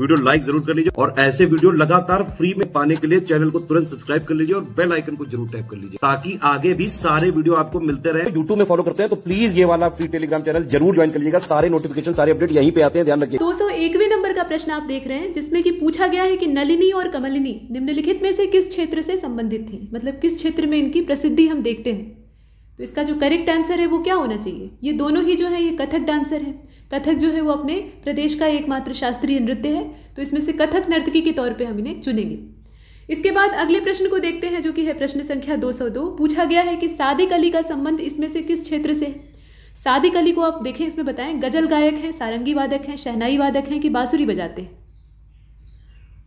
video like जरूर कर लीजिए और ऐसे वीडियो लगातार फ्री में पाने के लिए चैनल को तुरंत सब्सक्राइब कर लीजिए और बेल आइकन को जरूर टैप कर लीजिए ताकि आगे भी सारे वीडियो आपको मिलते रहे यूट्यूब में फॉलो करते हैं तो प्लीज ये वाला फ्री टेलीग्राम चैनल जरूर ज्वाइन कर लीजिएगा सारे नोटिफिकेशन सारे अपडेट यहीं पे आते हैं ध्यान रखिए दो सौ एकवे नंबर का प्रश्न आप देख रहे हैं जिसमें की पूछा गया है की नलिनी और कमलिनी निम्नलिखित में से किस क्षेत्र से संबंधित थी मतलब किस क्षेत्र में इनकी प्रसिद्धि हम देखते हैं तो इसका जो करेक्ट आंसर है वो क्या होना चाहिए ये दोनों ही जो है ये कथक डांसर है कथक जो है वो अपने प्रदेश का एकमात्र शास्त्रीय नृत्य है तो इसमें से कथक नर्तकी के तौर पे हम इन्हें चुनेंगे इसके बाद अगले प्रश्न को देखते हैं जो कि है प्रश्न संख्या 202 पूछा गया है कि सादी कली का संबंध इसमें से किस क्षेत्र से है सादी कली को आप देखें इसमें बताएं गजल गायक हैं सारंगी वादक हैं शहनाई वादक हैं कि बाँसुरी बजाते हैं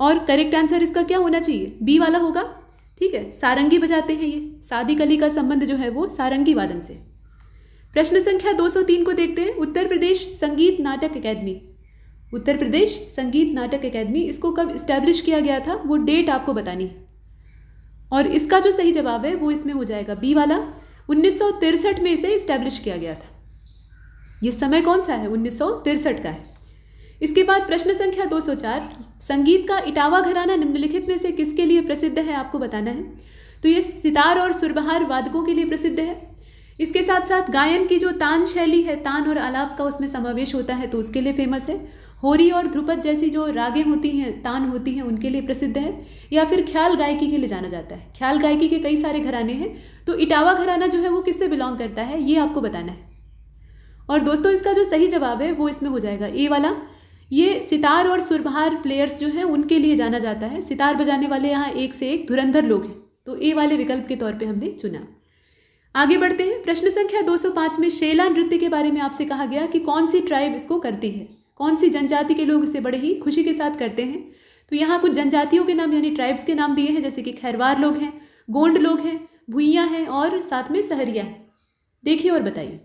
और करेक्ट आंसर इसका क्या होना चाहिए बी वाला होगा ठीक है सारंगी बजाते हैं ये सादी कली का संबंध जो है वो सारंगी वादन से है प्रश्न संख्या 203 को देखते हैं उत्तर प्रदेश संगीत नाटक अकेदमी उत्तर प्रदेश संगीत नाटक अकेदमी इसको कब इस्टेब्लिश किया गया था वो डेट आपको बतानी है और इसका जो सही जवाब है वो इसमें हो जाएगा बी वाला उन्नीस में इसे इस्टेब्लिश किया गया था ये समय कौन सा है उन्नीस का है इसके बाद प्रश्न संख्या 204 संगीत का इटावा घराना निम्नलिखित में से किसके लिए प्रसिद्ध है आपको बताना है तो ये सितार और सुरबहार वादकों के लिए प्रसिद्ध है इसके साथ साथ गायन की जो तान शैली है तान और आलाप का उसमें समावेश होता है तो उसके लिए फेमस है होरी और ध्रुपद जैसी जो रागें होती हैं तान होती हैं उनके लिए प्रसिद्ध है या फिर ख्याल गायकी के लिए जाना जाता है ख्याल गायकी के कई सारे घराने हैं तो इटावा घराना जो है वो किससे बिलोंग करता है ये आपको बताना है और दोस्तों इसका जो सही जवाब है वो इसमें हो जाएगा ए वाला ये सितार और सुरभार प्लेयर्स जो हैं उनके लिए जाना जाता है सितार बजाने वाले यहाँ एक से एक धुरंधर लोग हैं तो ए वाले विकल्प के तौर पर हमने चुना आगे बढ़ते हैं प्रश्न संख्या 205 में शेला नृत्य के बारे में आपसे कहा गया कि कौन सी ट्राइब इसको करती है कौन सी जनजाति के लोग इसे बड़े ही खुशी के साथ करते हैं तो यहाँ कुछ जनजातियों के नाम यानी ट्राइब्स के नाम दिए हैं जैसे कि खैरवार लोग हैं गोंड लोग हैं भुइया हैं और साथ में सहरिया है देखिए और बताइए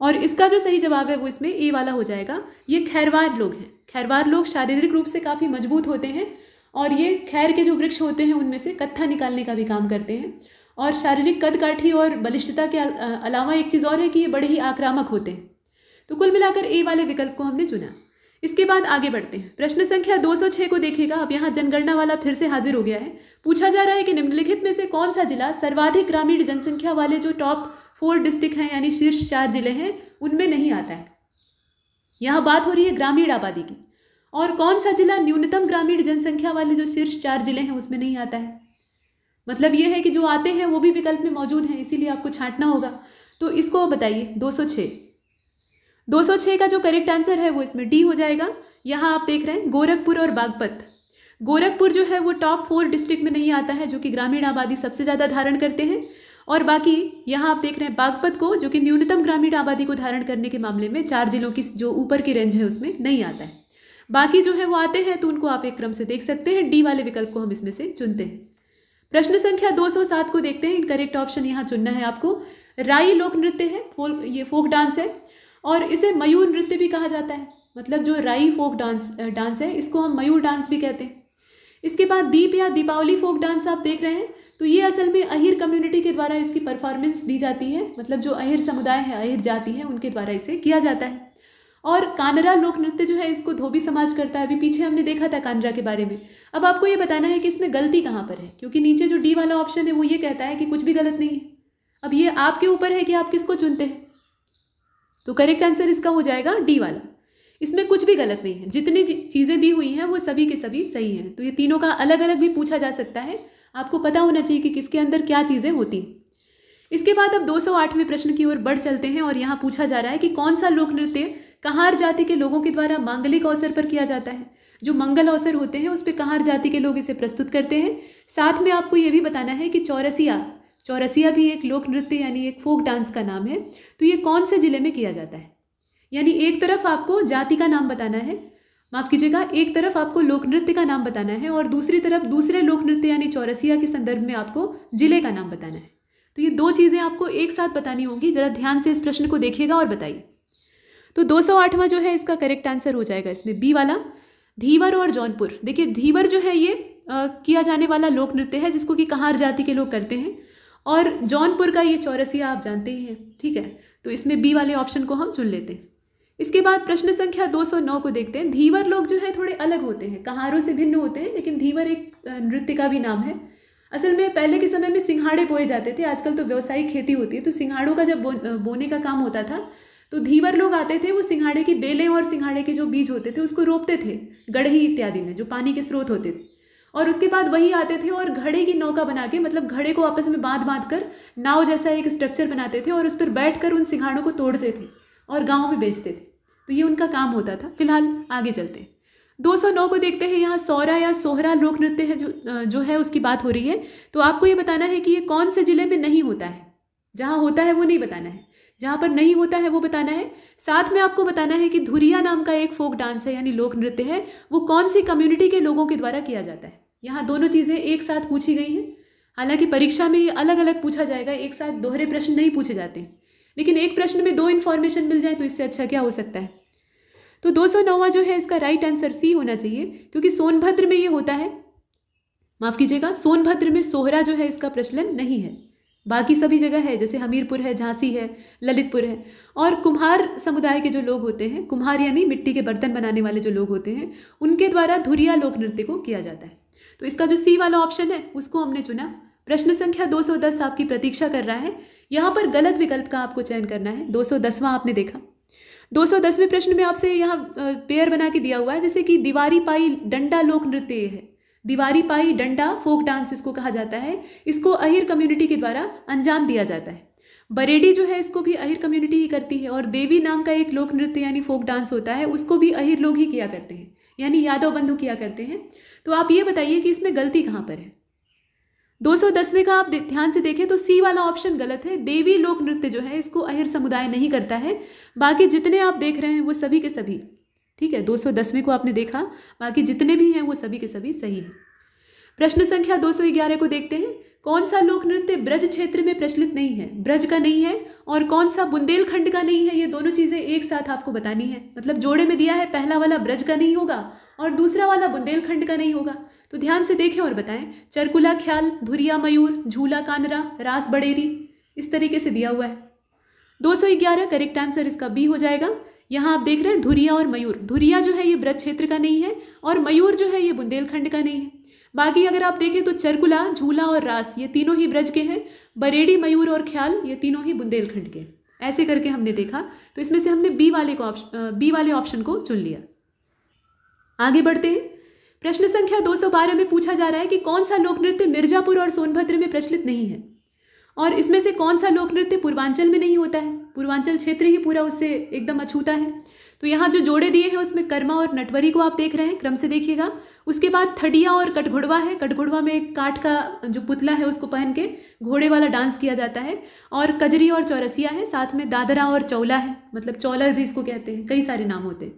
और इसका जो सही जवाब है वो इसमें ए वाला हो जाएगा ये खैरवार लोग हैं खैरवार लोग शारीरिक रूप से काफ़ी मजबूत होते हैं और ये खैर के जो वृक्ष होते हैं उनमें से कत्था निकालने का भी काम करते हैं और शारीरिक कद काठी और बलिष्ठता के अलावा एक चीज़ और है कि ये बड़े ही आक्रामक होते हैं तो कुल मिलाकर ए वाले विकल्प को हमने चुना इसके बाद आगे बढ़ते हैं प्रश्न संख्या 206 को देखिएगा अब यहाँ जनगणना वाला फिर से हाजिर हो गया है पूछा जा रहा है कि निम्नलिखित में से कौन सा जिला सर्वाधिक ग्रामीण जनसंख्या वाले जो टॉप फोर डिस्ट्रिक्ट हैं यानी शीर्ष चार जिले हैं उनमें नहीं आता है यहाँ बात हो रही है ग्रामीण आबादी की और कौन सा जिला न्यूनतम ग्रामीण जनसंख्या वाले जो शीर्ष चार जिले हैं उसमें नहीं आता है मतलब ये है कि जो आते हैं वो भी विकल्प में मौजूद हैं इसीलिए आपको छांटना होगा तो इसको बताइए 206 206 का जो करेक्ट आंसर है वो इसमें डी हो जाएगा यहाँ आप देख रहे हैं गोरखपुर और बागपत गोरखपुर जो है वो टॉप फोर डिस्ट्रिक्ट में नहीं आता है जो कि ग्रामीण आबादी सबसे ज़्यादा धारण करते हैं और बाकी यहाँ आप देख रहे हैं बागपत को जो कि न्यूनतम ग्रामीण आबादी को धारण करने के मामले में चार जिलों की जो ऊपर की रेंज है उसमें नहीं आता है बाकी जो है वो आते हैं तो उनको आप एक क्रम से देख सकते हैं डी वाले विकल्प को हम इसमें से चुनते हैं प्रश्न संख्या 207 को देखते हैं इनकरेक्ट ऑप्शन यहाँ चुनना है आपको राई लोक नृत्य है फोल ये फोक डांस है और इसे मयूर नृत्य भी कहा जाता है मतलब जो राई फोक डांस डांस है इसको हम मयूर डांस भी कहते हैं इसके बाद दीप या दीपावली फोक डांस आप देख रहे हैं तो ये असल में अहिर कम्युनिटी के द्वारा इसकी परफॉर्मेंस दी जाती है मतलब जो अहिर समुदाय है अहिर जाति है उनके द्वारा इसे किया जाता है और कानरा लोक नृत्य जो है इसको धोबी समाज करता है अभी पीछे हमने देखा था कानरा के बारे में अब आपको ये बताना है कि इसमें गलती कहाँ पर है क्योंकि नीचे जो डी वाला ऑप्शन है वो ये कहता है कि कुछ भी गलत नहीं है अब ये आपके ऊपर है कि आप किसको चुनते हैं तो करेक्ट आंसर इसका हो जाएगा डी वाला इसमें कुछ भी गलत नहीं है जितनी चीज़ें दी हुई हैं वो सभी के सभी सही हैं तो ये तीनों का अलग अलग भी पूछा जा सकता है आपको पता होना चाहिए कि किसके अंदर क्या चीज़ें होती इसके बाद अब 208वें प्रश्न की ओर बढ़ चलते हैं और यहाँ पूछा जा रहा है कि कौन सा लोक नृत्य कहार जाति के लोगों के द्वारा मांगलिक अवसर पर किया जाता है जो मंगल अवसर होते हैं उस पर कहार जाति के लोग इसे प्रस्तुत करते हैं साथ में आपको ये भी बताना है कि चौरसिया चौरसिया भी एक लोक नृत्य यानी एक फोक डांस का नाम है तो ये कौन से ज़िले में किया जाता है यानी एक तरफ आपको जाति का नाम बताना है माफ़ कीजिएगा एक तरफ आपको लोक नृत्य का नाम बताना है और दूसरी तरफ दूसरे लोक नृत्य यानी चौरसिया के संदर्भ में आपको ज़िले का नाम बताना है तो ये दो चीज़ें आपको एक साथ बतानी होंगी ज़रा ध्यान से इस प्रश्न को देखिएगा और बताइए तो दो सौ आठवां जो है इसका करेक्ट आंसर हो जाएगा इसमें बी वाला धीवर और जौनपुर देखिए धीवर जो है ये आ, किया जाने वाला लोक नृत्य है जिसको कि कहार जाति के लोग करते हैं और जौनपुर का ये चौरसिया आप जानते ही हैं ठीक है तो इसमें बी वाले ऑप्शन को हम चुन लेते हैं इसके बाद प्रश्न संख्या 209 को देखते हैं धीवर लोग जो है थोड़े अलग होते हैं कहारों से भिन्न होते हैं लेकिन धीवर एक नृत्य का भी नाम है असल में पहले के समय में सिंघाड़े बोए जाते थे आजकल तो व्यवसायिक खेती होती है तो सिंघाड़ों का जब बो, बोने का काम होता था तो धीवर लोग आते थे वो सिंघाड़े की बेलें और सिंघाड़े के जो बीज होते थे उसको रोपते थे गढ़ही इत्यादि में जो पानी के स्रोत होते थे और उसके बाद वही आते थे और घड़े की नौका बना के मतलब घड़े को आपस में बांध बांध कर नाव जैसा एक स्ट्रक्चर बनाते थे और उस पर बैठ कर उन सिंघाड़ों को तोड़ते थे और गाँव में बेचते थे तो ये उनका काम होता था फिलहाल आगे चलते हैं 209 को देखते हैं यहाँ सौरा या सोहरा लोक नृत्य है जो जो है उसकी बात हो रही है तो आपको ये बताना है कि ये कौन से ज़िले में नहीं होता है जहाँ होता है वो नहीं बताना है जहाँ पर नहीं होता है वो बताना है साथ में आपको बताना है कि धुरिया नाम का एक फोक डांस है यानी लोक नृत्य है वो कौन सी कम्युनिटी के लोगों के द्वारा किया जाता है यहाँ दोनों चीज़ें एक साथ पूछी गई हैं हालांकि परीक्षा में ये अलग अलग पूछा जाएगा एक साथ दोहरे प्रश्न नहीं पूछे जाते लेकिन एक प्रश्न में दो इन्फॉर्मेशन मिल जाए तो इससे अच्छा क्या हो सकता है तो दो जो है इसका राइट आंसर सी होना चाहिए क्योंकि सोनभद्र में ये होता है माफ़ कीजिएगा सोनभद्र में सोहरा जो है इसका प्रचलन नहीं है बाकी सभी जगह है जैसे हमीरपुर है झांसी है ललितपुर है और कुम्हार समुदाय के जो लोग होते हैं कुम्हार यानी मिट्टी के बर्तन बनाने वाले जो लोग होते हैं उनके द्वारा धुरिया लोक नृत्य को किया जाता है तो इसका जो सी वाला ऑप्शन है उसको हमने चुना प्रश्न संख्या 210 आपकी प्रतीक्षा कर रहा है यहाँ पर गलत विकल्प का आपको चयन करना है दो आपने देखा दो प्रश्न में आपसे यहाँ पेयर बना के दिया हुआ है जैसे कि दीवारी पाई डंडा लोक नृत्य है दीवारी पाई डंडा फोक डांस इसको कहा जाता है इसको अहिर कम्युनिटी के द्वारा अंजाम दिया जाता है बरेडी जो है इसको भी अहिर कम्युनिटी ही करती है और देवी नाम का एक लोक नृत्य यानी फोक डांस होता है उसको भी अहिर लोग ही किया करते हैं यानी यादव बंधु किया करते हैं तो आप ये बताइए कि इसमें गलती कहाँ पर है दो का आप ध्यान से देखें तो सी वाला ऑप्शन गलत है देवी लोक नृत्य जो है इसको अहिर समुदाय नहीं करता है बाकी जितने आप देख रहे हैं वो सभी के सभी ठीक है दो सौ दसवीं को आपने देखा बाकी जितने भी हैं वो सभी के सभी सही हैं प्रश्न संख्या दो सौ ग्यारह को देखते हैं कौन सा लोक नृत्य ब्रज क्षेत्र में प्रचलित नहीं है ब्रज का नहीं है और कौन सा बुंदेलखंड का नहीं है ये दोनों चीज़ें एक साथ आपको बतानी है मतलब जोड़े में दिया है पहला वाला ब्रज का नहीं होगा और दूसरा वाला बुंदेलखंड का नहीं होगा तो ध्यान से देखें और बताएं चरकुला ख्याल धुरिया मयूर झूला कानरा रास बड़ेरी इस तरीके से दिया हुआ है दो करेक्ट आंसर इसका बी हो जाएगा यहाँ आप देख रहे हैं धुरिया और मयूर धुरिया जो है ये ब्रज क्षेत्र का नहीं है और मयूर जो है ये बुंदेलखंड का नहीं है बाकी अगर आप देखें तो चरकुला झूला और रास ये तीनों ही ब्रज के हैं बरेडी मयूर और ख्याल ये तीनों ही बुंदेलखंड के ऐसे करके हमने देखा तो इसमें से हमने बी वाले को ऑप्शन बी वाले ऑप्शन को चुन लिया आगे बढ़ते हैं प्रश्न संख्या 212 में पूछा जा रहा है कि कौन सा लोक नृत्य मिर्जापुर और सोनभद्र में प्रचलित नहीं है और इसमें से कौन सा लोक नृत्य पूर्वांचल में नहीं होता है पूर्वांचल क्षेत्र ही पूरा उससे एकदम अछूता है तो यहाँ जो जोड़े दिए हैं उसमें कर्मा और नटवरी को आप देख रहे हैं क्रम से देखिएगा उसके बाद थडिया और कटघोड़वा है कटघोड़वा में एक काठ का जो पुतला है उसको पहन के घोड़े वाला डांस किया जाता है और कजरी और चौरसिया है साथ में दादरा और चौला है मतलब चौलर भी इसको कहते हैं कई सारे नाम होते हैं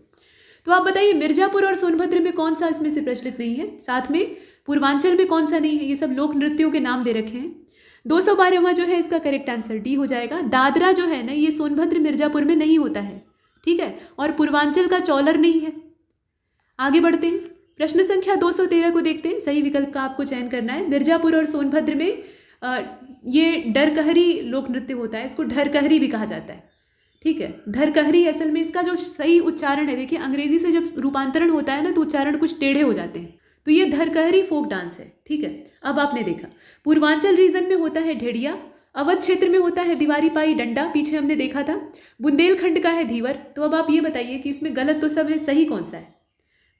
तो आप बताइए मिर्जापुर और सोनभद्र में कौन सा इसमें से प्रचलित नहीं है साथ में पूर्वांचल में कौन सा नहीं है ये सब लोक नृत्यों के नाम दे रखे हैं दो सौ बारहवा जो है इसका करेक्ट आंसर डी हो जाएगा दादरा जो है ना ये सोनभद्र मिर्जापुर में नहीं होता है ठीक है और पूर्वांचल का चौलर नहीं है आगे बढ़ते हैं प्रश्न संख्या 213 को देखते हैं सही विकल्प का आपको चयन करना है मिर्जापुर और सोनभद्र में आ, ये डरकहरी लोक नृत्य होता है इसको ढरकहरी भी कहा जाता है ठीक है धरकहरी असल में इसका जो सही उच्चारण है देखिए अंग्रेजी से जब रूपांतरण होता है ना तो उच्चारण कुछ टेढ़े हो जाते हैं तो ये धरकहरी फोक डांस है ठीक है अब आपने देखा पूर्वांचल रीजन में होता है ढेड़िया अवध क्षेत्र में होता है दीवारी पाई डंडा पीछे हमने देखा था बुंदेलखंड का है धीवर तो अब आप ये बताइए कि इसमें गलत तो सब है सही कौन सा है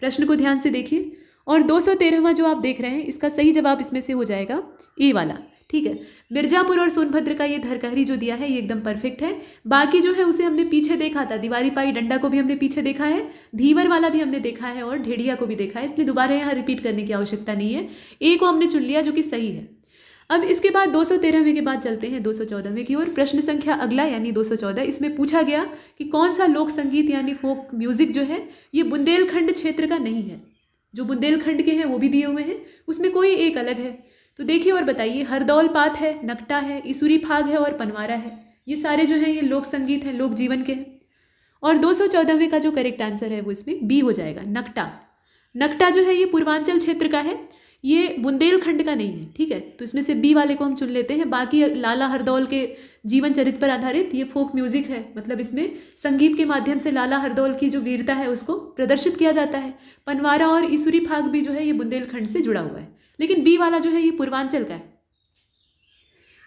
प्रश्न को ध्यान से देखिए और दो सौ जो आप देख रहे हैं इसका सही जवाब इसमें से हो जाएगा ए वाला ठीक है मिर्जापुर और सोनभद्र का ये धरकहरी जो दिया है ये एकदम परफेक्ट है बाकी जो है उसे हमने पीछे देखा था दीवारी पाई डंडा को भी हमने पीछे देखा है धीवर वाला भी हमने देखा है और ढेड़िया को भी देखा है इसलिए दोबारा यहाँ रिपीट करने की आवश्यकता नहीं है ए को हमने चुन लिया जो कि सही है अब इसके बाद दो सौ तेरहवें के बाद चलते हैं दो सौ चौदहवें की ओर प्रश्न संख्या अगला यानी दो सौ चौदह इसमें पूछा गया कि कौन सा लोक संगीत यानी फोक म्यूज़िक जो है ये बुंदेलखंड क्षेत्र का नहीं है जो बुंदेलखंड के हैं वो भी दिए हुए हैं उसमें कोई एक अलग है तो देखिए और बताइए हरदौल पात है नकटा है ईसूरी फाग है और पनवारा है ये सारे जो हैं ये लोक संगीत हैं लोक जीवन के हैं और दो सौ चौदहवें का जो करेक्ट आंसर है वो इसमें बी हो जाएगा नकटा नकटा जो है ये पूर्वांचल क्षेत्र का है ये बुंदेलखंड का नहीं है ठीक है तो इसमें से बी वाले को हम चुन लेते हैं बाकी लाला हरदौल के जीवन चरित्र पर आधारित ये फोक म्यूजिक है मतलब इसमें संगीत के माध्यम से लाला हरदौल की जो वीरता है उसको प्रदर्शित किया जाता है पनवारा और ईसुरी फाग भी जो है ये बुंदेलखंड से जुड़ा हुआ है लेकिन बी वाला जो है ये पूर्वांचल का है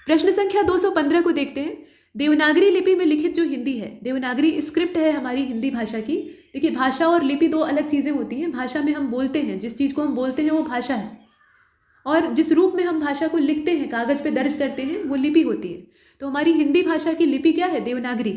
प्रश्न संख्या 215 को देखते हैं देवनागरी लिपि में लिखित जो हिंदी है देवनागरी स्क्रिप्ट है हमारी हिंदी भाषा की देखिए भाषा और लिपि दो अलग चीज़ें होती हैं भाषा में हम बोलते हैं जिस चीज़ को हम बोलते हैं वो भाषा है और जिस रूप में हम भाषा को लिखते हैं कागज़ पे दर्ज करते हैं वो लिपि होती है तो हमारी हिंदी भाषा की लिपि क्या है देवनागरी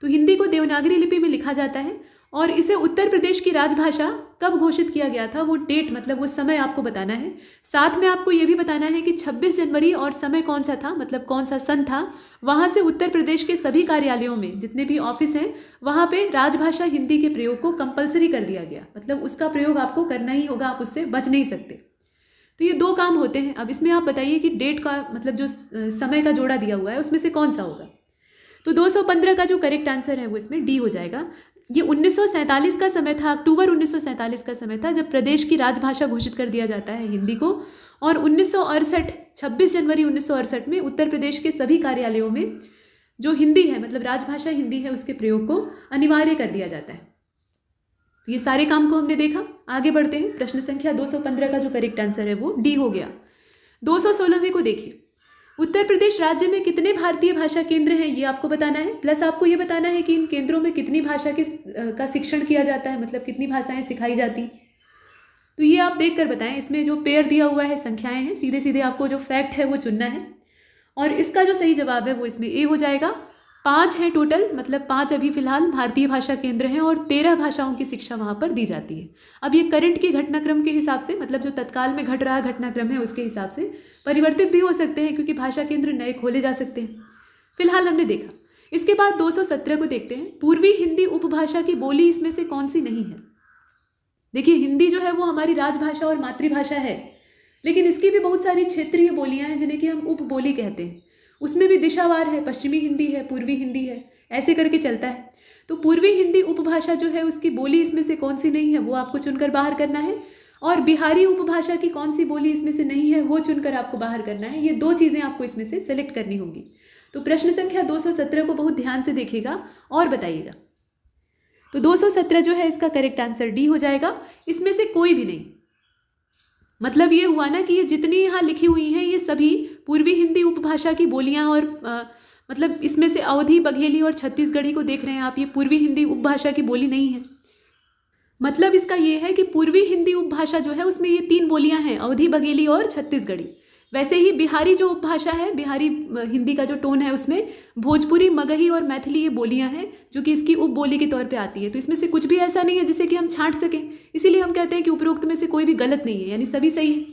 तो हिंदी को देवनागरी लिपि में लिखा जाता है और इसे उत्तर प्रदेश की राजभाषा कब घोषित किया गया था वो डेट मतलब वो समय आपको बताना है साथ में आपको ये भी बताना है कि 26 जनवरी और समय कौन सा था मतलब कौन सा सन था वहाँ से उत्तर प्रदेश के सभी कार्यालयों में जितने भी ऑफिस हैं वहाँ पे राजभाषा हिंदी के प्रयोग को कंपलसरी कर दिया गया मतलब उसका प्रयोग आपको करना ही होगा आप उससे बच नहीं सकते तो ये दो काम होते हैं अब इसमें आप बताइए कि डेट का मतलब जो समय का जोड़ा दिया हुआ है उसमें से कौन सा होगा तो 215 का जो करेक्ट आंसर है वो इसमें डी हो जाएगा ये 1947 का समय था अक्टूबर 1947 का समय था जब प्रदेश की राजभाषा घोषित कर दिया जाता है हिंदी को और उन्नीस 26 जनवरी उन्नीस में उत्तर प्रदेश के सभी कार्यालयों में जो हिंदी है मतलब राजभाषा हिंदी है उसके प्रयोग को अनिवार्य कर दिया जाता है तो ये सारे काम को हमने देखा आगे बढ़ते हैं प्रश्न संख्या 215 का जो करेक्ट आंसर है वो डी हो गया 216वें को देखिए उत्तर प्रदेश राज्य में कितने भारतीय भाषा केंद्र हैं ये आपको बताना है प्लस आपको ये बताना है कि इन केंद्रों में कितनी भाषा के का शिक्षण किया जाता है मतलब कितनी भाषाएं सिखाई जाती तो ये आप देख कर बताएं इसमें जो पेयर दिया हुआ है संख्याएं हैं सीधे सीधे आपको जो फैक्ट है वो चुनना है और इसका जो सही जवाब है वो इसमें ए हो जाएगा पाँच हैं टोटल मतलब पाँच अभी फ़िलहाल भारतीय भाषा केंद्र हैं और तेरह भाषाओं की शिक्षा वहाँ पर दी जाती है अब ये करंट के घटनाक्रम के हिसाब से मतलब जो तत्काल में घट रहा घटनाक्रम है उसके हिसाब से परिवर्तित भी हो सकते हैं क्योंकि भाषा केंद्र नए खोले जा सकते हैं फिलहाल हमने देखा इसके बाद 217 को देखते हैं पूर्वी हिंदी उपभाषा की बोली इसमें से कौन सी नहीं है देखिए हिंदी जो है वो हमारी राजभाषा और मातृभाषा है लेकिन इसकी भी बहुत सारी क्षेत्रीय बोलियां हैं जिन्हें कि हम बोली कहते हैं उसमें भी दिशावार है पश्चिमी हिंदी है पूर्वी हिंदी है ऐसे करके चलता है तो पूर्वी हिंदी उपभाषा जो है उसकी बोली इसमें से कौन सी नहीं है वो आपको चुनकर बाहर करना है और बिहारी उपभाषा की कौन सी बोली इसमें से नहीं है वो चुनकर आपको बाहर करना है ये दो चीज़ें आपको इसमें से सेलेक्ट करनी होंगी तो प्रश्न संख्या 217 को बहुत ध्यान से देखिएगा और बताइएगा तो 217 जो है इसका करेक्ट आंसर डी हो जाएगा इसमें से कोई भी नहीं मतलब ये हुआ ना कि ये जितनी यहाँ लिखी हुई हैं ये सभी पूर्वी हिंदी उपभाषा की बोलियाँ और आ, मतलब इसमें से अवधि बघेली और छत्तीसगढ़ी को देख रहे हैं आप ये पूर्वी हिंदी उपभाषा की बोली नहीं है मतलब इसका ये है कि पूर्वी हिंदी उपभाषा जो है उसमें ये तीन बोलियाँ हैं अवधि बघेली और छत्तीसगढ़ी वैसे ही बिहारी जो उपभाषा है बिहारी हिंदी का जो टोन है उसमें भोजपुरी मगही और मैथिली ये बोलियाँ हैं जो कि इसकी उप बोली के तौर पर आती है तो इसमें से कुछ भी ऐसा नहीं है जिसे कि हम छाँट सकें इसीलिए हम कहते हैं कि उपरोक्त में से कोई भी गलत नहीं है यानी सभी सही है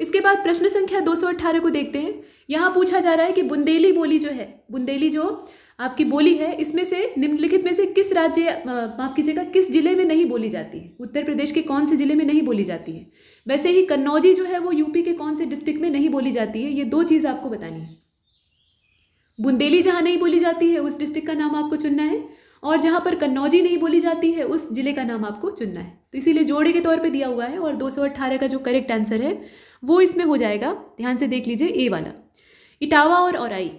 इसके बाद प्रश्न संख्या दो को देखते हैं यहाँ पूछा जा रहा है कि बुंदेली बोली जो है बुंदेली जो आपकी बोली है इसमें से निम्नलिखित में से किस राज्य माफ कीजिएगा किस जिले में नहीं बोली जाती है उत्तर प्रदेश के कौन से जिले में नहीं बोली जाती है वैसे ही कन्नौजी जो है वो यूपी के कौन से डिस्ट्रिक्ट में नहीं बोली जाती है ये दो चीज़ आपको बतानी है बुंदेली जहाँ नहीं बोली जाती है उस डिस्ट्रिक्ट का नाम आपको चुनना है और जहाँ पर कन्नौजी नहीं बोली जाती है उस जिले का नाम आपको चुनना है तो इसीलिए जोड़े के तौर पे दिया हुआ है और 218 का जो करेक्ट आंसर है वो इसमें हो जाएगा ध्यान से देख लीजिए ए वाला इटावा और औराई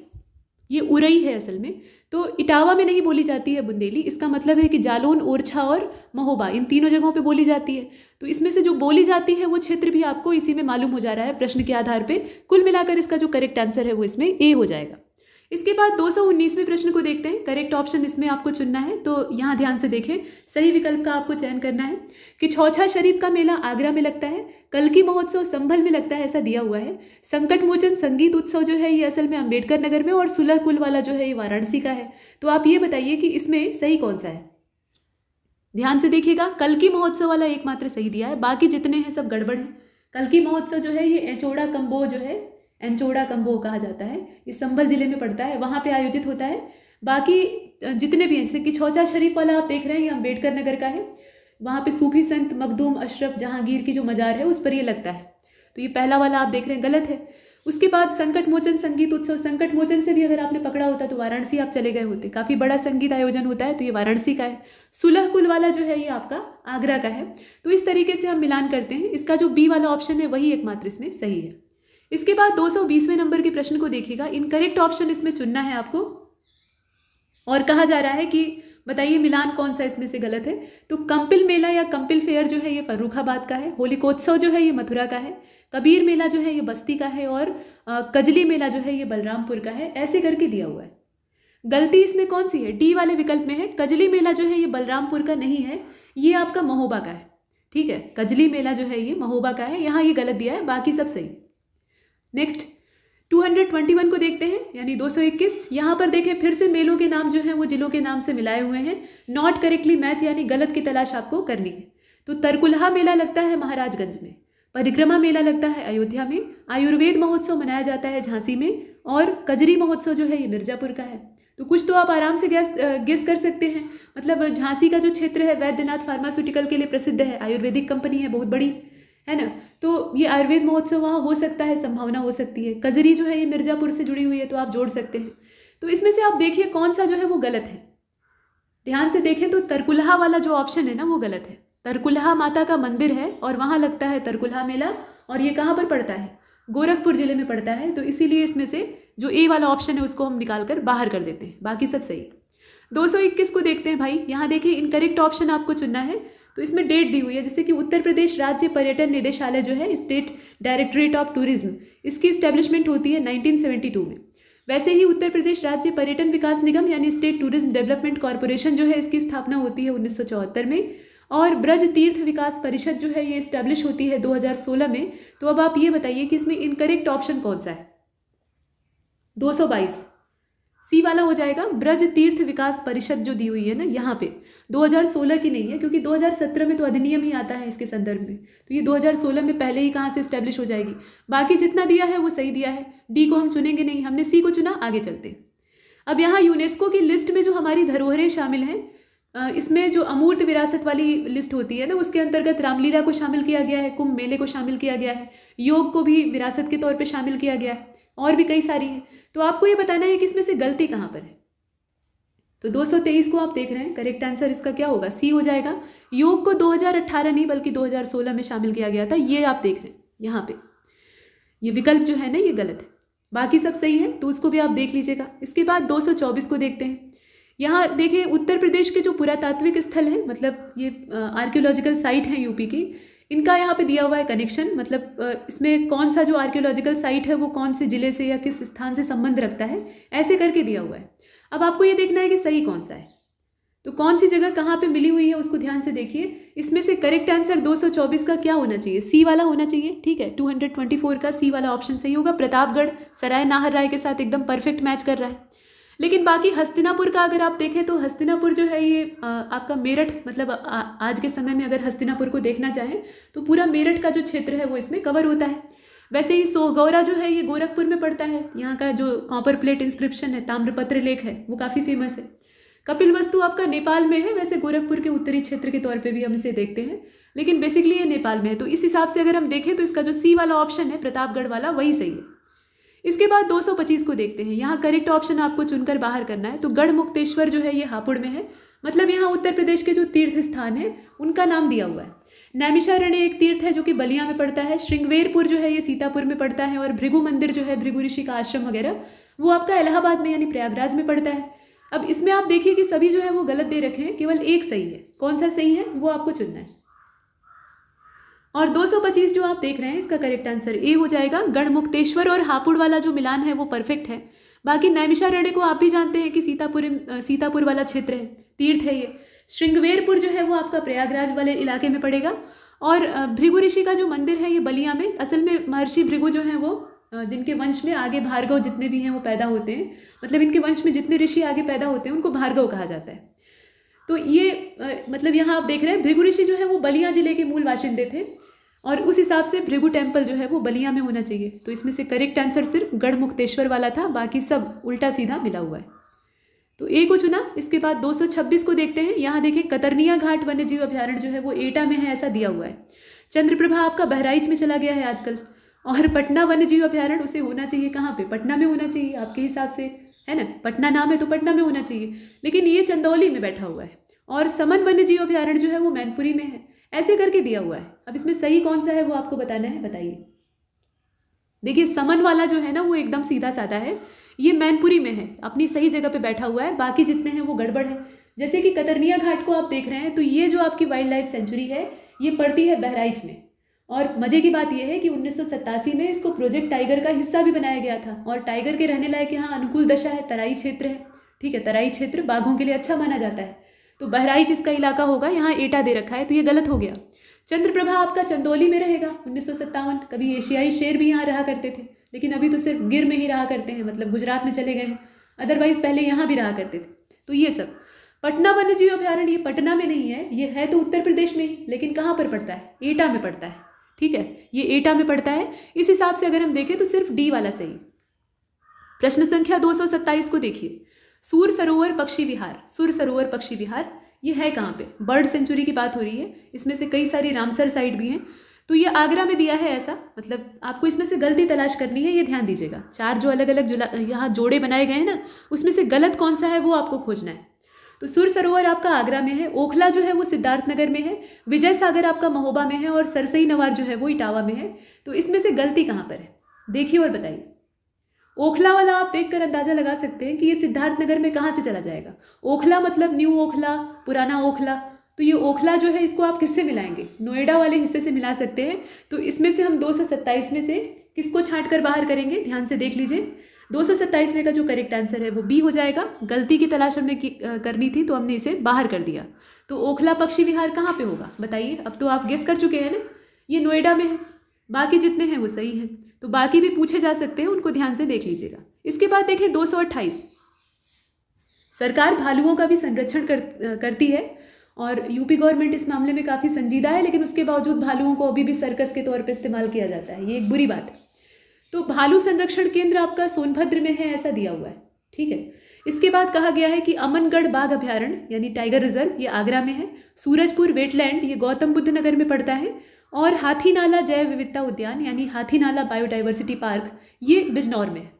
ये उरई है असल में तो इटावा में नहीं बोली जाती है बुंदेली इसका मतलब है कि जालोन ओरछा और महोबा इन तीनों जगहों पे बोली जाती है तो इसमें से जो बोली जाती है वो क्षेत्र भी आपको इसी में मालूम हो जा रहा है प्रश्न के आधार पे कुल मिलाकर इसका जो करेक्ट आंसर है वो इसमें ए हो जाएगा इसके बाद दो में प्रश्न को देखते हैं करेक्ट ऑप्शन इसमें आपको चुनना है तो यहाँ ध्यान से देखें सही विकल्प का आपको चयन करना है कि छौछा शरीफ का मेला आगरा में लगता है कल की महोत्सव संभल में लगता है ऐसा दिया हुआ है संकट मोचन संगीत उत्सव जो है ये असल में अम्बेडकर नगर में और सुलह कुल वाला जो है ये वाराणसी का है तो आप ये बताइए कि इसमें सही कौन सा है ध्यान से देखिएगा कल की महोत्सव वाला एकमात्र सही दिया है बाकी जितने हैं सब गड़बड़ हैं की महोत्सव जो है ये एचोड़ा कम्बो जो है एंचोड़ा कम्बो कहा जाता है ये संभल जिले में पड़ता है वहाँ पे आयोजित होता है बाकी जितने भी हैं जैसे कि छौचा शरीफ वाला आप देख रहे हैं ये अम्बेडकर नगर का है वहाँ पे सूफी संत मखदूम अशरफ जहांगीर की जो मजार है उस पर ये लगता है तो ये पहला वाला आप देख रहे हैं गलत है उसके बाद संकट मोचन संगीत उत्सव संकट मोचन से भी अगर आपने पकड़ा होता तो वाराणसी आप चले गए होते काफ़ी बड़ा संगीत आयोजन होता है तो ये वाराणसी का है सुलह कुल वाला जो है ये आपका आगरा का है तो इस तरीके से हम मिलान करते हैं इसका जो बी वाला ऑप्शन है वही एकमात्र इसमें सही है इसके बाद बीसवें नंबर के प्रश्न को देखिएगा इनकरेक्ट ऑप्शन इसमें चुनना है आपको और कहा जा रहा है कि बताइए मिलान कौन सा इसमें से गलत है तो कंपिल मेला या कंपिल फेयर जो है ये फर्रुखाबाद का है होलिकोत्सव जो है ये मथुरा का है कबीर मेला जो है ये बस्ती का है और कजली मेला जो है ये बलरामपुर का है ऐसे करके दिया हुआ है गलती इसमें कौन सी है डी वाले विकल्प में है कजली मेला जो है ये बलरामपुर का नहीं है ये आपका महोबा का है ठीक है कजली मेला जो है ये महोबा का है यहाँ ये गलत दिया है बाकी सब सही नेक्स्ट 221 को देखते हैं यानी 221 यहाँ पर देखें फिर से मेलों के नाम जो हैं वो जिलों के नाम से मिलाए हुए हैं नॉट करेक्टली मैच यानी गलत की तलाश आपको करनी है तो तरकुल्हा मेला लगता है महाराजगंज में परिक्रमा मेला लगता है अयोध्या में आयुर्वेद महोत्सव मनाया जाता है झांसी में और कजरी महोत्सव जो है ये मिर्जापुर का है तो कुछ तो आप आराम से गैस गेस कर सकते हैं मतलब झांसी का जो क्षेत्र है वैद्यनाथ फार्मास्यूटिकल के लिए प्रसिद्ध है आयुर्वेदिक कंपनी है बहुत बड़ी है ना तो ये आयुर्वेद महोत्सव वहाँ हो सकता है संभावना हो सकती है कजरी जो है ये मिर्ज़ापुर से जुड़ी हुई है तो आप जोड़ सकते हैं तो इसमें से आप देखिए कौन सा जो है वो गलत है ध्यान से देखें तो तरकुल्हा वाला जो ऑप्शन है ना वो गलत है तरकुल्हा माता का मंदिर है और वहाँ लगता है तरकुल्हा मेला और ये कहाँ पर पड़ता है गोरखपुर ज़िले में पड़ता है तो इसीलिए इसमें से जो ए वाला ऑप्शन है उसको हम निकाल कर बाहर कर देते हैं बाकी सब सही 221 को देखते हैं भाई यहाँ देखिए इनकरेक्ट ऑप्शन आपको चुनना है तो इसमें डेट दी हुई है जैसे कि उत्तर प्रदेश राज्य पर्यटन निदेशालय जो है स्टेट डायरेक्टरेट ऑफ टूरिज्म इसकी इस्टेब्लिशमेंट होती है 1972 में वैसे ही उत्तर प्रदेश राज्य पर्यटन विकास निगम यानी स्टेट टूरिज्म डेवलपमेंट कॉरपोरेशन जो है इसकी स्थापना होती है उन्नीस में और ब्रज तीर्थ विकास परिषद जो है ये इस्टेब्लिश होती है 2016 में तो अब आप ये बताइए कि इसमें इनकरेक्ट ऑप्शन कौन सा है 222 सी वाला हो जाएगा ब्रज तीर्थ विकास परिषद जो दी हुई है ना यहाँ पे 2016 की नहीं है क्योंकि 2017 में तो अधिनियम ही आता है इसके संदर्भ में तो ये 2016 में पहले ही कहाँ से स्टैब्लिश हो जाएगी बाकी जितना दिया है वो सही दिया है डी को हम चुनेंगे नहीं हमने सी को चुना आगे चलते अब यहाँ यूनेस्को की लिस्ट में जो हमारी धरोहरें शामिल हैं इसमें जो अमूर्त विरासत वाली लिस्ट होती है ना उसके अंतर्गत रामलीला को शामिल किया गया है कुंभ मेले को शामिल किया गया है योग को भी विरासत के तौर पर शामिल किया गया है और भी कई सारी है तो आपको ये बताना है कि इसमें से गलती कहाँ पर है तो 223 को आप देख रहे हैं करेक्ट आंसर इसका क्या होगा सी हो जाएगा योग को 2018 नहीं बल्कि 2016 में शामिल किया गया था ये आप देख रहे हैं यहाँ पे ये विकल्प जो है ना ये गलत है बाकी सब सही है तो उसको भी आप देख लीजिएगा इसके बाद 224 को देखते हैं यहाँ देखें उत्तर प्रदेश के जो पुरातात्विक स्थल है मतलब ये आर्क्योलॉजिकल साइट हैं यूपी की इनका यहाँ पे दिया हुआ है कनेक्शन मतलब इसमें कौन सा जो आर्कियोलॉजिकल साइट है वो कौन से ज़िले से या किस स्थान से संबंध रखता है ऐसे करके दिया हुआ है अब आपको ये देखना है कि सही कौन सा है तो कौन सी जगह कहाँ पे मिली हुई है उसको ध्यान से देखिए इसमें से करेक्ट आंसर 224 का क्या होना चाहिए सी वाला होना चाहिए ठीक है 224 का सी वाला ऑप्शन सही होगा प्रतापगढ़ सराय नाहर राय के साथ एकदम परफेक्ट मैच कर रहा है लेकिन बाकी हस्तिनापुर का अगर आप देखें तो हस्तिनापुर जो है ये आ, आपका मेरठ मतलब आ, आज के समय में अगर हस्तिनापुर को देखना चाहें तो पूरा मेरठ का जो क्षेत्र है वो इसमें कवर होता है वैसे ही सोहगौरा जो है ये गोरखपुर में पड़ता है यहाँ का जो कॉपर प्लेट इंस्क्रिप्शन है ताम्रपत्र लेख है वो काफ़ी फेमस है कपिल वस्तु आपका नेपाल में है वैसे गोरखपुर के उत्तरी क्षेत्र के तौर पे भी हम इसे देखते हैं लेकिन बेसिकली ये नेपाल में है तो इस हिसाब से अगर हम देखें तो इसका जो सी वाला ऑप्शन है प्रतापगढ़ वाला वही सही है इसके बाद 225 को देखते हैं यहाँ करेक्ट ऑप्शन आपको चुनकर बाहर करना है तो गढ़ मुक्तेश्वर जो है ये हापुड़ में है मतलब यहाँ उत्तर प्रदेश के जो तीर्थ स्थान है उनका नाम दिया हुआ है नैमिषारण्य एक तीर्थ है जो कि बलिया में पड़ता है श्रृंगवेरपुर जो है ये सीतापुर में पड़ता है और भृगु मंदिर जो है भृगु ऋषि का आश्रम वगैरह वो आपका इलाहाबाद में यानी प्रयागराज में पड़ता है अब इसमें आप देखिए कि सभी जो है वो गलत दे रखे हैं केवल एक सही है कौन सा सही है वो आपको चुनना है और 225 जो आप देख रहे हैं इसका करेक्ट आंसर ए हो जाएगा गढ़मुक्तेश्वर और हापुड़ वाला जो मिलान है वो परफेक्ट है बाकी नैमिषा रेड़े को आप भी जानते हैं कि सीतापुर सीतापुर वाला क्षेत्र है तीर्थ है ये श्रृंगवेरपुर जो है वो आपका प्रयागराज वाले इलाके में पड़ेगा और भृगु ऋषि का जो मंदिर है ये बलिया में असल में महर्षि भृगु जो है वो जिनके वंश में आगे भार्गव जितने भी हैं वो पैदा होते हैं मतलब इनके वंश में जितने ऋषि आगे पैदा होते हैं उनको भार्गव कहा जाता है तो ये मतलब यहाँ आप देख रहे हैं भृगु ऋषि जो है वो बलिया जिले के मूल बाशिंदे थे और उस हिसाब से भृगु टेम्पल जो है वो बलिया में होना चाहिए तो इसमें से करेक्ट आंसर सिर्फ गढ़मुक्तेश्वर वाला था बाकी सब उल्टा सीधा मिला हुआ है तो ए को चुना इसके बाद 226 को देखते हैं यहाँ देखें कतरनिया घाट वन्य जीव अभ्यारण्य जो है वो एटा में है ऐसा दिया हुआ है चंद्रप्रभा आपका बहराइच में चला गया है आजकल और पटना वन्य जीव अभ्यारण्य उसे होना चाहिए कहाँ पे पटना में होना चाहिए आपके हिसाब से है ना पटना नाम है तो पटना में होना चाहिए लेकिन ये चंदौली में बैठा हुआ है और समन वन्य जीव अभ्यारण्य जो है वो मैनपुरी में है ऐसे करके दिया हुआ है अब इसमें सही कौन सा है वो आपको बताना है बताइए देखिए समन वाला जो है ना वो एकदम सीधा साधा है ये मैनपुरी में है अपनी सही जगह पे बैठा हुआ है बाकी जितने हैं वो गड़बड़ है जैसे कि कतरनिया घाट को आप देख रहे हैं तो ये जो आपकी वाइल्ड लाइफ सेंचुरी है ये पड़ती है बहराइच में और मज़े की बात यह है कि उन्नीस में इसको प्रोजेक्ट टाइगर का हिस्सा भी बनाया गया था और टाइगर के रहने लायक यहाँ अनुकूल दशा है तराई क्षेत्र है ठीक है तराई क्षेत्र बाघों के लिए अच्छा माना जाता है तो बहराइच इसका इलाका होगा यहाँ एटा दे रखा है तो ये गलत हो गया चंद्रप्रभा आपका चंदौली में रहेगा उन्नीस कभी एशियाई शेर भी यहाँ रहा करते थे लेकिन अभी तो सिर्फ गिर में ही रहा करते हैं मतलब गुजरात में चले गए हैं अदरवाइज पहले यहाँ भी रहा करते थे तो ये सब पटना वन्य जीव अभ्यारण्य ये पटना में नहीं है ये है तो उत्तर प्रदेश में ही लेकिन कहाँ पर पड़ता है एटा में पड़ता है ठीक है ये एटा में पड़ता है इस हिसाब से अगर हम देखें तो सिर्फ डी वाला सही प्रश्न संख्या दो को देखिए सूर सरोवर पक्षी विहार सुर सरोवर पक्षी विहार ये है कहाँ पे बर्ड सेंचुरी की बात हो रही है इसमें से कई सारी रामसर साइट भी हैं तो ये आगरा में दिया है ऐसा मतलब आपको इसमें से गलती तलाश करनी है ये ध्यान दीजिएगा चार जो अलग अलग जुला यहाँ जोड़े बनाए गए हैं ना उसमें से गलत कौन सा है वो आपको खोजना है तो सुर सरोवर आपका आगरा में है ओखला जो है वो सिद्धार्थनगर में है विजय सागर आपका महोबा में है और सरसई नवार जो है वो इटावा में है तो इसमें से गलती कहाँ पर है देखिए और बताइए ओखला वाला आप देख कर अंदाज़ा लगा सकते हैं कि ये सिद्धार्थ नगर में कहाँ से चला जाएगा ओखला मतलब न्यू ओखला पुराना ओखला तो ये ओखला जो है इसको आप किससे मिलाएंगे नोएडा वाले हिस्से से मिला सकते हैं तो इसमें से हम दो में से किसको छाँट कर बाहर करेंगे ध्यान से देख लीजिए दो में का जो करेक्ट आंसर है वो बी हो जाएगा गलती की तलाश हमने की, आ, करनी थी तो हमने इसे बाहर कर दिया तो ओखला पक्षी विहार कहाँ पे होगा बताइए अब तो आप गेस कर चुके हैं ना ये नोएडा में है बाकी जितने हैं वो सही हैं तो बाकी भी पूछे जा सकते हैं उनको ध्यान से देख लीजिएगा इसके बाद देखें दो सरकार भालुओं का भी संरक्षण कर, करती है और यूपी गवर्नमेंट इस मामले में काफ़ी संजीदा है लेकिन उसके बावजूद भालुओं को अभी भी सर्कस के तौर पर इस्तेमाल किया जाता है ये एक बुरी बात है तो भालू संरक्षण केंद्र आपका सोनभद्र में है ऐसा दिया हुआ है ठीक है इसके बाद कहा गया है कि अमनगढ़ बाघ अभ्यारण्य यानी टाइगर रिजर्व ये आगरा में है सूरजपुर वेटलैंड ये गौतम बुद्ध नगर में पड़ता है और हाथी नाला जैव विविधता उद्यान यानी हाथी नाला बायोडाइवर्सिटी पार्क ये बिजनौर में है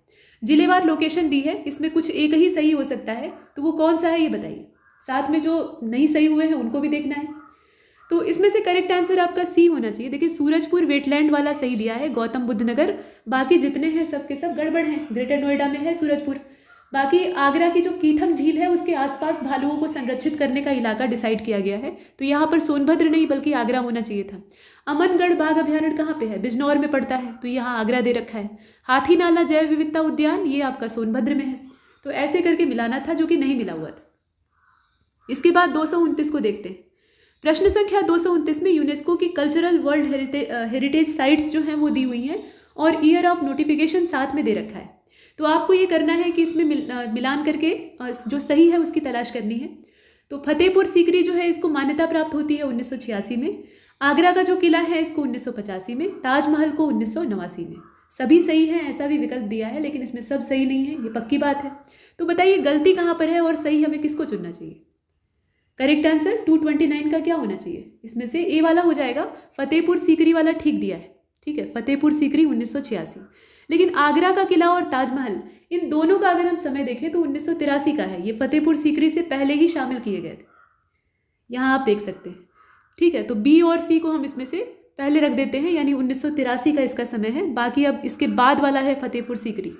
जिलेवार लोकेशन दी है इसमें कुछ एक ही सही हो सकता है तो वो कौन सा है ये बताइए साथ में जो नहीं सही हुए हैं उनको भी देखना है तो इसमें से करेक्ट आंसर आपका सी होना चाहिए देखिए सूरजपुर वेटलैंड वाला सही दिया है गौतम बुद्ध नगर बाकी जितने हैं सब सब गड़बड़ हैं ग्रेटर नोएडा में है सूरजपुर बाकी आगरा की जो कीथम झील है उसके आसपास भालुओं को संरक्षित करने का इलाका डिसाइड किया गया है तो यहाँ पर सोनभद्र नहीं बल्कि आगरा होना चाहिए था अमनगढ़ बाघ अभ्यारण्य कहाँ पे है बिजनौर में पड़ता है तो यहाँ आगरा दे रखा है हाथी नाला जैव विविधता उद्यान ये आपका सोनभद्र में है तो ऐसे करके मिलाना था जो कि नहीं मिला हुआ था इसके बाद दो को देखते हैं प्रश्न संख्या दो में यूनेस्को की कल्चरल वर्ल्ड हेरिटेज साइट्स जो हैं वो दी हुई हैं और ईयर ऑफ नोटिफिकेशन साथ में दे रखा है तो आपको ये करना है कि इसमें मिल, मिलान करके जो सही है उसकी तलाश करनी है तो फतेहपुर सीकरी जो है इसको मान्यता प्राप्त होती है उन्नीस में आगरा का जो किला है इसको उन्नीस में ताजमहल को उन्नीस में सभी सही है ऐसा भी विकल्प दिया है लेकिन इसमें सब सही नहीं है ये पक्की बात है तो बताइए गलती कहाँ पर है और सही हमें किसको चुनना चाहिए करेक्ट आंसर 229 का क्या होना चाहिए इसमें से ए वाला हो जाएगा फतेहपुर सीकरी वाला ठीक दिया है ठीक है फतेहपुर सीकरी उन्नीस लेकिन आगरा का किला और ताजमहल इन दोनों का अगर हम समय देखें तो उन्नीस का है ये फतेहपुर सीकरी से पहले ही शामिल किए गए थे यहाँ आप देख सकते हैं ठीक है तो बी और सी को हम इसमें से पहले रख देते हैं यानी उन्नीस का इसका समय है बाकी अब इसके बाद वाला है फतेहपुर सीकरी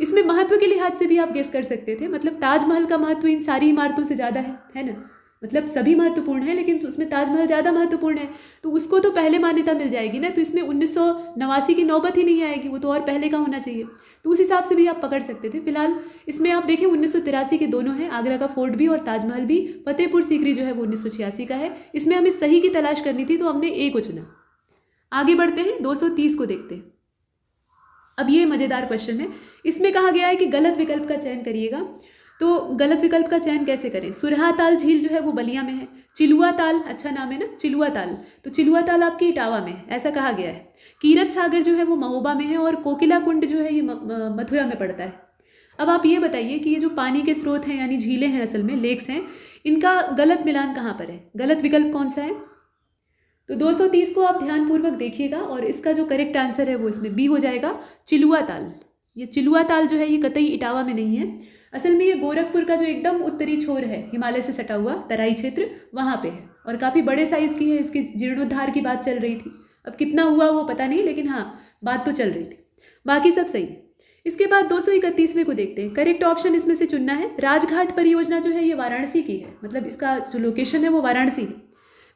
इसमें महत्व के लिहाज से भी आप गेस कर सकते थे मतलब ताजमहल का महत्व इन सारी इमारतों से ज़्यादा है है ना मतलब सभी महत्वपूर्ण है लेकिन तो उसमें ताजमहल ज़्यादा महत्वपूर्ण है तो उसको तो पहले मान्यता मिल जाएगी ना तो इसमें उन्नीस की नौबत ही नहीं आएगी वो तो और पहले का होना चाहिए तो उस हिसाब से भी आप पकड़ सकते थे फिलहाल इसमें आप देखें उन्नीस के दोनों हैं आगरा का फोर्ट भी और ताजमहल भी फतेहपुर सीकरी जो है वो उन्नीस का है इसमें हमें सही की तलाश करनी थी तो हमने ए को चुना आगे बढ़ते हैं दो को देखते हैं अब ये मज़ेदार क्वेश्चन है इसमें कहा गया है कि गलत विकल्प का चयन करिएगा तो गलत विकल्प का चयन कैसे करें सुरहा ताल झील जो है वो बलिया में है चिलुआ ताल अच्छा नाम है ना चिलुआ ताल तो चिलुआ ताल आपकी इटावा में है ऐसा कहा गया है कीरत सागर जो है वो महोबा में है और कोकिला कुंड जो है ये मथुरा में पड़ता है अब आप ये बताइए कि ये जो पानी के स्रोत हैं यानी झीलें हैं असल में लेक्स हैं इनका गलत मिलान कहाँ पर है गलत विकल्प कौन सा है तो 230 को आप ध्यानपूर्वक देखिएगा और इसका जो करेक्ट आंसर है वो इसमें बी हो जाएगा चिलुआ ताल ये चिलुआ ताल जो है ये कतई इटावा में नहीं है असल में ये गोरखपुर का जो एकदम उत्तरी छोर है हिमालय से सटा हुआ तराई क्षेत्र वहाँ पे है और काफ़ी बड़े साइज़ की है इसकी जीर्णोद्धार की बात चल रही थी अब कितना हुआ वो पता नहीं लेकिन हाँ बात तो चल रही थी बाकी सब सही इसके बाद दो में को देखते हैं करेक्ट ऑप्शन इसमें से चुनना है राजघाट परियोजना जो है ये वाराणसी की है मतलब इसका जो लोकेशन है वो वाराणसी है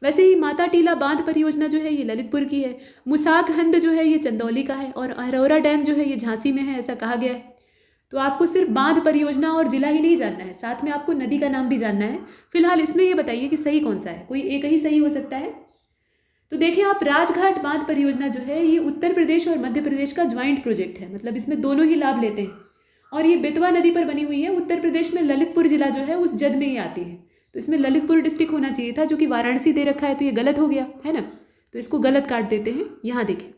वैसे ही माता टीला बांध परियोजना जो है ये ललितपुर की है मुसाक हंद जो है ये चंदौली का है और अरोरा डैम जो है ये झांसी में है ऐसा कहा गया है तो आपको सिर्फ बांध परियोजना और जिला ही नहीं जानना है साथ में आपको नदी का नाम भी जानना है फिलहाल इसमें ये बताइए कि सही कौन सा है कोई एक ही सही हो सकता है तो देखिए आप राजघाट बांध परियोजना जो है ये उत्तर प्रदेश और मध्य प्रदेश का ज्वाइंट प्रोजेक्ट है मतलब इसमें दोनों ही लाभ लेते हैं और ये बेतवा नदी पर बनी हुई है उत्तर प्रदेश में ललितपुर जिला जो है उस जद में ही आती है तो इसमें ललितपुर डिस्ट्रिक्ट होना चाहिए था जो कि वाराणसी दे रखा है तो ये गलत हो गया है ना तो इसको गलत काट देते हैं यहाँ देखें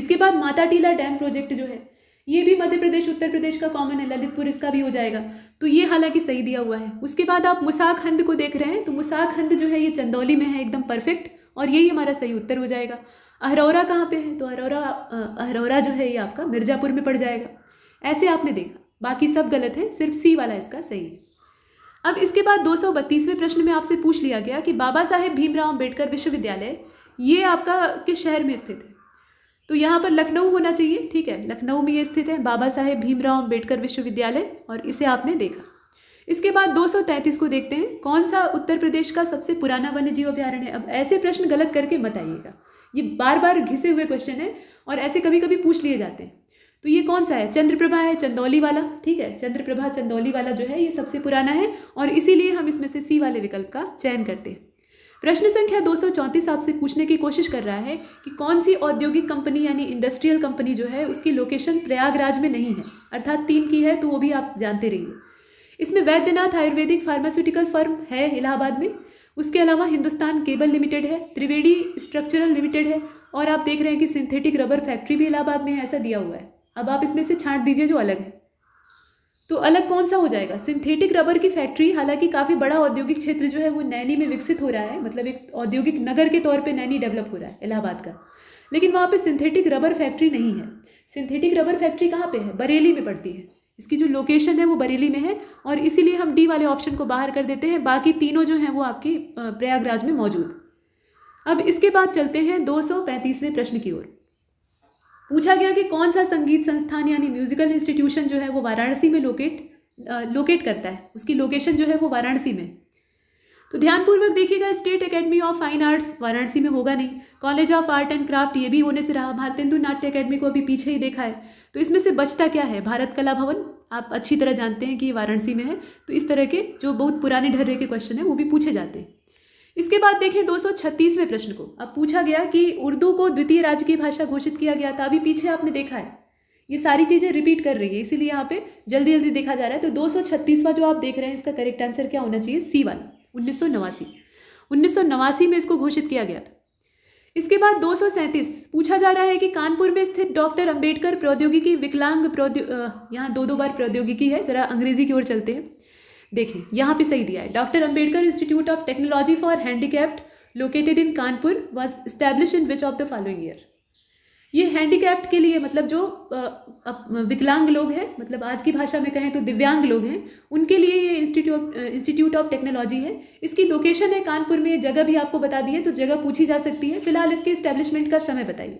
इसके बाद माता टीला डैम प्रोजेक्ट जो है ये भी मध्य प्रदेश उत्तर प्रदेश का कॉमन है ललितपुर इसका भी हो जाएगा तो ये हालांकि सही दिया हुआ है उसके बाद आप मुसाक हंद को देख रहे हैं तो मुसाक हंद जो है ये चंदौली में है एकदम परफेक्ट और यही हमारा सही उत्तर हो जाएगा अहरौरा कहाँ पे है तो अहरौरा अहरौरा जो है ये आपका मिर्ज़ापुर में पड़ जाएगा ऐसे आपने देखा बाकी सब गलत है सिर्फ सी वाला इसका सही है अब इसके बाद दो प्रश्न में आपसे पूछ लिया गया कि बाबा साहेब भीमराव अम्बेडकर विश्वविद्यालय ये आपका किस शहर में स्थित है तो यहाँ पर लखनऊ होना चाहिए ठीक है लखनऊ में ये स्थित है बाबा साहेब भीमराव अम्बेडकर विश्वविद्यालय और इसे आपने देखा इसके बाद 233 को देखते हैं कौन सा उत्तर प्रदेश का सबसे पुराना वन्य जीव अभ्यारण्य है अब ऐसे प्रश्न गलत करके मत आइएगा ये बार बार घिसे हुए क्वेश्चन है और ऐसे कभी कभी पूछ लिए जाते हैं तो ये कौन सा है चंद्रप्रभा है चंदौली वाला ठीक है चंद्रप्रभा चंदौली वाला जो है ये सबसे पुराना है और इसीलिए हम इसमें से सी वाले विकल्प का चयन करते हैं प्रश्न संख्या दो आपसे पूछने की कोशिश कर रहा है कि कौन सी औद्योगिक कंपनी यानी इंडस्ट्रियल कंपनी जो है उसकी लोकेशन प्रयागराज में नहीं है अर्थात तीन की है तो वो भी आप जानते रहिए इसमें वैद्यनाथ आयुर्वेदिक फार्मास्यूटिकल फर्म है इलाहाबाद में उसके अलावा हिंदुस्तान केबल लिमिटेड है त्रिवेणी स्ट्रक्चरल लिमिटेड है और आप देख रहे हैं कि सिंथेटिक रबर फैक्ट्री भी इलाहाबाद में ऐसा दिया हुआ है अब आप इसमें से छांट दीजिए जो अलग है तो अलग कौन सा हो जाएगा सिंथेटिक रबर की फैक्ट्री हालांकि काफ़ी बड़ा औद्योगिक क्षेत्र जो है वो नैनी में विकसित हो रहा है मतलब एक औद्योगिक नगर के तौर पे नैनी डेवलप हो रहा है इलाहाबाद का लेकिन वहाँ पे सिंथेटिक रबर फैक्ट्री नहीं है सिंथेटिक रबर फैक्ट्री कहाँ पे है बरेली में पड़ती है इसकी जो लोकेशन है वो बरेली में है और इसीलिए हम डी वाले ऑप्शन को बाहर कर देते हैं बाकी तीनों जो हैं वो आपकी प्रयागराज में मौजूद अब इसके बाद चलते हैं दो प्रश्न की ओर पूछा गया कि कौन सा संगीत संस्थान यानी म्यूजिकल इंस्टीट्यूशन जो है वो वाराणसी में लोकेट लोकेट करता है उसकी लोकेशन जो है वो वाराणसी में तो ध्यानपूर्वक देखिएगा State Academy of Fine Arts Varanasi में होगा नहीं College of Art and Craft ये भी होने से रहा भारतेंदु नाट्य अकेडमी को अभी पीछे ही देखा है तो इसमें से बचता क्या है भारत कला भवन आप अच्छी तरह जानते हैं कि ये वाराणसी में है तो इस तरह के जो बहुत पुराने ढर्रे के क्वेश्चन हैं वो भी पूछे जाते हैं इसके बाद देखें दो प्रश्न को अब पूछा गया कि उर्दू को द्वितीय राज्य की भाषा घोषित किया गया था अभी पीछे आपने देखा है ये सारी चीज़ें रिपीट कर रही है इसीलिए यहाँ पे जल्दी जल्दी देखा जा रहा है तो 236वां जो आप देख रहे हैं इसका करेक्ट आंसर क्या होना चाहिए सी वाला उन्नीस उन्नीस में इसको घोषित किया गया था इसके बाद दो पूछा जा रहा है कि कानपुर में स्थित डॉक्टर अम्बेडकर प्रौद्योगिकी विकलांग प्रौद्यो यहाँ दो दो बार प्रौद्योगिकी है ज़रा अंग्रेजी की ओर चलते हैं देखिए यहाँ पे सही दिया है doctor Ambedkar Institute of Technology for Handicapped located in Kanpur was establish in which of the following year ये हैंडीकैप्ड के लिए मतलब जो विकलांग लोग हैं मतलब आज की भाषा में कहें तो दिव्यांग लोग हैं उनके लिए ये इंस्टीट्यूट इंस्टीट्यूट ऑफ टेक्नोलॉजी है इसकी लोकेशन है कानपुर में जगह भी आपको बता दी है तो जगह पूछी जा सकती है फिलहाल इसके इस्टेब्लिशमेंट का समय बताइए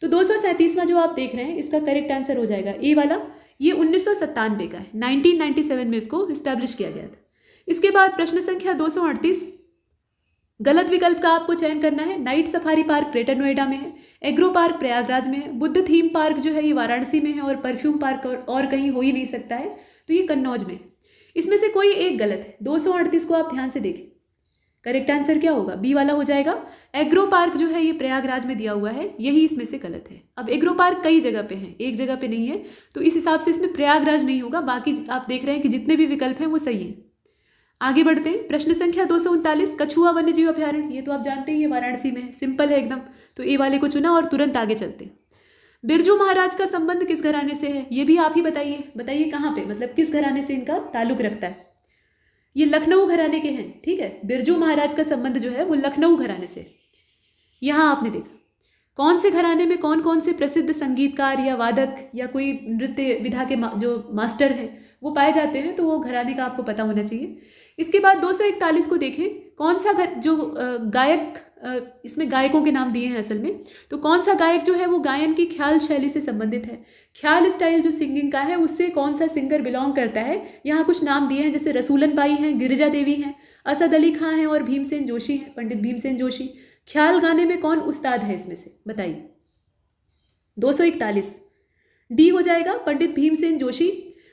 तो दो सौ जो आप देख रहे हैं इसका करेक्ट आंसर हो जाएगा ए वाला ये उन्नीस का है 1997 में इसको इस्टेब्लिश किया गया था इसके बाद प्रश्न संख्या अड़तीस गलत विकल्प का आपको चयन करना है Night Safari Park Greater Noida में है एग्रो पार्क प्रयागराज में है बुद्ध थीम पार्क जो है ये वाराणसी में है और परफ्यूम पार्क और, और कहीं हो ही नहीं सकता है तो ये कन्नौज में इसमें से कोई एक गलत है दो को आप ध्यान से देखें करेक्ट आंसर क्या होगा बी वाला हो जाएगा एग्रो पार्क जो है ये प्रयागराज में दिया हुआ है यही इसमें से गलत है अब एग्रो पार्क कई जगह पे हैं एक जगह पे नहीं है तो इस हिसाब से इसमें प्रयागराज नहीं होगा बाकी आप देख रहे हैं कि जितने भी विकल्प हैं वो सही हैं आगे बढ़ते हैं प्रश्न संख्या दो सौ उनतालीस कछुआ वन्य जीव अभ्यारण्य ये तो आप जानते ही है वाराणसी में सिंपल है एकदम तो ए वाले को चुना और तुरंत आगे चलते हैं बिरजू महाराज का संबंध किस घराने से है ये भी आप ही बताइए बताइए कहाँ पे मतलब किस घराने से इनका ताल्लुक रखता है ये लखनऊ घराने के हैं ठीक है बिरजू महाराज का संबंध जो है वो लखनऊ घराने से यहाँ आपने देखा कौन से घराने में कौन कौन से प्रसिद्ध संगीतकार या वादक या कोई नृत्य विधा के जो मास्टर हैं वो पाए जाते हैं तो वो घराने का आपको पता होना चाहिए इसके बाद दो को देखें कौन सा घर जो गायक इसमें गायकों के नाम दिए हैं असल में तो कौन सा गायक जो है वो गायन की ख्याल शैली से संबंधित है ख्याल स्टाइल जो सिंगिंग का है उससे कौन सा सिंगर बिलोंग करता है यहाँ कुछ नाम दिए हैं जैसे रसूलन बाई हैं गिरिजा देवी हैं असद अली खां हैं और भीमसेन जोशी हैं पंडित भीमसेन जोशी ख्याल गाने में कौन उस्ताद है इसमें से बताइए दो सौ इकतालीस डी हो जाएगा पंडित भीमसेन जोशी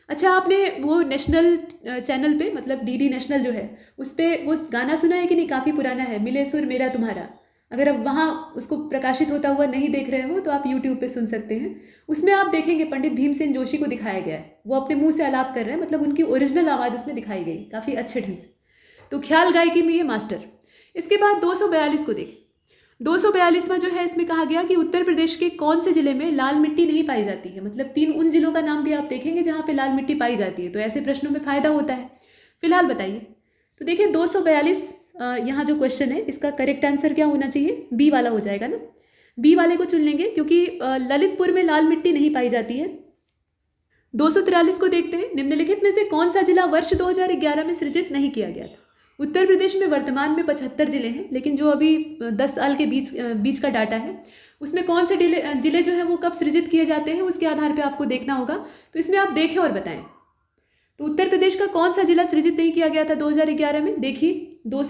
अच्छा आपने वो नेशनल चैनल पे मतलब डीडी नेशनल जो है उस पर वो गाना सुना है कि नहीं काफ़ी पुराना है मिले सुर मेरा तुम्हारा अगर आप वहाँ उसको प्रकाशित होता हुआ नहीं देख रहे हो तो आप यूट्यूब पे सुन सकते हैं उसमें आप देखेंगे पंडित भीमसेन जोशी को दिखाया गया है वो अपने मुंह से आलाप कर रहे हैं मतलब उनकी ओरिजिनल आवाज़ उसमें दिखाई गई काफ़ी अच्छे ढंग से तो ख्याल गायकी में ये मास्टर इसके बाद दो को देखें दो में जो है इसमें कहा गया कि उत्तर प्रदेश के कौन से ज़िले में लाल मिट्टी नहीं पाई जाती है मतलब तीन उन ज़िलों का नाम भी आप देखेंगे जहाँ पे लाल मिट्टी पाई जाती है तो ऐसे प्रश्नों में फ़ायदा होता है फिलहाल बताइए तो देखिए 242 यहाँ जो क्वेश्चन है इसका करेक्ट आंसर क्या होना चाहिए बी वाला हो जाएगा ना बी वाले को चुन लेंगे क्योंकि ललितपुर में लाल मिट्टी नहीं पाई जाती है दो को देखते हैं निम्नलिखित में से कौन सा जिला वर्ष 2011 में सृजित नहीं किया गया था उत्तर प्रदेश में वर्तमान में पचहत्तर ज़िले हैं लेकिन जो अभी दस साल के बीच बीच का डाटा है उसमें कौन से जिले जिले जो हैं वो कब सृजित किए जाते हैं उसके आधार पर आपको देखना होगा तो इसमें आप देखें और बताएं तो उत्तर प्रदेश का कौन सा जिला सृजित नहीं किया गया था 2011 में देखिए दो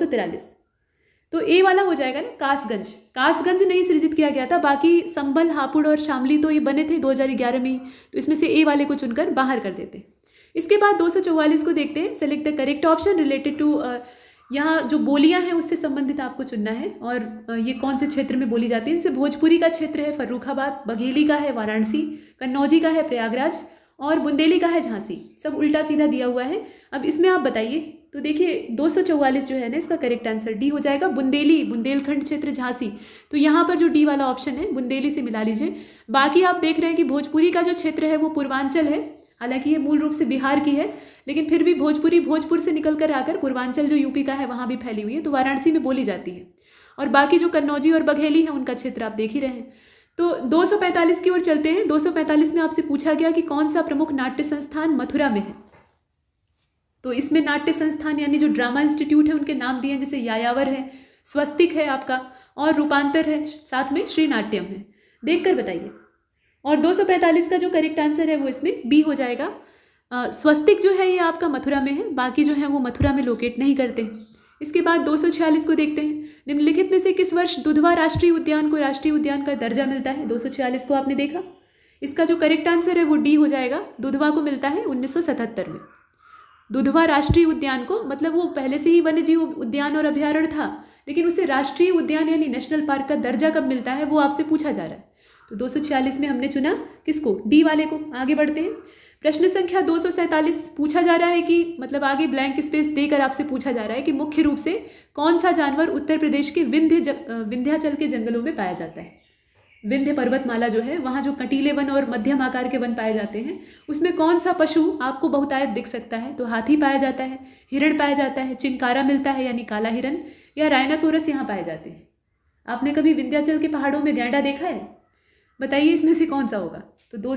तो ए वाला हो जाएगा ना कासगंज कासगंज नहीं सृजित किया गया था बाकी संभल हापुड़ और शामली तो ये बने थे 2011 में ही तो इसमें से ए वाले को चुनकर बाहर कर देते हैं इसके बाद 244 को देखते हैं select the correct option related to यहाँ जो बोलियाँ हैं उससे संबंधित आपको चुनना है और uh, ये कौन से क्षेत्र में बोली जाती है इससे भोजपुरी का क्षेत्र है फर्रुखाबाद बघेली का है वाराणसी कन्नौजी का है प्रयागराज और बुंदेली का है झांसी सब उल्टा सीधा दिया हुआ है अब इसमें आप बताइए तो देखिए 244 जो है ना इसका करेक्ट आंसर डी हो जाएगा बुंदेली बुंदेलखंड क्षेत्र झांसी तो यहाँ पर जो डी वाला ऑप्शन है बुंदेली से मिला लीजिए बाकी आप देख रहे हैं कि भोजपुरी का जो क्षेत्र है वो पूर्वांचल है हालांकि ये मूल रूप से बिहार की है लेकिन फिर भी भोजपुरी भोजपुर से निकल कर आकर पूर्वांचल जो यूपी का है वहाँ भी फैली हुई है तो वाराणसी में बोली जाती है और बाकी जो कन्नौजी और बघेली है उनका क्षेत्र आप देख ही रहे हैं तो 245 की ओर चलते हैं 245 में आपसे पूछा गया कि कौन सा प्रमुख नाट्य संस्थान मथुरा में है तो इसमें नाट्य संस्थान यानी जो ड्रामा इंस्टीट्यूट है उनके नाम दिए जैसे यायावर है स्वस्तिक है आपका और रूपांतर है साथ में श्री नाट्यम है देख कर बताइए और 245 का जो करेक्ट आंसर है वो इसमें बी हो जाएगा स्वस्तिक जो है ये आपका मथुरा में है बाकी जो है वो मथुरा में लोकेट नहीं करते इसके बाद 246 को देखते हैं निम्नलिखित में से किस वर्ष दुधवा राष्ट्रीय उद्यान को राष्ट्रीय उद्यान का दर्जा मिलता है दो को आपने देखा इसका जो करेक्ट आंसर है वो डी हो जाएगा दुधवा को मिलता है उन्नीस में दुधवा राष्ट्रीय उद्यान को मतलब वो पहले से ही वन्य जीव उद्यान और अभ्यारण्य था लेकिन उसे राष्ट्रीय उद्यान यानी नेशनल पार्क का दर्जा कब मिलता है वो आपसे पूछा जा रहा है तो दो में हमने चुना किसको डी वाले को आगे बढ़ते हैं प्रश्न संख्या दो पूछा जा रहा है कि मतलब आगे ब्लैंक स्पेस देकर आपसे पूछा जा रहा है कि मुख्य रूप से कौन सा जानवर उत्तर प्रदेश के विंध्य विंध्याचल के जंगलों में पाया जाता है विंध्य पर्वतमाला जो है वहाँ जो कटीले वन और मध्यम आकार के वन पाए जाते हैं उसमें कौन सा पशु आपको बहुतायत दिख सकता है तो हाथी पाया जाता है हिरण पाया जाता है चिंकारा मिलता है यानी काला हिरण या रायनासोरस यहाँ पाए जाते हैं आपने कभी विंध्याचल के पहाड़ों में गैंडा देखा है बताइए इसमें से कौन सा होगा तो दो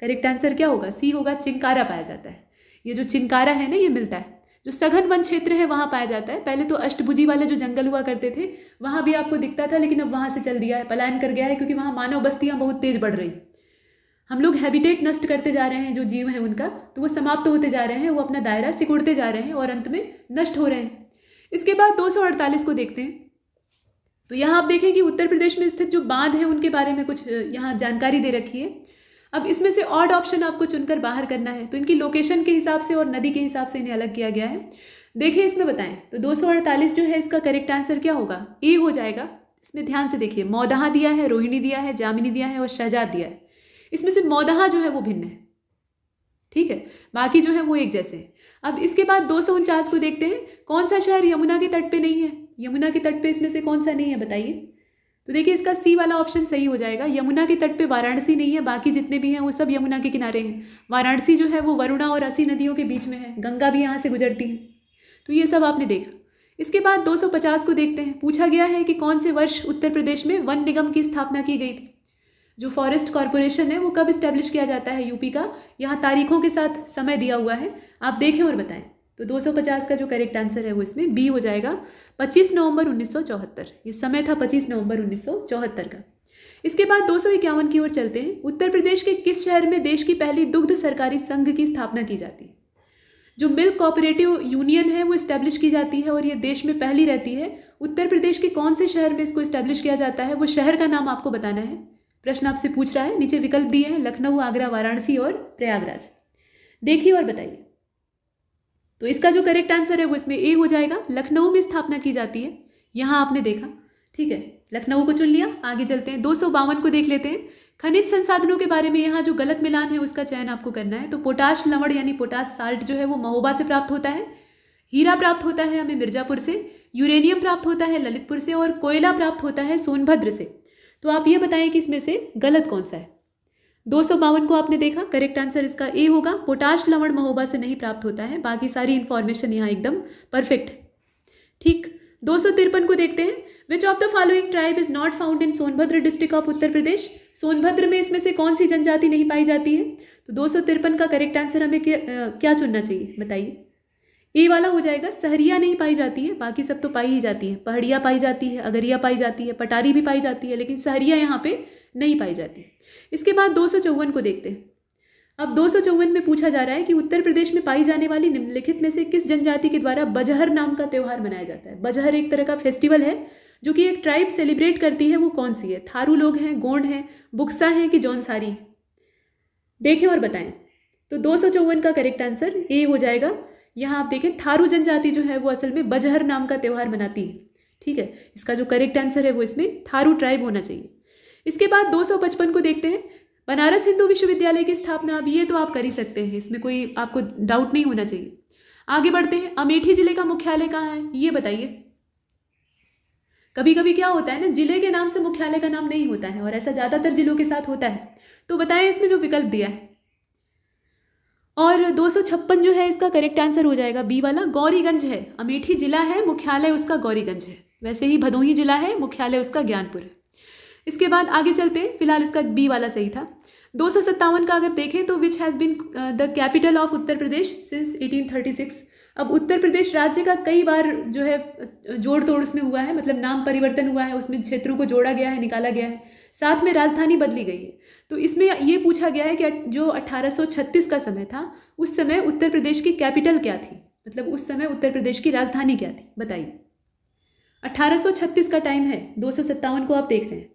करेक्ट आंसर क्या होगा सी होगा चिंकारा पाया जाता है ये जो चिंकारा है ना ये मिलता है जो सघन वन क्षेत्र है वहाँ पाया जाता है पहले तो अष्टभुजी वाले जो जंगल हुआ करते थे वहाँ भी आपको दिखता था लेकिन अब वहाँ से चल दिया है पलायन कर गया है क्योंकि वहाँ मानव बस्तियाँ बहुत तेज़ बढ़ रही हम लोग हैबिटेट नष्ट करते जा रहे हैं जो जीव हैं उनका तो वो समाप्त होते जा रहे हैं वो अपना दायरा सिकुड़ते जा रहे हैं और अंत में नष्ट हो रहे हैं इसके बाद दो को देखते हैं तो यहाँ आप देखें कि उत्तर प्रदेश में स्थित जो बांध है उनके बारे में कुछ यहाँ जानकारी दे रखी है अब इसमें से ऑड ऑप्शन आपको चुनकर बाहर करना है तो इनकी लोकेशन के हिसाब से और नदी के हिसाब से इन्हें अलग किया गया है देखिए इसमें बताएं तो दो जो है इसका करेक्ट आंसर क्या होगा ए हो जाएगा इसमें ध्यान से देखिए मौदहा दिया है रोहिणी दिया है जामिनी दिया है और शहजाद दिया है इसमें से मौदहा जो है वो भिन्न है ठीक है बाकी जो है वो एक जैसे अब इसके बाद दो को देखते हैं कौन सा शहर यमुना के तट पर नहीं है यमुना के तट पे इसमें से कौन सा नहीं है बताइए तो देखिए इसका सी वाला ऑप्शन सही हो जाएगा यमुना के तट पे वाराणसी नहीं है बाकी जितने भी हैं वो सब यमुना के किनारे हैं वाराणसी जो है वो वरुणा और असी नदियों के बीच में है गंगा भी यहाँ से गुजरती है तो ये सब आपने देखा इसके बाद 250 को देखते हैं पूछा गया है कि कौन से वर्ष उत्तर प्रदेश में वन निगम की स्थापना की गई थी जो फॉरेस्ट कॉरपोरेशन है वो कब इस्टेब्लिश किया जाता है यूपी का यहाँ तारीखों के साथ समय दिया हुआ है आप देखें और बताएं तो 250 का जो करेक्ट आंसर है वो इसमें बी हो जाएगा 25 नवंबर 1974 ये समय था 25 नवंबर 1974 का इसके बाद दो की ओर चलते हैं उत्तर प्रदेश के किस शहर में देश की पहली दुग्ध सरकारी संघ की स्थापना की जाती है जो मिल्क कॉपरेटिव यूनियन है वो स्टैब्लिश की जाती है और ये देश में पहली रहती है उत्तर प्रदेश के कौन से शहर में इसको स्टैब्लिश किया जाता है वो शहर का नाम आपको बताना है प्रश्न आपसे पूछ रहा है नीचे विकल्प दिए हैं लखनऊ आगरा वाराणसी और प्रयागराज देखिए और बताइए तो इसका जो करेक्ट आंसर है वो इसमें ए हो जाएगा लखनऊ में स्थापना की जाती है यहाँ आपने देखा ठीक है लखनऊ को चुन लिया आगे चलते हैं दो को देख लेते हैं खनिज संसाधनों के बारे में यहाँ जो गलत मिलान है उसका चयन आपको करना है तो पोटाश लवण यानी पोटाश साल्ट जो है वो महोबा से प्राप्त होता है हीरा प्राप्त होता है हमें मिर्जापुर से यूरेनियम प्राप्त होता है ललितपुर से और कोयला प्राप्त होता है सोनभद्र से तो आप ये बताएं कि इसमें से गलत कौन सा है दो को आपने देखा करेक्ट आंसर इसका ए होगा पोटाश लवण महोबा से नहीं प्राप्त होता है बाकी सारी इन्फॉर्मेशन यहाँ एकदम परफेक्ट ठीक दो को देखते हैं which of the following tribe is not found in Sonbhadra district of Uttar Pradesh Sonbhadra में इसमें से कौन सी जनजाति नहीं पाई जाती है तो दो का करेक्ट आंसर हमें क्या, क्या चुनना चाहिए बताइए ये वाला हो जाएगा सहरिया नहीं पाई जाती है बाकी सब तो पाई ही जाती है पहाड़िया पाई जाती है अगरिया पाई जाती है पटारी भी पाई जाती है लेकिन सहरिया यहाँ पे नहीं पाई जाती इसके बाद दो को देखते हैं अब दो में पूछा जा रहा है कि उत्तर प्रदेश में पाई जाने वाली निम्नलिखित में से किस जनजाति के द्वारा बजहर नाम का त्यौहार मनाया जाता है बजहर एक तरह का फेस्टिवल है जो कि एक ट्राइब सेलिब्रेट करती है वो कौन सी है थारू लोग हैं गोंड हैं बुक्सा हैं कि जौनसारी देखें और बताएं तो दो का करेक्ट आंसर ए हो जाएगा यहाँ आप देखें थारू जनजाति जो है वो असल में बजहर नाम का त्यौहार मनाती है ठीक है इसका जो करेक्ट आंसर है वो इसमें थारू ट्राइब होना चाहिए इसके बाद 255 को देखते हैं बनारस हिंदू विश्वविद्यालय की स्थापना अब ये तो आप कर ही सकते हैं इसमें कोई आपको डाउट नहीं होना चाहिए आगे बढ़ते हैं अमेठी जिले का मुख्यालय कहाँ है ये बताइए कभी कभी क्या होता है ना जिले के नाम से मुख्यालय का नाम नहीं होता है और ऐसा ज़्यादातर जिलों के साथ होता है तो बताएं इसमें जो विकल्प दिया है और दो जो है इसका करेक्ट आंसर हो जाएगा बी वाला गौरीगंज है अमेठी जिला है मुख्यालय उसका गौरीगंज है वैसे ही भदोही जिला है मुख्यालय उसका ज्ञानपुर है इसके बाद आगे चलते फिलहाल इसका बी वाला सही था दो का अगर देखें तो which has been the capital of Uttar Pradesh since 1836 अब उत्तर प्रदेश राज्य का कई बार जो है जोड़ तोड़ उसमें हुआ है मतलब नाम परिवर्तन हुआ है उसमें क्षेत्रों को जोड़ा गया है निकाला गया है साथ में राजधानी बदली गई है तो इसमें ये पूछा गया है कि जो 1836 का समय था उस समय उत्तर प्रदेश की कैपिटल क्या थी मतलब उस समय उत्तर प्रदेश की राजधानी क्या थी बताइए 1836 का टाइम है दो को आप देख रहे हैं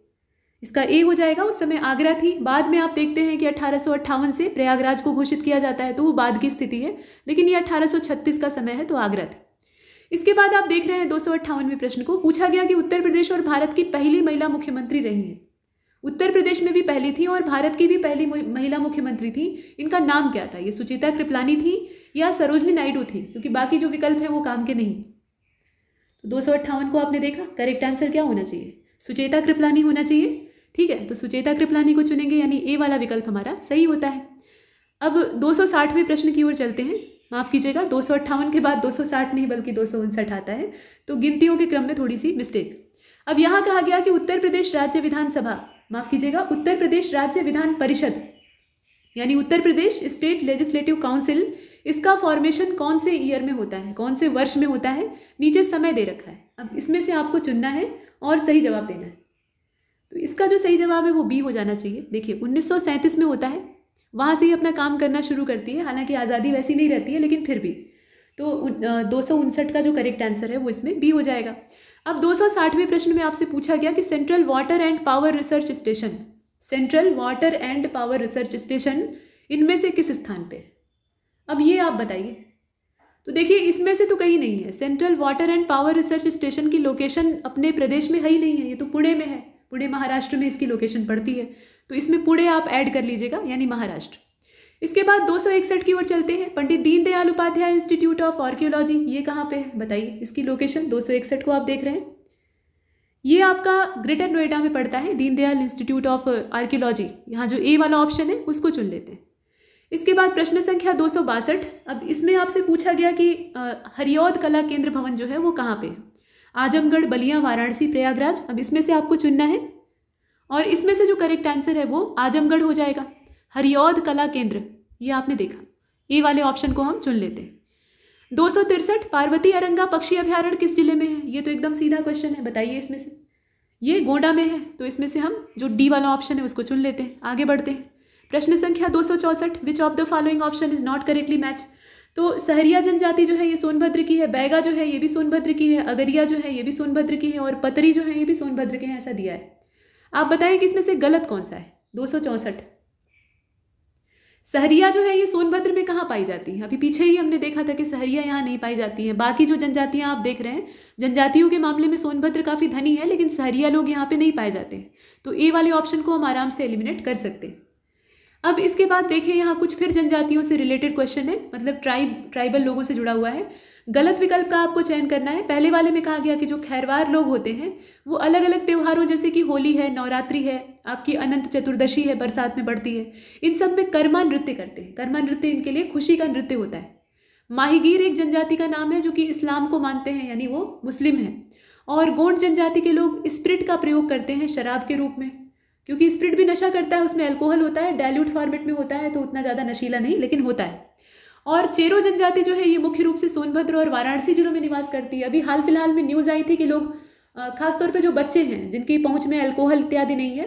इसका ए हो जाएगा उस समय आगरा थी बाद में आप देखते हैं कि अट्ठारह से प्रयागराज को घोषित किया जाता है तो वो बाद की स्थिति है लेकिन ये 1836 का समय है तो आगरा थी इसके बाद आप देख रहे हैं दो सौ प्रश्न को पूछा गया कि उत्तर प्रदेश और भारत की पहली महिला मुख्यमंत्री रही हैं उत्तर प्रदेश में भी पहली थी और भारत की भी पहली महिला मुख्यमंत्री थी इनका नाम क्या था ये सुचेता कृपलानी थी या सरोजनी नायडू थी क्योंकि बाकी जो विकल्प हैं वो काम के नहीं तो दो सौ अट्ठावन को आपने देखा करेक्ट आंसर क्या होना चाहिए सुचेता कृपलानी होना चाहिए ठीक है तो सुचेता कृपलानी को चुनेंगे यानी ए वाला विकल्प हमारा सही होता है अब 260वें प्रश्न की ओर चलते हैं माफ़ कीजिएगा दो के बाद दो नहीं बल्कि दो आता है तो गिनतियों के क्रम में थोड़ी सी मिस्टेक अब यहाँ कहा गया कि उत्तर प्रदेश राज्य विधानसभा माफ़ कीजिएगा उत्तर प्रदेश राज्य विधान परिषद यानी Uttar Pradesh State Legislative Council इसका फॉर्मेशन कौन से ईयर में होता है कौन से वर्ष में होता है नीचे समय दे रखा है अब इसमें से आपको चुनना है और सही जवाब देना है तो इसका जो सही जवाब है वो बी हो जाना चाहिए देखिए उन्नीस में होता है वहाँ से ही अपना काम करना शुरू करती है हालांकि आज़ादी वैसी नहीं रहती है लेकिन फिर भी तो दो का जो करेक्ट आंसर है वो इसमें बी हो जाएगा अब 260वें प्रश्न में आपसे पूछा गया कि Central Water and Power Research Station Central Water and Power Research Station इनमें से किस स्थान पे अब ये आप बताइए तो देखिए इसमें से तो कहीं नहीं है Central Water and Power Research Station की लोकेशन अपने प्रदेश में है ही नहीं है ये तो पुणे में है पुणे महाराष्ट्र में इसकी लोकेशन पड़ती है तो इसमें पुणे आप ऐड कर लीजिएगा यानी महाराष्ट्र इसके बाद दो की ओर चलते हैं Pandit Deendayal Upadhyay Institute of Archaeology ये कहाँ पे है बताइए इसकी लोकेशन दो को आप देख रहे हैं ये आपका ग्रेटर नोएडा में पड़ता है दीनदयाल इंस्टीट्यूट ऑफ आर्कियोलॉजी यहाँ जो ए वाला ऑप्शन है उसको चुन लेते हैं इसके बाद प्रश्न संख्या दो अब इसमें आपसे पूछा गया कि हरियौद कला केंद्र भवन जो है वो कहाँ पे है आजमगढ़ बलिया वाराणसी प्रयागराज अब इसमें से आपको चुनना है और इसमें से जो करेक्ट आंसर है वो आजमगढ़ हो जाएगा हरियोध कला केंद्र ये आपने देखा ये वाले ऑप्शन को हम चुन लेते हैं दो सौ तिरसठ पार्वती अरंगा पक्षी अभ्यारण्य किस जिले में है ये तो एकदम सीधा क्वेश्चन है बताइए इसमें से ये गोंडा में है तो इसमें से हम जो डी वाला ऑप्शन है उसको चुन लेते हैं आगे बढ़ते हैं प्रश्न संख्या दो सौ चौसठ which of the following option is not correctly match तो सहरिया जनजाति जो है ये सोनभद्र की है बैगा जो है ये भी सोनभद्र की है अगरिया जो है ये भी सोनभद्र की है और पतरी जो है ये भी सोनभद्र के हैं ऐसा दिया है आप बताएं कि इसमें से गलत कौन सा है दो सौ चौंसठ सहरिया जो है ये सोनभद्र में कहाँ पाई जाती है अभी पीछे ही हमने देखा था कि सहरिया यहाँ नहीं पाई जाती है बाकी जो जनजातियाँ आप देख रहे हैं जनजातियों के मामले में सोनभद्र काफ़ी धनी है लेकिन सहरिया लोग यहाँ पे नहीं पाए जाते तो ए वाले ऑप्शन को हम आराम से एलिमिनेट कर सकते हैं अब इसके बाद देखें यहाँ कुछ फिर जनजातियों से रिलेटेड क्वेश्चन है मतलब ट्राइब ट्राइबल लोगों से जुड़ा हुआ है गलत विकल्प का आपको चयन करना है पहले वाले में कहा गया कि जो खैरवार लोग होते हैं वो अलग अलग त्योहारों जैसे कि होली है नवरात्रि है आपकी अनंत चतुर्दशी है बरसात में बढ़ती है इन सब में कर्मा नृत्य करते हैं कर्मा नृत्य इनके लिए खुशी का नृत्य होता है माहिगीर एक जनजाति का नाम है जो कि इस्लाम को मानते हैं यानी वो मुस्लिम है और गोंड जनजाति के लोग स्प्रिट का प्रयोग करते हैं शराब के रूप में क्योंकि स्प्रिट भी नशा करता है उसमें अल्कोहल होता है डायल्यूट फॉर्मेट में होता है तो उतना ज़्यादा नशीला नहीं लेकिन होता है और चेरो जनजाति जो है ये मुख्य रूप से सोनभद्र और वाराणसी जिलों में निवास करती है अभी हाल फिलहाल में न्यूज़ आई थी कि लोग खासतौर पे जो बच्चे हैं जिनकी पहुंच में अल्कोहल इत्यादि नहीं है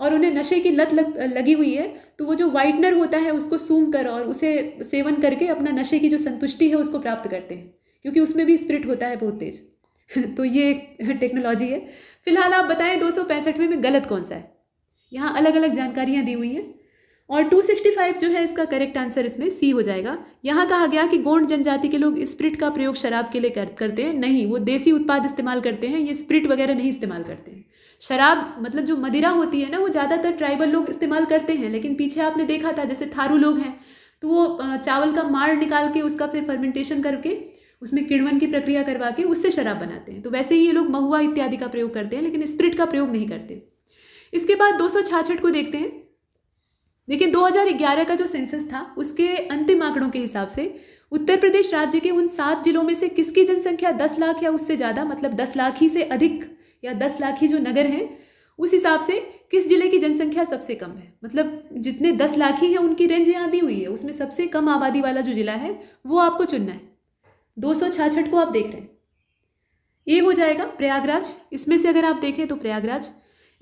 और उन्हें नशे की लत लग, लगी हुई है तो वो जो वाइटनर होता है उसको सूंघ कर और उसे सेवन करके अपना नशे की जो संतुष्टि है उसको प्राप्त करते हैं क्योंकि उसमें भी स्पिरिट होता है बहुत तेज़ तो ये एक टेक्नोलॉजी है फिलहाल आप बताएं दो में गलत कौन सा है यहाँ अलग अलग जानकारियाँ दी हुई हैं और 265 जो है इसका करेक्ट आंसर इसमें सी हो जाएगा यहाँ कहा गया कि गोंड जनजाति के लोग स्प्रिट का प्रयोग शराब के लिए कर, करते हैं नहीं वो देसी उत्पाद इस्तेमाल करते हैं ये स्प्रिट वगैरह नहीं इस्तेमाल करते हैं शराब मतलब जो मदिरा होती है ना वो ज़्यादातर ट्राइबल लोग इस्तेमाल करते हैं लेकिन पीछे आपने देखा था जैसे थारू लोग हैं तो वो चावल का मार निकाल के उसका फिर फर्मेंटेशन करके उसमें किड़वन की प्रक्रिया करवा के उससे शराब बनाते हैं तो वैसे ही ये लोग महुआ इत्यादि का प्रयोग करते हैं लेकिन स्प्रिट का प्रयोग नहीं करते इसके बाद दो को देखते हैं लेकिन 2011 का जो सेंसस था उसके अंतिम आंकड़ों के हिसाब से उत्तर प्रदेश राज्य के उन सात जिलों में से किसकी जनसंख्या दस लाख या उससे ज़्यादा मतलब दस लाख ही से अधिक या दस लाख ही जो नगर हैं उस हिसाब से किस जिले की जनसंख्या सबसे कम है मतलब जितने दस लाख ही हैं उनकी रेंज यहाँ दी हुई है उसमें सबसे कम आबादी वाला जो जिला है वो आपको चुनना है दो को आप देख रहे हैं ये हो जाएगा प्रयागराज इसमें से अगर आप देखें तो प्रयागराज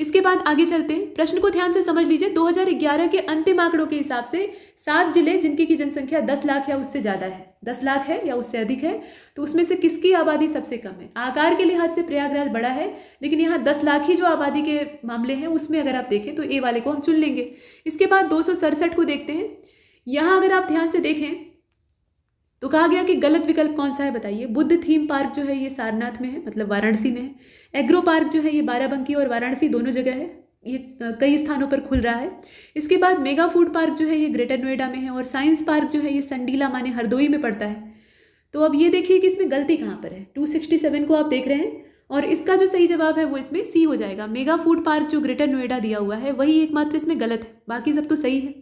इसके बाद आगे चलते हैं प्रश्न को ध्यान से समझ लीजिए 2011 के अंतिम आंकड़ों के हिसाब से सात जिले जिनकी की जनसंख्या 10 लाख या उससे ज़्यादा है 10 लाख है या उससे अधिक है तो उसमें से किसकी आबादी सबसे कम है आकार के लिहाज से प्रयागराज बड़ा है लेकिन यहाँ दस लाख ही जो आबादी के मामले हैं उसमें अगर आप देखें तो ए वाले को हम चुन लेंगे इसके बाद दो को देखते हैं यहाँ अगर आप ध्यान से देखें तो कहा गया कि गलत विकल्प कौन सा है बताइए बुद्ध थीम पार्क जो है ये सारनाथ में है मतलब वाराणसी में है एग्रो पार्क जो है ये बाराबंकी और वाराणसी दोनों जगह है ये कई स्थानों पर खुल रहा है इसके बाद मेगा फूड पार्क जो है ये ग्रेटर नोएडा में है और साइंस पार्क जो है ये संडीला माने हरदोई में पड़ता है तो अब ये देखिए कि इसमें गलती कहाँ पर है टू को आप देख रहे हैं और इसका जो सही जवाब है वो इसमें सी हो जाएगा मेगा फूड पार्क जो ग्रेटर नोएडा दिया हुआ है वही एकमात्र इसमें गलत है बाकी सब तो सही है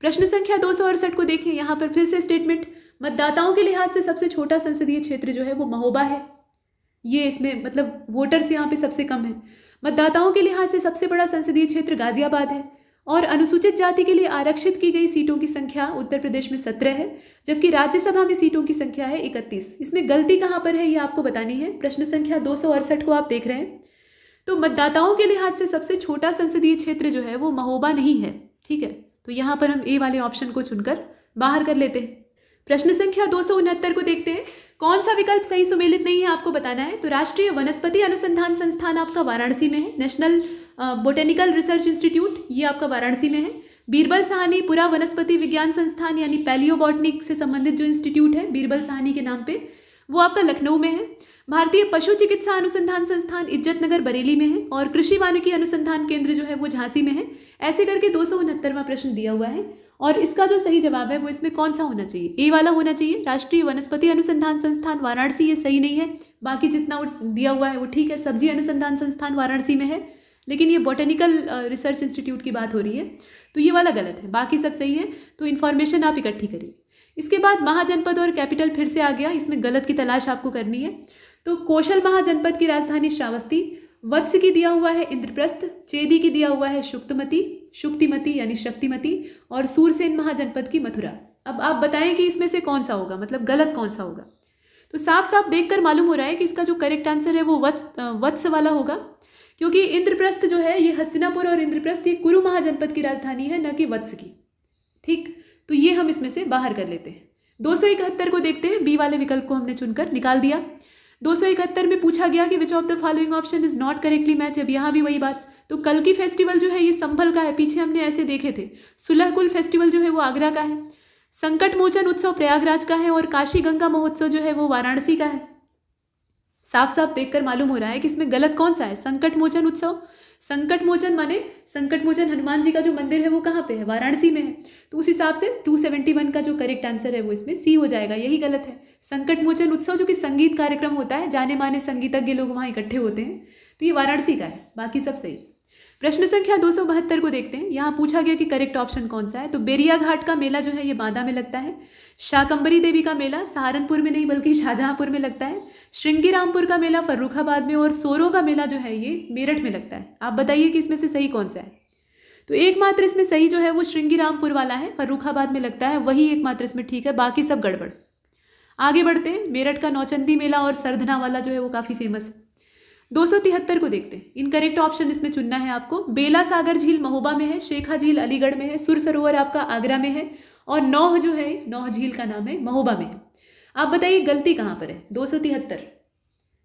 प्रश्न संख्या दो को देखें यहाँ पर फिर से स्टेटमेंट मतदाताओं के लिहाज से सबसे छोटा संसदीय क्षेत्र जो है वो महोबा है ये इसमें मतलब वोटर्स यहाँ पे सबसे कम है मतदाताओं के लिहाज से सबसे बड़ा संसदीय क्षेत्र गाजियाबाद है और अनुसूचित जाति के लिए आरक्षित की गई सीटों की संख्या उत्तर प्रदेश में सत्रह है जबकि राज्यसभा में सीटों की संख्या है इकतीस इसमें गलती कहाँ पर है ये आपको बतानी है प्रश्न संख्या दो को आप देख रहे हैं तो मतदाताओं के लिहाज से सबसे छोटा संसदीय क्षेत्र जो है वो महोबा नहीं है ठीक है तो यहाँ पर हम ए वाले ऑप्शन को चुनकर बाहर कर लेते हैं प्रश्न संख्या दो को देखते हैं कौन सा विकल्प सही सुमेलित नहीं है आपको बताना है तो राष्ट्रीय वनस्पति अनुसंधान संस्थान आपका वाराणसी में है नेशनल बोटेनिकल रिसर्च इंस्टीट्यूट ये आपका वाराणसी में है बीरबल सहानी पुरा वनस्पति विज्ञान संस्थान यानी पैलियोबॉटनिक से संबंधित जो इंस्टीट्यूट है बीरबल सहानी के नाम पे वो आपका लखनऊ में है भारतीय पशु चिकित्सा अनुसंधान संस्थान इज्जत नगर बरेली में है और कृषि वानिकी अनुसंधान केंद्र जो है वो झांसी में है ऐसे करके दो प्रश्न दिया हुआ है और इसका जो सही जवाब है वो इसमें कौन सा होना चाहिए ए वाला होना चाहिए राष्ट्रीय वनस्पति अनुसंधान संस्थान वाराणसी ये सही नहीं है बाकी जितना दिया हुआ है वो ठीक है सब्जी अनुसंधान संस्थान वाराणसी में है लेकिन ये बॉटेनिकल रिसर्च इंस्टीट्यूट की बात हो रही है तो ये वाला गलत है बाकी सब सही है तो इन्फॉर्मेशन आप इकट्ठी करिए इसके बाद महाजनपद और कैपिटल फिर से आ गया इसमें गलत की तलाश आपको करनी है तो कौशल महाजनपद की राजधानी श्रावस्ती वत्स की दिया हुआ है इंद्रप्रस्थ चेदी की दिया हुआ है शुक्तमती शुक्तिमती यानी शक्तिमती और सूरसेन महाजनपद की मथुरा अब आप बताएं कि इसमें से कौन सा होगा मतलब गलत कौन सा होगा तो साफ साफ देखकर मालूम हो रहा है कि इसका जो करेक्ट आंसर है वो वत्स वत्स वाला होगा क्योंकि इंद्रप्रस्थ जो है ये हस्तिनापुर और इंद्रप्रस्थ ये कुरु महाजनपद की राजधानी है न कि वत्स की ठीक तो ये हम इसमें से बाहर कर लेते हैं दो को देखते हैं बी वाले विकल्प को हमने चुनकर निकाल दिया दो में पूछा गया कि which of the following option is not correctly match अब यहाँ भी वही बात तो कल की फेस्टिवल जो है ये संभल का है पीछे हमने ऐसे देखे थे सुलह कुल फेस्टिवल जो है वो आगरा का है संकट मोचन उत्सव प्रयागराज का है और काशी गंगा महोत्सव जो है वो वाराणसी का है साफ साफ देखकर मालूम हो रहा है कि इसमें गलत कौन सा है संकट मोचन उत्सव संकट मोचन माने संकट मोचन हनुमान जी का जो मंदिर है वो कहाँ पे है वाराणसी में है तो उस हिसाब से 271 का जो करेक्ट आंसर है वो इसमें सी हो जाएगा यही गलत है संकट मोचन उत्सव जो कि संगीत कार्यक्रम होता है जाने माने संगीतज्ञ लोग वहाँ इकट्ठे होते हैं तो ये वाराणसी का है बाकी सब सही प्रश्न संख्या दो को देखते हैं यहाँ पूछा गया कि करेक्ट ऑप्शन कौन सा है तो बेरिया घाट का मेला जो है ये बांदा में लगता है शाकंबरी देवी का मेला सहारनपुर में नहीं बल्कि शाहजहांपुर में लगता है श्रृंगी रामपुर का मेला फर्रुखाबाद में और सोरों का मेला जो है ये मेरठ में लगता है आप बताइए कि इसमें से सही कौन सा है तो एकमात्र इसमें सही जो है वो श्रृंगी रामपुर वाला है फर्रुखाबाद में लगता है वही एकमात्र इसमें ठीक है बाकी सब गड़बड़ आगे बढ़ते हैं मेरठ का नौचंदी मेला और सरधना वाला जो है वो काफ़ी फेमस है तिहत्तर को देखते हैं इनकरेक्ट ऑप्शन इसमें चुनना है आपको बेला सागर झील महोबा में है शेखा झील अलीगढ़ में है सुर सरोवर आपका आगरा में है और नौह जो है नौह झील का नाम है महोबा में है आप बताइए गलती कहाँ पर है दो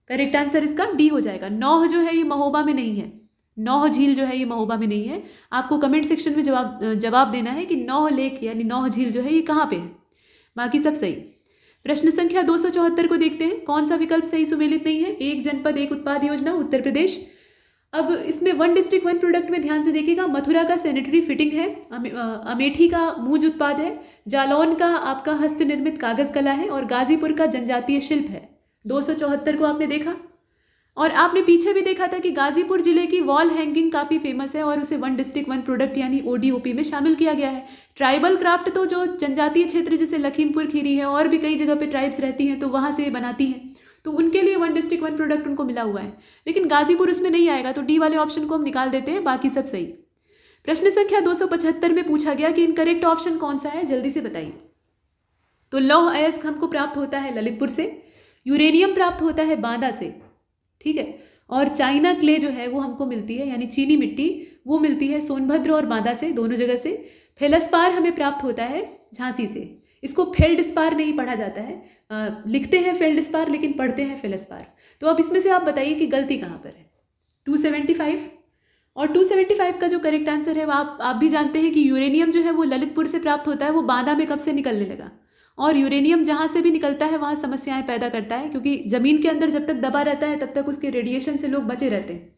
करेक्ट आंसर इसका डी हो जाएगा नौह जो है ये महोबा में नहीं है नौह झील जो है ये महोबा में नहीं है आपको कमेंट सेक्शन में जवाब जवाब देना है कि नौह लेक यानी नौह झील जो है ये कहाँ पे है बाकी सब सही प्रश्न संख्या दो को देखते हैं कौन सा विकल्प सही सुमेलित नहीं है एक जनपद एक उत्पाद योजना उत्तर प्रदेश अब इसमें वन डिस्ट्रिक्ट वन प्रोडक्ट में ध्यान से देखिएगा मथुरा का सैनिटरी फिटिंग है अमेठी का मूज उत्पाद है जालौन का आपका हस्त निर्मित कागज कला है और गाजीपुर का जनजातीय शिल्प है दो को आपने देखा और आपने पीछे भी देखा था कि गाजीपुर जिले की वॉल हैंगिंग काफ़ी फेमस है और उसे वन डिस्ट्रिक्ट वन प्रोडक्ट यानी ओडीओपी में शामिल किया गया है ट्राइबल क्राफ्ट तो जो जनजातीय क्षेत्र जैसे लखीमपुर खीरी है और भी कई जगह पे ट्राइब्स रहती हैं तो वहाँ से बनाती हैं तो उनके लिए वन डिस्ट्रिक्ट वन प्रोडक्ट उनको मिला हुआ है लेकिन गाजीपुर उसमें नहीं आएगा तो डी वाले ऑप्शन को हम निकाल देते हैं बाकी सब सही प्रश्न संख्या पचहत्तर में पूछा गया कि इनकरेक्ट ऑप्शन कौन सा है जल्दी से बताइए तो लौह अयस्क हमको प्राप्त होता है ललितपुर से यूरेनियम प्राप्त होता है बांदा से ठीक है और चाइना क्ले जो है वो हमको मिलती है यानी चीनी मिट्टी वो मिलती है सोनभद्र और बांदा से दोनों जगह से फेलस्पार हमें प्राप्त होता है झांसी से इसको फेल्ड स्पार नहीं पढ़ा जाता है आ, लिखते हैं फेल्ड स्पार लेकिन पढ़ते हैं फेलस्पार तो अब इसमें से आप बताइए कि गलती कहाँ पर है टू और 275 का जो करेक्ट आंसर है वो आप आप भी जानते हैं कि यूरेनियम जो है वो ललितपुर से प्राप्त होता है वो बांदा में कब से निकलने लगा और यूरेनियम जहाँ से भी निकलता है वहाँ समस्याएँ पैदा करता है क्योंकि ज़मीन के अंदर जब तक दबा रहता है तब तक उसके रेडिएशन से लोग बचे रहते हैं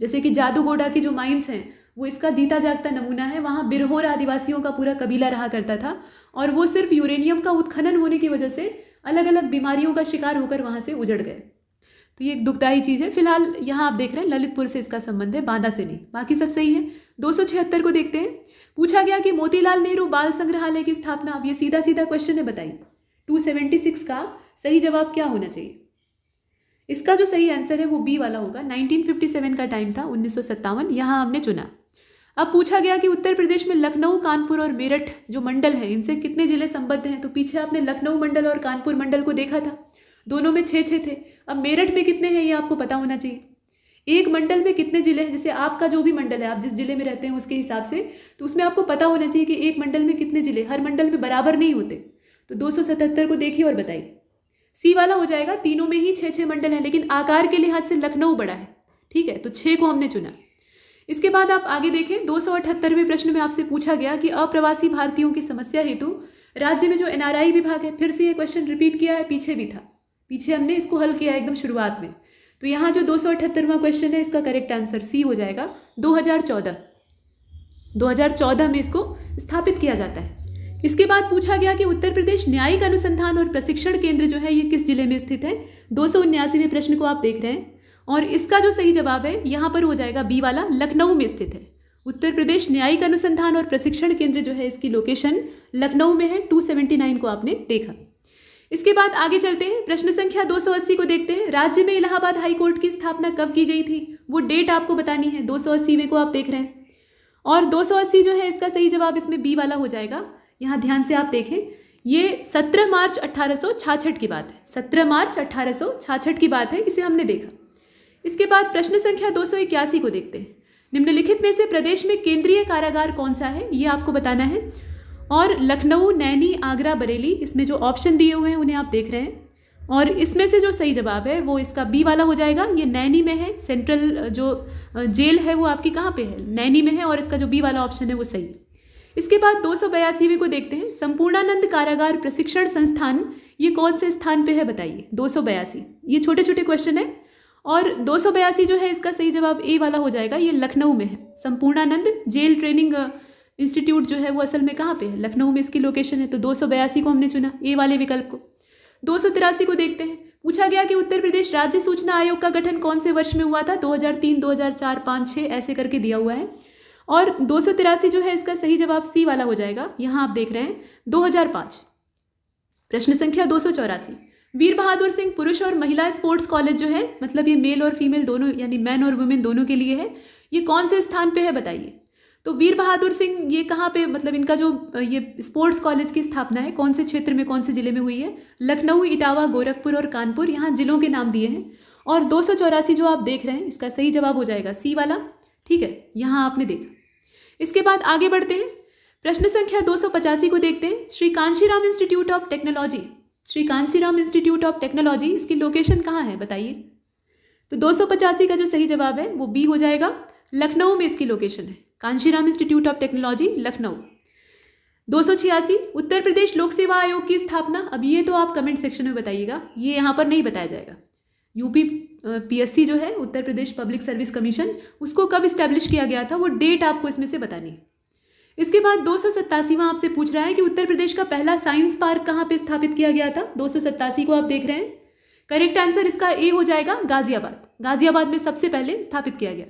जैसे कि जादूगोडा की जो माइंस हैं वो इसका जीता जागता नमूना है वहाँ बिरहोर आदिवासियों का पूरा कबीला रहा करता था और वो सिर्फ यूरेनियम का उत्खनन होने की वजह से अलग अलग बीमारियों का शिकार होकर वहाँ से उजड़ गए तो ये एक दुखदायी चीज़ है फिलहाल यहाँ आप देख रहे हैं ललितपुर से इसका संबंध है बांदा से नहीं बाकी सब सही है दो को देखते हैं पूछा गया कि मोतीलाल नेहरू बाल संग्रहालय की स्थापना अब ये सीधा सीधा क्वेश्चन है बताइए 276 का सही जवाब क्या होना चाहिए इसका जो सही आंसर है वो बी वाला होगा 1957 का टाइम था उन्नीस सौ यहाँ हमने चुना अब पूछा गया कि उत्तर प्रदेश में लखनऊ कानपुर और मेरठ जो मंडल है इनसे कितने जिले संबद्ध हैं तो पीछे आपने लखनऊ मंडल और कानपुर मंडल को देखा था दोनों में छः छः थे अब मेरठ में कितने हैं ये आपको पता होना चाहिए एक मंडल में कितने जिले हैं जैसे आपका जो भी मंडल है आप जिस जिले में रहते हैं उसके हिसाब से तो उसमें आपको पता होना चाहिए कि एक मंडल में कितने जिले हर मंडल में बराबर नहीं होते तो दो को देखिए और बताइए सी वाला हो जाएगा तीनों में ही छः छः मंडल हैं लेकिन आकार के लिहाज से लखनऊ बड़ा है ठीक है तो छः को हमने चुना इसके बाद आप आगे देखें दो प्रश्न में आपसे पूछा गया कि अप्रवासी भारतीयों की समस्या हेतु राज्य में जो एनआरआई विभाग है फिर से ये क्वेश्चन रिपीट किया है पीछे भी था पीछे हमने इसको हल किया एकदम शुरुआत में तो यहाँ जो दो सौ अठहत्तरवां क्वेश्चन है इसका करेक्ट आंसर सी हो जाएगा 2014 2014 में इसको स्थापित किया जाता है इसके बाद पूछा गया कि उत्तर प्रदेश न्यायिक अनुसंधान और प्रशिक्षण केंद्र जो है ये किस जिले में स्थित है दो में प्रश्न को आप देख रहे हैं और इसका जो सही जवाब है यहाँ पर हो जाएगा बी वाला लखनऊ में स्थित है उत्तर प्रदेश न्यायिक अनुसंधान और प्रशिक्षण केंद्र जो है इसकी लोकेशन लखनऊ में है 279 को आपने देखा इसके बाद आगे चलते हैं प्रश्न संख्या 280 को देखते हैं राज्य में इलाहाबाद हाईकोर्ट की स्थापना कब की गई थी वो डेट आपको बतानी है 280 में को आप देख रहे हैं और 280 जो है इसका सही जवाब इसमें बी वाला हो जाएगा यहाँ ध्यान से आप देखें ये 17 मार्च अट्ठारह की बात है सत्रह मार्च अट्ठारह की बात है इसे हमने देखा इसके बाद प्रश्न संख्या दो को देखते हैं निम्नलिखित में से प्रदेश में केंद्रीय कारागार कौन सा है ये आपको बताना है और लखनऊ नैनी आगरा बरेली इसमें जो ऑप्शन दिए हुए हैं उन्हें आप देख रहे हैं और इसमें से जो सही जवाब है वो इसका बी वाला हो जाएगा ये नैनी में है सेंट्रल जो जेल है वो आपकी कहाँ पे है नैनी में है और इसका जो बी वाला ऑप्शन है वो सही इसके बाद दो सौ बयासीवे को देखते हैं संपूर्णानंद कारागार प्रशिक्षण संस्थान ये कौन से स्थान पे है बताइए दो सौ बयासी ये छोटे छोटे क्वेश्चन है और दो सौ बयासी जो है इसका सही जवाब ए वाला हो जाएगा ये लखनऊ में है संपूर्णानंद जेल ट्रेनिंग इंस्टीट्यूट जो है वो असल में कहाँ पे है लखनऊ में इसकी लोकेशन है तो दो को हमने चुना ए वाले विकल्प को दो को देखते हैं पूछा गया कि उत्तर प्रदेश राज्य सूचना आयोग का गठन कौन से वर्ष में हुआ था 2003, 2004, 5, 6 ऐसे करके दिया हुआ है और दो जो है इसका सही जवाब सी वाला हो जाएगा यहाँ आप देख रहे हैं 2005 प्रश्न संख्या दो वीर बहादुर सिंह पुरुष और महिला स्पोर्ट्स कॉलेज जो है मतलब ये मेल और फीमेल दोनों यानी मैन और वुमेन दोनों के लिए है ये कौन से स्थान पे है बताइए तो वीर बहादुर सिंह ये कहाँ पे मतलब इनका जो ये स्पोर्ट्स कॉलेज की स्थापना है कौन से क्षेत्र में कौन से ज़िले में हुई है लखनऊ इटावा गोरखपुर और कानपुर यहाँ ज़िलों के नाम दिए हैं और दो जो आप देख रहे हैं इसका सही जवाब हो जाएगा सी वाला ठीक है यहाँ आपने देखा इसके बाद आगे बढ़ते हैं प्रश्न संख्या दो को देखते हैं Shri Kanshiram Institute of Technology Shri Kanshiram Institute of Technology इसकी लोकेशन कहाँ है बताइए तो दो का जो सही जवाब है वो बी हो जाएगा लखनऊ में इसकी लोकेशन है Kanshiram Institute of Technology Lucknow दो उत्तर प्रदेश लोक सेवा आयोग की स्थापना अब ये तो आप कमेंट सेक्शन में बताइएगा ये यहाँ पर नहीं बताया जाएगा यूपी पीएससी जो है Uttar Pradesh Public Service Commission उसको कब इस्टेब्लिश किया गया था वो डेट आपको इसमें से बतानी है इसके बाद दो सौ आपसे पूछ रहा है कि उत्तर प्रदेश का पहला साइंस पार्क कहाँ पे स्थापित किया गया था दो को आप देख रहे हैं करेक्ट आंसर इसका ए हो जाएगा गाजियाबाद गाजियाबाद में सबसे पहले स्थापित किया गया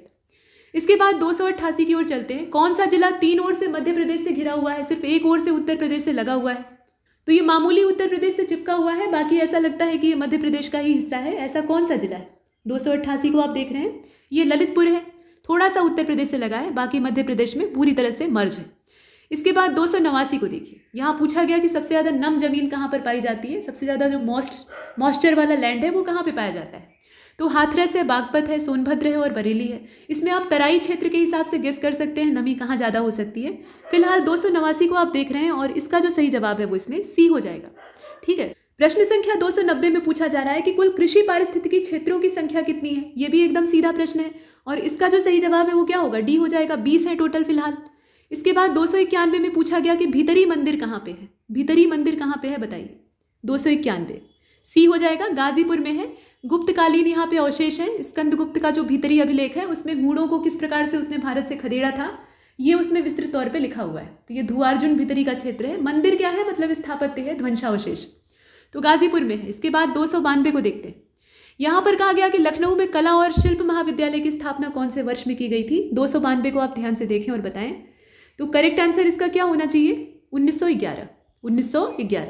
इसके बाद दो सौ अट्ठासी की ओर चलते हैं कौन सा जिला तीन ओर से मध्य प्रदेश से घिरा हुआ है सिर्फ एक ओर से उत्तर प्रदेश से लगा हुआ है तो ये मामूली उत्तर प्रदेश से चिपका हुआ है बाकी ऐसा लगता है कि ये मध्य प्रदेश का ही हिस्सा है ऐसा कौन सा जिला है दो सौ अट्ठासी को आप देख रहे हैं ये ललितपुर है थोड़ा सा उत्तर प्रदेश से लगा है बाकी मध्य प्रदेश में पूरी तरह से मर्ज है इसके बाद दो सौ नवासी को देखिए यहाँ पूछा गया कि सबसे ज़्यादा नम जमीन कहाँ पर पाई जाती है सबसे ज़्यादा जो मॉस्ट मॉइस्चर वाला लैंड है वो कहाँ पर पाया जाता है तो हाथरस है बागपत है सोनभद्र है और बरेली है इसमें आप तराई क्षेत्र के हिसाब से गेस कर सकते हैं नमी कहाँ ज़्यादा हो सकती है फिलहाल दो को आप देख रहे हैं और इसका जो सही जवाब है वो इसमें सी हो जाएगा ठीक है प्रश्न संख्या 290 में पूछा जा रहा है कि कुल कृषि पारिस्थितिकी क्षेत्रों की संख्या कितनी है ये भी एकदम सीधा प्रश्न है और इसका जो सही जवाब है वो क्या होगा डी हो जाएगा बीस है टोटल फिलहाल इसके बाद दो में पूछा गया कि भीतरी मंदिर कहाँ पे है भीतरी मंदिर कहाँ पे है बताइए दो सी हो जाएगा गाजीपुर में है गुप्तकालीन यहाँ पे अवशेष है स्कंदगुप्त का जो भीतरी अभिलेख है उसमें हूणों को किस प्रकार से उसने भारत से खदेड़ा था ये उसमें विस्तृत तौर पे लिखा हुआ है तो ये धुआर्जुन भीतरी का क्षेत्र है मंदिर क्या है मतलब स्थापत्य है ध्वंसावशेष तो गाजीपुर में है इसके बाद दो को देखते हैं यहाँ पर कहा गया कि लखनऊ में कला और शिल्प महाविद्यालय की स्थापना कौन से वर्ष में की गई थी दो को आप ध्यान से देखें और बताएं तो करेक्ट आंसर इसका क्या होना चाहिए सौ ग्यारह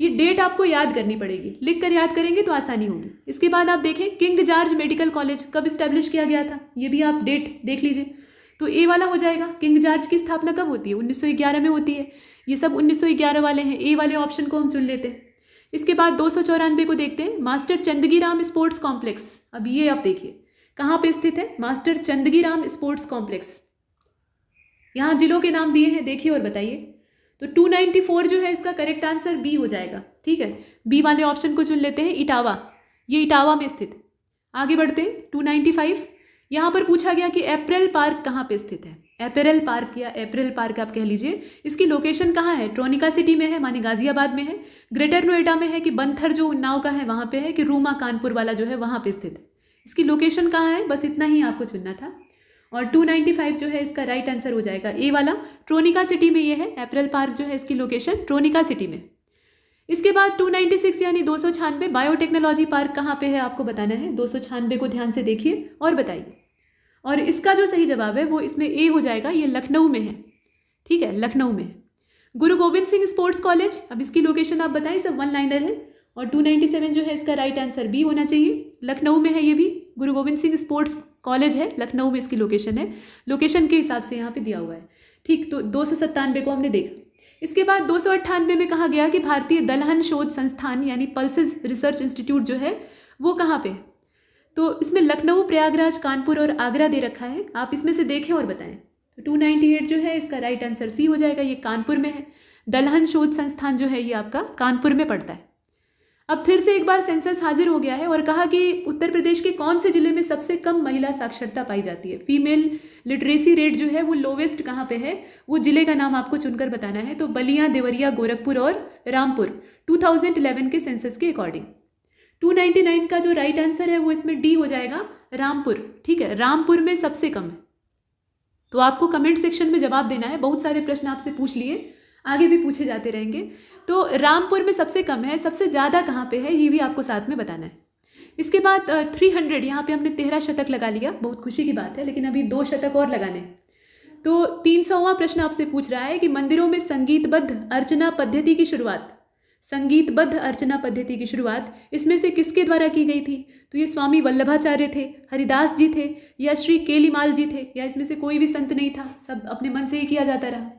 ये डेट आपको याद करनी पड़ेगी लिख कर याद करेंगे तो आसानी होगी इसके बाद आप देखें किंग जॉर्ज मेडिकल कॉलेज कब इस्टेब्लिश किया गया था ये भी आप डेट देख लीजिए तो ए वाला हो जाएगा किंग जार्ज की स्थापना कब होती है 1911 में होती है ये सब 1911 वाले हैं ए वाले ऑप्शन को हम चुन लेते हैं इसके बाद दो को देखते हैं Master Chandgi Ram sports complex अब ये आप देखिए कहाँ पे स्थित है Master Chandgi Ram sports complex यहाँ जिलों के नाम दिए हैं देखिए और बताइए तो 294 जो है इसका करेक्ट आंसर बी हो जाएगा ठीक है बी वाले ऑप्शन को चुन लेते हैं इटावा ये इटावा में स्थित आगे बढ़ते हैं टू नाइन्टी फाइव यहाँ पर पूछा गया कि अप्रैल पार्क कहाँ पे स्थित है अप्रैल पार्क या अप्रैल पार्क आप कह लीजिए इसकी लोकेशन कहाँ है ट्रोनिका सिटी में है माने गाजियाबाद में है ग्रेटर नोएडा में है कि बंथर जो उन्नाव का है वहाँ पे है कि रूमा कानपुर वाला जो है वहाँ पे स्थित है इसकी लोकेशन कहाँ है बस इतना ही आपको चुनना था और 295 जो है इसका राइट आंसर हो जाएगा ए वाला ट्रोनिका सिटी में ये है एप्रल पार्क जो है इसकी लोकेशन ट्रोनिका सिटी में इसके बाद 296 यानी दो सौ छानबे बायोटेक्नोलॉजी पार्क कहाँ पे है आपको बताना है दो सौ छानबे को ध्यान से देखिए और बताइए और इसका जो सही जवाब है वो इसमें ए हो जाएगा ये लखनऊ में है ठीक है लखनऊ में गुरु गोविंद सिंह स्पोर्ट्स कॉलेज अब इसकी लोकेशन आप बताइए सब वन लाइनर है और 297 जो है इसका राइट आंसर बी होना चाहिए लखनऊ में है ये भी गुरु गोविंद सिंह स्पोर्ट्स कॉलेज है लखनऊ में इसकी लोकेशन है लोकेशन के हिसाब से यहाँ पे दिया हुआ है ठीक तो दो सौ को हमने देखा इसके बाद दो सौ में कहा गया कि भारतीय दलहन शोध संस्थान यानी पल्सेस रिसर्च इंस्टीट्यूट जो है वो कहाँ पे तो इसमें लखनऊ प्रयागराज कानपुर और आगरा दे रखा है आप इसमें से देखें और बताएं तो 298 जो है इसका राइट आंसर सी हो जाएगा ये कानपुर में है दलहन शोध संस्थान जो है ये आपका कानपुर में पड़ता है अब फिर से एक बार सेंसस हाजिर हो गया है और कहा कि उत्तर प्रदेश के कौन से ज़िले में सबसे कम महिला साक्षरता पाई जाती है फीमेल लिटरेसी रेट जो है वो लोवेस्ट कहाँ पे है वो ज़िले का नाम आपको चुनकर बताना है तो बलिया देवरिया गोरखपुर और रामपुर 2011 के सेंसस के अकॉर्डिंग 299 का जो राइट आंसर है वो इसमें डी हो जाएगा रामपुर ठीक है रामपुर में सबसे कम है तो आपको कमेंट सेक्शन में जवाब देना है बहुत सारे प्रश्न आपसे पूछ लिए आगे भी पूछे जाते रहेंगे तो रामपुर में सबसे कम है सबसे ज़्यादा कहाँ पे है ये भी आपको साथ में बताना है इसके बाद थ्री हंड्रेड यहाँ पर हमने तेरह शतक लगा लिया बहुत खुशी की बात है लेकिन अभी दो शतक और लगाने तो तीन सौवा प्रश्न आपसे पूछ रहा है कि मंदिरों में संगीतबद्ध अर्चना पद्धति की शुरुआत संगीतबद्ध अर्चना पद्धति की शुरुआत इसमें से किसके द्वारा की गई थी तो ये स्वामी वल्लभाचार्य थे हरिदास जी थे या श्री केलीमाल जी थे या इसमें से कोई भी संत नहीं था सब अपने मन से ही किया जाता रहा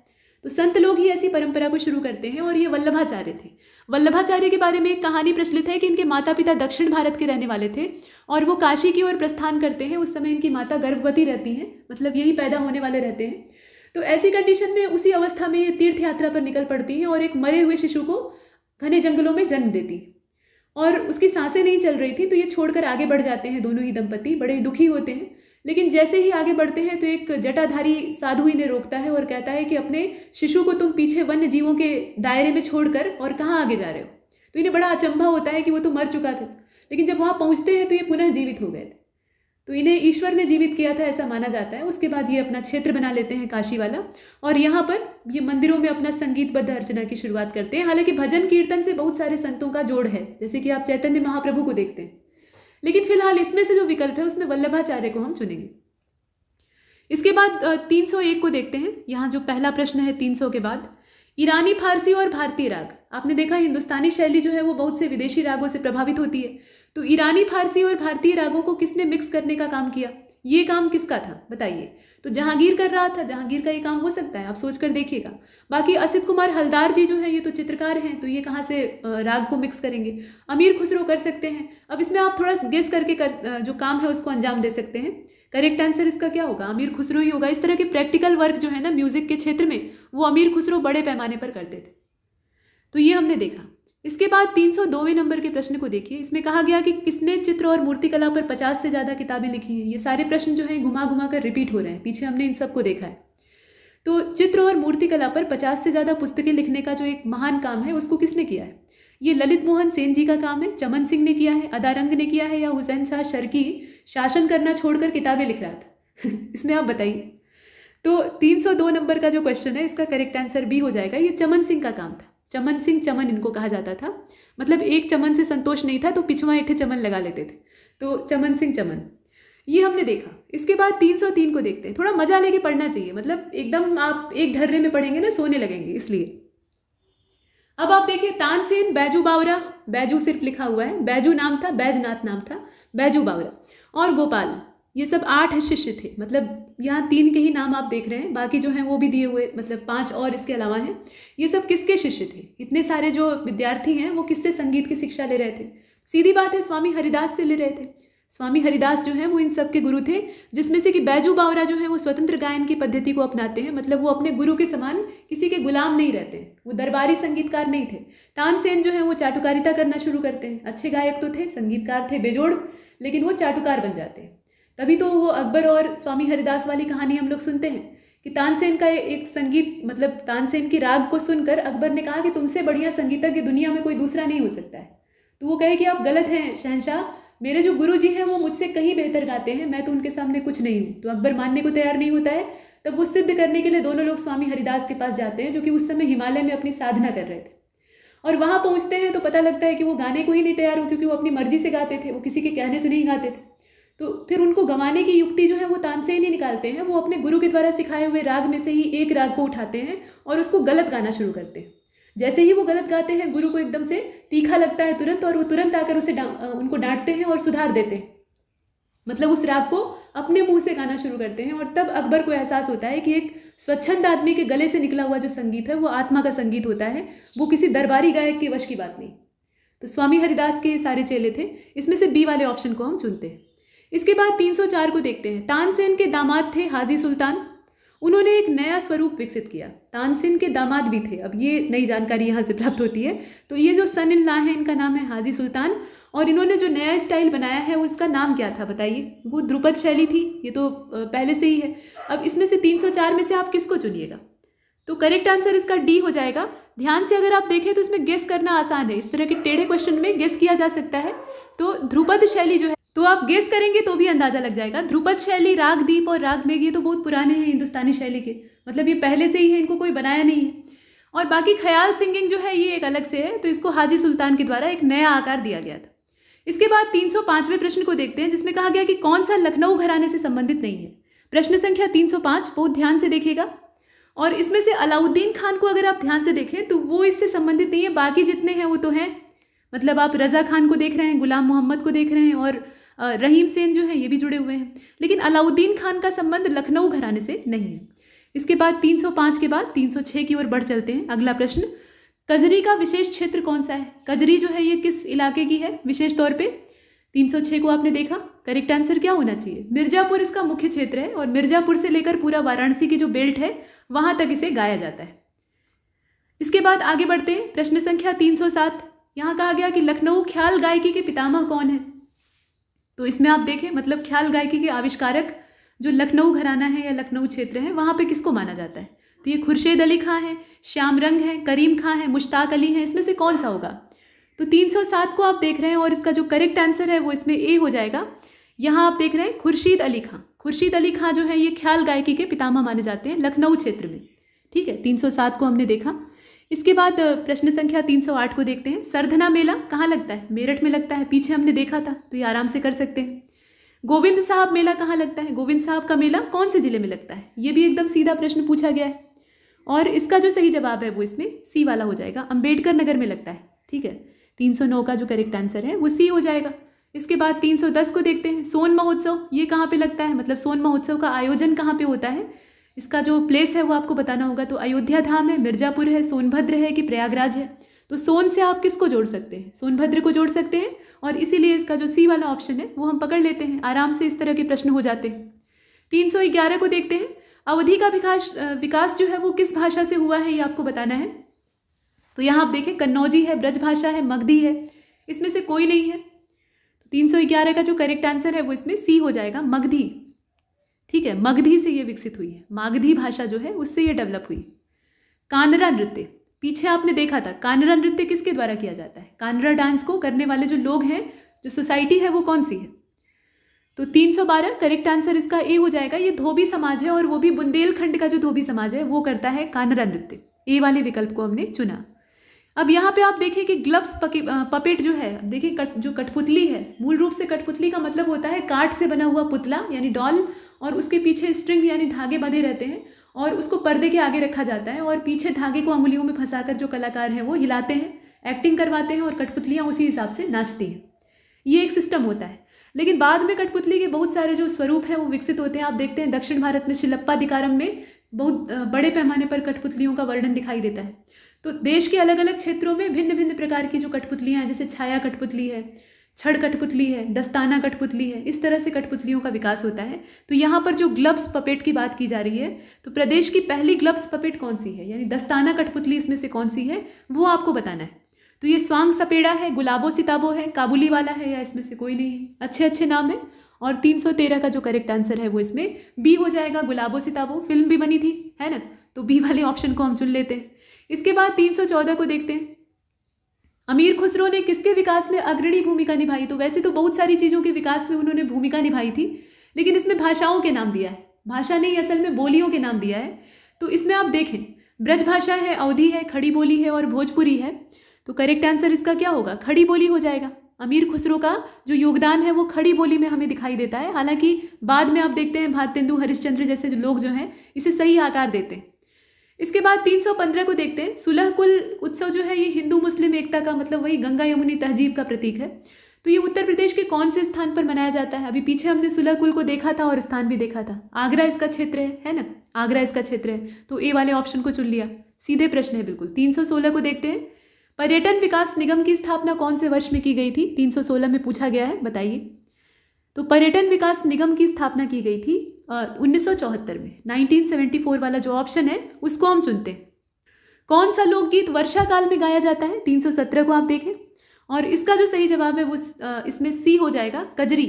तो संत लोग ही ऐसी परंपरा को शुरू करते हैं और ये वल्लभाचार्य थे वल्लभाचार्य के बारे में एक कहानी प्रचलित है कि इनके माता पिता दक्षिण भारत के रहने वाले थे और वो काशी की ओर प्रस्थान करते हैं उस समय इनकी माता गर्भवती रहती हैं मतलब यही पैदा होने वाले रहते हैं तो ऐसी कंडीशन में उसी अवस्था में ये तीर्थ यात्रा पर निकल पड़ती हैं और एक मरे हुए शिशु को घने जंगलों में जन्म देती है और उसकी सांसें नहीं चल रही थी तो ये छोड़कर आगे बढ़ जाते हैं दोनों ही दंपति बड़े दुखी होते हैं लेकिन जैसे ही आगे बढ़ते हैं तो एक जटाधारी साधु इन्हें रोकता है और कहता है कि अपने शिशु को तुम पीछे वन्य जीवों के दायरे में छोड़कर और कहाँ आगे जा रहे हो तो इन्हें बड़ा अचंभा होता है कि वो तो मर चुका था लेकिन जब वहाँ पहुँचते हैं तो ये पुनः जीवित हो गए थे तो इन्हें ईश्वर ने जीवित किया था ऐसा माना जाता है उसके बाद ये अपना क्षेत्र बना लेते हैं काशी वाला और यहाँ पर ये मंदिरों में अपना संगीतबद्ध अर्चना की शुरुआत करते हैं हालांकि भजन कीर्तन से बहुत सारे संतों का जोड़ है जैसे कि आप चैतन्य महाप्रभु को देखते हैं लेकिन फिलहाल इसमें से जो विकल्प है उसमें वल्लभाचार्य को हम चुनेंगे इसके बाद 301 को देखते हैं यहाँ जो पहला प्रश्न है 300 के बाद ईरानी फारसी और भारतीय राग आपने देखा हिंदुस्तानी शैली जो है वो बहुत से विदेशी रागों से प्रभावित होती है तो ईरानी फारसी और भारतीय रागों को किसने मिक्स करने का काम किया ये काम किसका था बताइए तो जहांगीर कर रहा था जहांगीर का ये काम हो सकता है आप सोच कर देखिएगा बाकी असित कुमार हलदार जी जो हैं ये तो चित्रकार हैं तो ये कहाँ से राग को मिक्स करेंगे अमीर खुसरो कर सकते हैं अब इसमें आप थोड़ा गेस करके कर, जो काम है उसको अंजाम दे सकते हैं करेक्ट आंसर इसका क्या होगा अमीर खुसरो ही होगा इस तरह के प्रैक्टिकल वर्क जो है ना म्यूज़िक के क्षेत्र में वो अमीर खुसरो बड़े पैमाने पर करते थे तो ये हमने देखा इसके बाद तीन सौ दोवें नंबर के प्रश्न को देखिए इसमें कहा गया कि किसने चित्र और मूर्तिकला पर पचास से ज़्यादा किताबें लिखी हैं ये सारे प्रश्न जो हैं घुमा घुमा कर रिपीट हो रहे हैं पीछे हमने इन सबको देखा है तो चित्र और मूर्तिकला पर पचास से ज़्यादा पुस्तकें लिखने का जो एक महान काम है उसको किसने किया है ये ललित मोहन सेन जी का काम है चमन सिंह ने किया है अदारंग ने किया है या हुसैन शाह शर्की शासन करना छोड़कर किताबें लिख रहा था इसमें आप बताइए तो 302 नंबर का जो क्वेश्चन है इसका करेक्ट आंसर बी हो जाएगा ये चमन सिंह का काम था चमन सिंह चमन इनको कहा जाता था मतलब एक चमन से संतोष नहीं था तो पिछवा इठे चमन लगा लेते थे तो चमन सिंह चमन ये हमने देखा इसके बाद 303 को देखते हैं थोड़ा मज़ा लेके पढ़ना चाहिए मतलब एकदम आप एक ढर्रे में पढ़ेंगे ना सोने लगेंगे इसलिए अब आप देखिए तानसेन बैजू बावरा बैजू सिर्फ लिखा हुआ है बैजू नाम था बैजनाथ नाम था बैजू बावरा और गोपाल ये सब आठ शिष्य थे मतलब यहाँ तीन के ही नाम आप देख रहे हैं बाकी जो हैं वो भी दिए हुए मतलब पांच और इसके अलावा हैं ये सब किसके शिष्य थे इतने सारे जो विद्यार्थी हैं वो किससे संगीत की शिक्षा ले रहे थे सीधी बात है स्वामी हरिदास से ले रहे थे स्वामी हरिदास जो है वो इन सब के गुरु थे जिसमें से कि बैजू बावरा जो है वो स्वतंत्र गायन की पद्धति को अपनाते हैं मतलब वो अपने गुरु के समान किसी के गुलाम नहीं रहते वो दरबारी संगीतकार नहीं थे तानसेन जो है वो चाटुकारिता करना शुरू करते हैं अच्छे गायक तो थे संगीतकार थे बेजोड़ लेकिन वो चाटुकार बन जाते हैं तभी तो वो अकबर और स्वामी हरिदास वाली कहानी हम लोग सुनते हैं कि तानसेन का एक संगीत मतलब तानसेन की राग को सुनकर अकबर ने कहा कि तुमसे बढ़िया संगीतज्ञ दुनिया में कोई दूसरा नहीं हो सकता है तो वो कहे कि आप गलत हैं शहनशाह मेरे जो गुरु जी हैं वो मुझसे कहीं बेहतर गाते हैं मैं तो उनके सामने कुछ नहीं हूँ तो अकबर मानने को तैयार नहीं होता है तब वो सिद्ध करने के लिए दोनों लोग स्वामी हरिदास के पास जाते हैं जो कि उस समय हिमालय में अपनी साधना कर रहे थे और वहाँ पहुँचते हैं तो पता लगता है कि वो गाने को ही नहीं तैयार हो क्योंकि वो अपनी मर्जी से गाते थे वो किसी के कहने से नहीं गाते थे तो फिर उनको गंवाने की युक्ति जो है वो तानसेन ही नहीं निकालते हैं वो अपने गुरु के द्वारा सिखाए हुए राग में से ही एक राग को उठाते हैं और उसको गलत गाना शुरू करते हैं जैसे ही वो गलत गाते हैं गुरु को एकदम से तीखा लगता है तुरंत और वो तुरंत आकर उसे उनको डांटते हैं और सुधार देते हैं मतलब उस राग को अपने मुंह से गाना शुरू करते हैं और तब अकबर को एहसास होता है कि एक स्वच्छंद आदमी के गले से निकला हुआ जो संगीत है वो आत्मा का संगीत होता है वो किसी दरबारी गायक के वश की बात नहीं तो स्वामी हरिदास के सारे चेले थे इसमें से बी वाले ऑप्शन को हम चुनते हैं इसके बाद 304 को देखते हैं तानसेन के दामाद थे हाजी सुल्तान उन्होंने एक नया स्वरूप विकसित किया तानसेन के दामाद भी थे अब ये नई जानकारी यहाँ से प्राप्त होती है तो ये जो सन इन ला है इनका नाम है हाजी सुल्तान और इन्होंने जो नया स्टाइल बनाया है उसका नाम क्या था बताइए वो ध्रुपद शैली थी ये तो पहले से ही है अब इसमें से 304 में से आप किसको चुनिएगा तो करेक्ट आंसर इसका डी हो जाएगा ध्यान से अगर आप देखें तो इसमें गेस करना आसान है इस तरह के टेढ़े क्वेश्चन में गेस किया जा सकता है तो ध्रुपद शैली जो है तो आप गेस करेंगे तो भी अंदाजा लग जाएगा ध्रुपद शैली रागदीप और राग मेघ ये तो बहुत पुराने हैं हिंदुस्तानी शैली के मतलब ये पहले से ही है इनको कोई बनाया नहीं है और बाकी ख्याल सिंगिंग जो है ये एक अलग से है तो इसको हाजी सुल्तान के द्वारा एक नया आकार दिया गया था इसके बाद तीन सौ प्रश्न को देखते हैं जिसमें कहा गया कि कौन सा लखनऊ घराने से संबंधित नहीं है प्रश्न संख्या तीन सौ बहुत ध्यान से देखेगा और इसमें से अलाउद्दीन खान को अगर आप ध्यान से देखें तो वो इससे संबंधित नहीं है बाकी जितने हैं वो तो हैं मतलब आप रज़ा खान को देख रहे हैं गुलाम मोहम्मद को देख रहे हैं और रहीम सेन जो है ये भी जुड़े हुए हैं लेकिन अलाउद्दीन खान का संबंध लखनऊ घराने से नहीं है इसके बाद 305 के बाद 306 की ओर बढ़ चलते हैं अगला प्रश्न कजरी का विशेष क्षेत्र कौन सा है कजरी जो है ये किस इलाके की है विशेष तौर सौ छः को आपने देखा करेक्ट आंसर क्या होना चाहिए मिर्जापुर इसका मुख्य क्षेत्र है और मिर्जापुर से लेकर पूरा वाराणसी की जो बेल्ट है वहाँ तक इसे गाया जाता है इसके बाद आगे बढ़ते हैं प्रश्न संख्या 307 यहाँ कहा गया कि लखनऊ ख्याल गायकी के पितामह कौन है तो इसमें आप देखें मतलब ख्याल गायकी के आविष्कारक जो लखनऊ घराना है या लखनऊ क्षेत्र है वहाँ पे किसको माना जाता है तो ये खुर्शेद अली खां हैं श्याम रंग है करीम खां हैं मुश्ताक अली हैं इसमें से कौन सा होगा तो 307 को आप देख रहे हैं और इसका जो करेक्ट आंसर है वो इसमें ए हो जाएगा यहाँ आप देख रहे हैं खुर्शीद अली खां खुर्शीद अली खां जो है ये ख्याल गायकी के पितामा माने जाते हैं लखनऊ क्षेत्र में ठीक है 307 को हमने देखा इसके बाद प्रश्न संख्या 308 को देखते हैं सरधना मेला कहाँ लगता है मेरठ में लगता है पीछे हमने देखा था तो ये आराम से कर सकते हैं गोविंद साहब मेला कहाँ लगता है गोविंद साहब का मेला कौन से ज़िले में लगता है ये भी एकदम सीधा प्रश्न पूछा गया है और इसका जो सही जवाब है वो इसमें सी वाला हो जाएगा अम्बेडकर नगर में लगता है ठीक है 309 का जो करेक्ट आंसर है वो सी हो जाएगा इसके बाद 310 को देखते हैं सोन महोत्सव ये कहाँ पे लगता है मतलब सोन महोत्सव का आयोजन कहाँ पे होता है इसका जो प्लेस है वो आपको बताना होगा तो अयोध्या धाम है मिर्ज़ापुर है सोनभद्र है कि प्रयागराज है तो सोन से आप किसको जोड़ सकते हैं सोनभद्र को जोड़ सकते हैं और इसीलिए इसका जो सी वाला ऑप्शन है वो हम पकड़ लेते हैं आराम से इस तरह के प्रश्न हो जाते हैं तीन सौ ग्यारह को देखते हैं अवधि का विकास विकास जो है वो किस भाषा से हुआ है ये आपको बताना है तो यहाँ आप देखें कन्नौजी है ब्रज भाषा है मगधी है इसमें से कोई नहीं है तो तीन सौ ग्यारह का जो करेक्ट आंसर है वो इसमें सी हो जाएगा मगधी ठीक है मगधी से ये विकसित हुई है मागधी भाषा जो है उससे ये डेवलप हुई कानरा नृत्य पीछे आपने देखा था कानरा नृत्य किसके द्वारा किया जाता है कानरा डांस को करने वाले जो लोग हैं जो सोसाइटी है वो कौन सी है तो 312 करेक्ट आंसर इसका ए हो जाएगा ये धोबी समाज है और वो भी बुंदेलखंड का जो धोबी समाज है वो करता है कानरा नृत्य ए वाले विकल्प को हमने चुना अब यहाँ पे आप देखें कि ग्लव्स पपेट जो है देखिए कट जो कठपुतली है मूल रूप से कठपुतली का मतलब होता है काट से बना हुआ पुतला यानी डॉल और उसके पीछे स्ट्रिंग यानी धागे बंधे रहते हैं और उसको पर्दे के आगे रखा जाता है और पीछे धागे को अंगुलियों में फंसाकर जो कलाकार हैं वो हिलाते हैं एक्टिंग करवाते हैं और कठपुतलियाँ उसी हिसाब से नाचती हैं ये एक सिस्टम होता है लेकिन बाद में कठपुतली के बहुत सारे जो स्वरूप हैं वो विकसित होते हैं आप देखते हैं दक्षिण भारत में शिल्पाधिकारम में बहुत बड़े पैमाने पर कठपुतलियों का वर्णन दिखाई देता है तो देश के अलग अलग क्षेत्रों में भिन्न भिन्न प्रकार की जो कठपुतलियाँ हैं जैसे छाया कठपुतली है छड़ कठपुतली है दस्ताना कठपुतली है इस तरह से कठपुतलियों का विकास होता है तो यहाँ पर जो ग्लव्स पपेट की बात की जा रही है तो प्रदेश की पहली ग्लव्स पपेट कौन सी है यानी दस्ताना कठपुतली इसमें से कौन सी है वो आपको बताना है तो ये स्वांग सपेड़ा है गुलाबो सिताबो है काबुली वाला है या इसमें से कोई नहीं है अच्छे अच्छे नाम है और 313 का जो करेक्ट आंसर है वो इसमें बी हो जाएगा गुलाबो सिताबो फिल्म भी बनी थी है ना तो बी वाले ऑप्शन को हम चुन लेते हैं इसके बाद 314 को देखते हैं अमीर खुसरो ने किसके विकास में अग्रणी भूमिका निभाई तो वैसे तो बहुत सारी चीज़ों के विकास में उन्होंने भूमिका निभाई थी लेकिन इसमें भाषाओं के नाम दिया है भाषा नहीं असल में बोलियों के नाम दिया है तो इसमें आप देखें ब्रजभाषा है अवधि है खड़ी बोली है और भोजपुरी है तो करेक्ट आंसर इसका क्या होगा खड़ी बोली हो जाएगा अमीर खुसरो का जो योगदान है वो खड़ी बोली में हमें दिखाई देता है हालांकि बाद में आप देखते हैं भारतेंदु हरिश्चंद्र जैसे जो लोग जो हैं इसे सही आकार देते हैं इसके बाद 315 को देखते हैं सुलह कुल उत्सव जो है ये हिंदू मुस्लिम एकता का मतलब वही गंगा यमुनी तहजीब का प्रतीक है तो ये उत्तर प्रदेश के कौन से स्थान पर मनाया जाता है अभी पीछे हमने सुलह कुल को देखा था और स्थान भी देखा था आगरा इसका क्षेत्र है है ना आगरा इसका क्षेत्र है तो ए वाले ऑप्शन को चुन लिया सीधे प्रश्न है बिल्कुल 316 को देखते हैं पर्यटन विकास निगम की स्थापना कौन से वर्ष में की गई थी 316 में पूछा गया है बताइए तो पर्यटन विकास निगम की स्थापना की गई थी उन्नीस में 1974 वाला जो ऑप्शन है उसको हम चुनते हैं कौन सा लोकगीत वर्षा काल में गाया जाता है 317 को आप देखें और इसका जो सही जवाब है वो इसमें सी हो जाएगा कजरी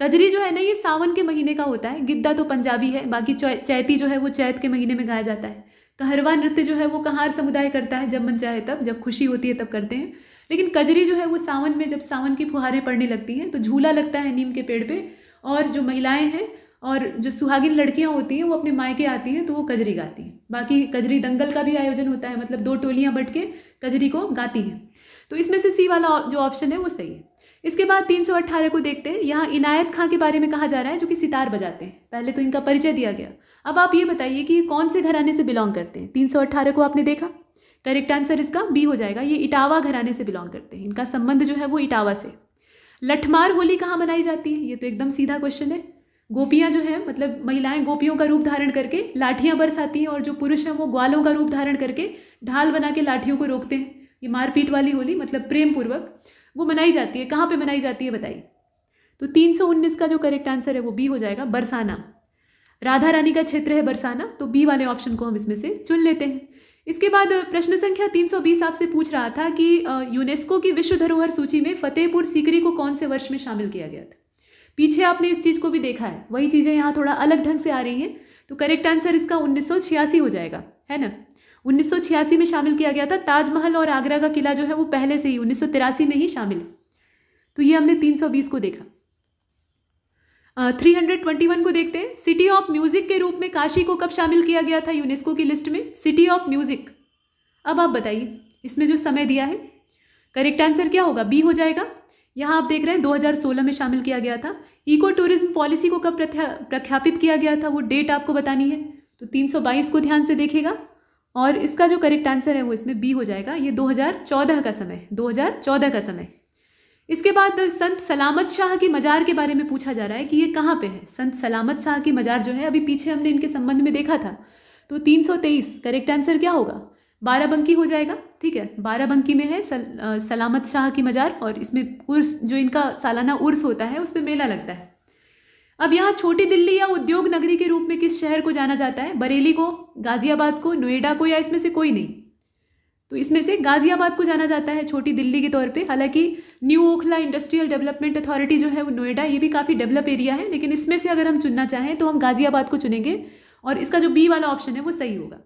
कजरी जो है ना ये सावन के महीने का होता है गिद्दा तो पंजाबी है बाकी चैती जो है वो चैत के महीने में गाया जाता है कहरवा नृत्य जो है वो कहार समुदाय करता है जब मन चाहे तब जब खुशी होती है तब करते हैं लेकिन कजरी जो है वो सावन में जब सावन की फुहारें पड़ने लगती हैं तो झूला लगता है नीम के पेड़ पे और जो महिलाएं हैं और जो सुहागिन लड़कियाँ होती हैं वो अपने मायके आती हैं तो वो कजरी गाती हैं बाकी कजरी दंगल का भी आयोजन होता है मतलब दो टोलियाँ बट के कजरी को गाती हैं तो इसमें से सी वाला जो ऑप्शन है वो सही है इसके बाद अट्ठारह को देखते हैं यहाँ इनायत खां के बारे में कहा जा रहा है जो कि सितार बजाते हैं पहले तो इनका परिचय दिया गया अब आप ये बताइए कि ये कौन से घराने से बिलोंग करते हैं अट्ठारह को आपने देखा करेक्ट आंसर इसका बी हो जाएगा ये इटावा घराने से बिलोंग करते हैं इनका संबंध जो है वो इटावा से लठमार होली कहाँ मनाई जाती है ये तो एकदम सीधा क्वेश्चन है गोपियाँ जो हैं मतलब महिलाएं गोपियों का रूप धारण करके लाठियाँ बरसाती हैं और जो पुरुष हैं वो ग्वालों का रूप धारण करके ढाल बना के लाठियों को रोकते हैं ये मारपीट वाली होली मतलब प्रेम पूर्वक वो मनाई जाती है कहाँ पर मनाई जाती है बताइए तो तीन सौ उन्नीस का जो करेक्ट आंसर है वो बी हो जाएगा बरसाना राधा रानी का क्षेत्र है बरसाना तो बी वाले ऑप्शन को हम इसमें से चुन लेते हैं इसके बाद प्रश्न संख्या 320 आपसे पूछ रहा था कि यूनेस्को की विश्व धरोहर सूची में फतेहपुर सीकरी को कौन से वर्ष में शामिल किया गया था पीछे आपने इस चीज़ को भी देखा है वही चीज़ें यहाँ थोड़ा अलग ढंग से आ रही हैं तो करेक्ट आंसर इसका उन्नीस हो जाएगा है ना उन्नीस में शामिल किया गया था ताजमहल और आगरा का किला जो है वो पहले से ही उन्नीस में ही शामिल है तो ये हमने 320 को देखा थ्री हंड्रेड ट्वेंटी वन को देखते हैं सिटी ऑफ म्यूज़िक के रूप में काशी को कब शामिल किया गया था यूनेस्को की लिस्ट में सिटी ऑफ म्यूज़िक अब आप बताइए इसमें जो समय दिया है करेक्ट आंसर क्या होगा बी हो जाएगा यहाँ आप देख रहे हैं 2016 में शामिल किया गया था इको टूरिज्म पॉलिसी को कब प्रख्यापित किया गया था वो डेट आपको बतानी है तो 322 को ध्यान से देखेगा और इसका जो करेक्ट आंसर है वो इसमें बी हो जाएगा ये 2014 का समय 2014 का समय इसके बाद संत सलामत शाह की मज़ार के बारे में पूछा जा रहा है कि ये कहाँ पर है संत सलामत शाह की मज़ार जो है अभी पीछे हमने इनके संबंध में देखा था तो तीन करेक्ट आंसर क्या होगा बाराबंकी हो जाएगा ठीक है बाराबंकी में है सल, आ, सलामत शाह की मज़ार और इसमें उर्स जो इनका सालाना उर्स होता है उस पर मेला लगता है अब यहाँ छोटी दिल्ली या उद्योग नगरी के रूप में किस शहर को जाना जाता है बरेली को गाज़ियाबाद को नोएडा को या इसमें से कोई नहीं तो इसमें से गाज़ियाबाद को जाना जाता है छोटी दिल्ली के तौर पे हालांकि New Okhla Industrial Development Authority जो है वो नोएडा ये भी काफ़ी डेवलप एरिया है लेकिन इसमें से अगर हम चुनना चाहें तो हम गाज़ियाबाद को चुनेंगे और इसका जो बी वाला ऑप्शन है वो सही होगा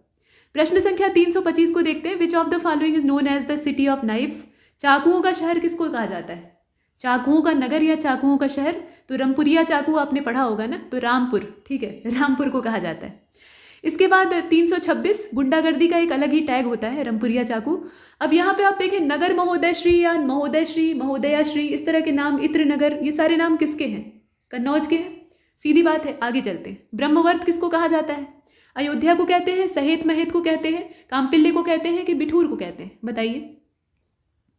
प्रश्न संख्या 325 को देखते हैं which of the following is known as the city of knives चाकुओं का शहर किसको कहा जाता है चाकुओं का नगर या चाकुओं का शहर तो रामपुरिया चाकू आपने पढ़ा होगा ना तो रामपुर ठीक है रामपुर को कहा जाता है इसके बाद 326 गुंडागर्दी का एक अलग ही टैग होता है रमपुरिया चाकू अब यहाँ पे आप देखें नगर महोदय श्री या महोदय श्री महोदया श्री इस तरह के नाम इत्र नगर ये सारे नाम किसके हैं कन्नौज के हैं सीधी बात है आगे चलते हैं ब्रह्मवर्त किसको कहा जाता है अयोध्या को कहते हैं सहेत महेत को कहते हैं कामपिल्ले को कहते हैं कि बिठूर को कहते हैं बताइए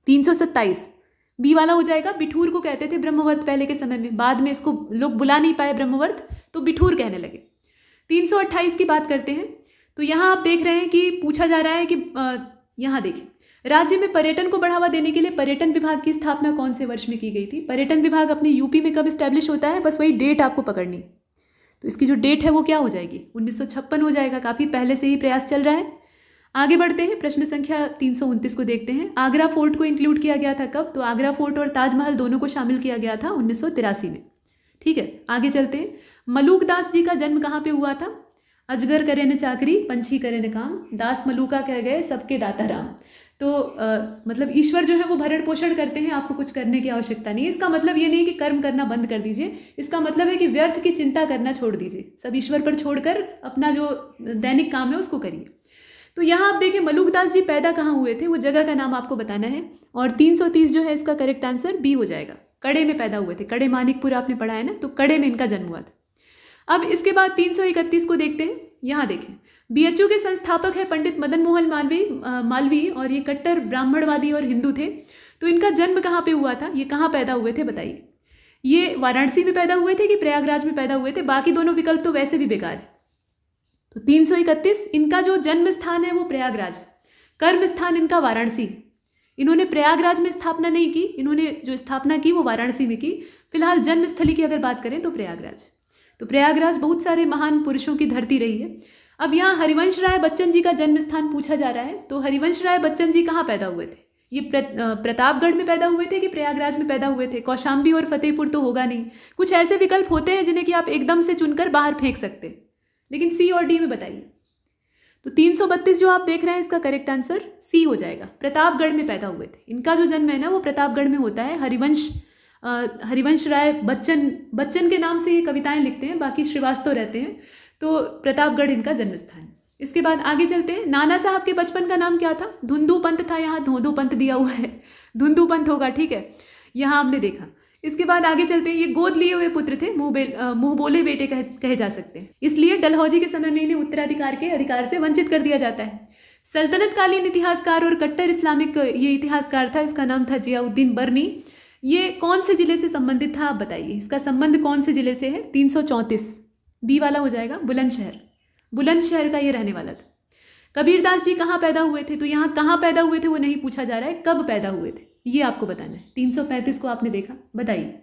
तीन सौ सत्ताईस बी वाला हो जाएगा बिठूर को कहते थे ब्रह्मवर्त पहले के समय में बाद में इसको लोग बुला नहीं पाए ब्रह्मवर्त तो बिठूर कहने लगे तीन सौ अट्ठाईस की बात करते हैं तो यहाँ आप देख रहे हैं कि पूछा जा रहा है कि यहाँ देखिए राज्य में पर्यटन को बढ़ावा देने के लिए पर्यटन विभाग की स्थापना कौन से वर्ष में की गई थी पर्यटन विभाग अपने यूपी में कब स्टैब्लिश होता है बस वही डेट आपको पकड़नी तो इसकी जो डेट है वो क्या हो जाएगी उन्नीस हो जाएगा काफ़ी पहले से ही प्रयास चल रहा है आगे बढ़ते हैं प्रश्न संख्या तीन को देखते हैं आगरा फोर्ट को इंक्लूड किया गया था कब तो आगरा फोर्ट और ताजमहल दोनों को शामिल किया गया था उन्नीस में ठीक है आगे चलते हैं मलूक दास जी का जन्म कहाँ पे हुआ था अजगर करे न चाकरी पंछी करे न काम दास मलूका कह गए सबके दाता राम तो आ, मतलब ईश्वर जो है वो भरण पोषण करते हैं आपको कुछ करने की आवश्यकता नहीं इसका मतलब ये नहीं कि कर्म करना बंद कर दीजिए इसका मतलब है कि व्यर्थ की चिंता करना छोड़ दीजिए सब ईश्वर पर छोड़कर अपना जो दैनिक काम है उसको करिए तो यहाँ आप देखिए मलुकदास जी पैदा कहाँ हुए थे वो जगह का नाम आपको बताना है और 330 जो है इसका करेक्ट आंसर बी हो जाएगा कड़े में पैदा हुए थे कड़े मानिकपुर आपने पढ़ा है ना तो कड़े में इनका जन्म हुआ था अब इसके बाद 331 को देखते हैं यहाँ देखें बीएचयू के संस्थापक है पंडित मदन मोहन मालवी मालवी और ये कट्टर ब्राह्मणवादी और हिंदू थे तो इनका जन्म कहाँ पे हुआ था ये कहाँ पैदा हुए थे बताइए ये वाराणसी में पैदा हुए थे कि प्रयागराज में पैदा हुए थे बाकी दोनों विकल्प तो वैसे भी बेकार है तो तीन सौ इनका जो जन्म स्थान है वो प्रयागराज कर्म स्थान इनका वाराणसी इन्होंने प्रयागराज में स्थापना नहीं की इन्होंने जो स्थापना की वो वाराणसी में की फिलहाल जन्मस्थली की अगर बात करें तो प्रयागराज तो प्रयागराज बहुत सारे महान पुरुषों की धरती रही है अब यहाँ हरिवंश राय बच्चन जी का जन्म स्थान पूछा जा रहा है तो हरिवंश राय बच्चन जी कहाँ पैदा हुए थे ये प्र, प्रतापगढ़ में पैदा हुए थे कि प्रयागराज में पैदा हुए थे कौशाम्बी और फतेहपुर तो होगा नहीं कुछ ऐसे विकल्प होते हैं जिन्हें कि आप एकदम से चुनकर बाहर फेंक सकते हैं लेकिन सी और डी में बताइए तो तीन जो आप देख रहे हैं इसका करेक्ट आंसर सी हो जाएगा प्रतापगढ़ में पैदा हुए थे इनका जो जन्म है ना वो प्रतापगढ़ में होता है हरिवंश हरिवंश राय बच्चन बच्चन के नाम से ये कविताएं लिखते हैं बाकी श्रीवास्तव रहते हैं तो प्रतापगढ़ इनका जन्म स्थान इसके बाद आगे चलते हैं नाना साहब के बचपन का नाम क्या था धुंधु पंथ था यहाँ धोधु पंथ दिया हुआ है धुंधु पंथ होगा ठीक है यहाँ हमने देखा इसके बाद आगे चलते हैं ये गोद लिए हुए पुत्र थे मुंह मुंह बोले बेटे कह, कहे जा सकते हैं इसलिए डलहौजी के समय में इन्हें उत्तराधिकार के अधिकार से वंचित कर दिया जाता है सल्तनतकालीन इतिहासकार और कट्टर इस्लामिक ये इतिहासकार था इसका नाम था जियाउद्दीन बर्नी ये कौन से जिले से संबंधित था आप बताइए इसका संबंध कौन से जिले से है तीन बी वाला हो जाएगा बुलंदशहर बुलंदशहर का ये रहने वाला था कबीरदास जी कहाँ पैदा हुए थे तो यहाँ कहाँ पैदा हुए थे वो नहीं पूछा जा रहा है कब पैदा हुए थे ये आपको बताना है पैंतीस को आपने देखा बताइए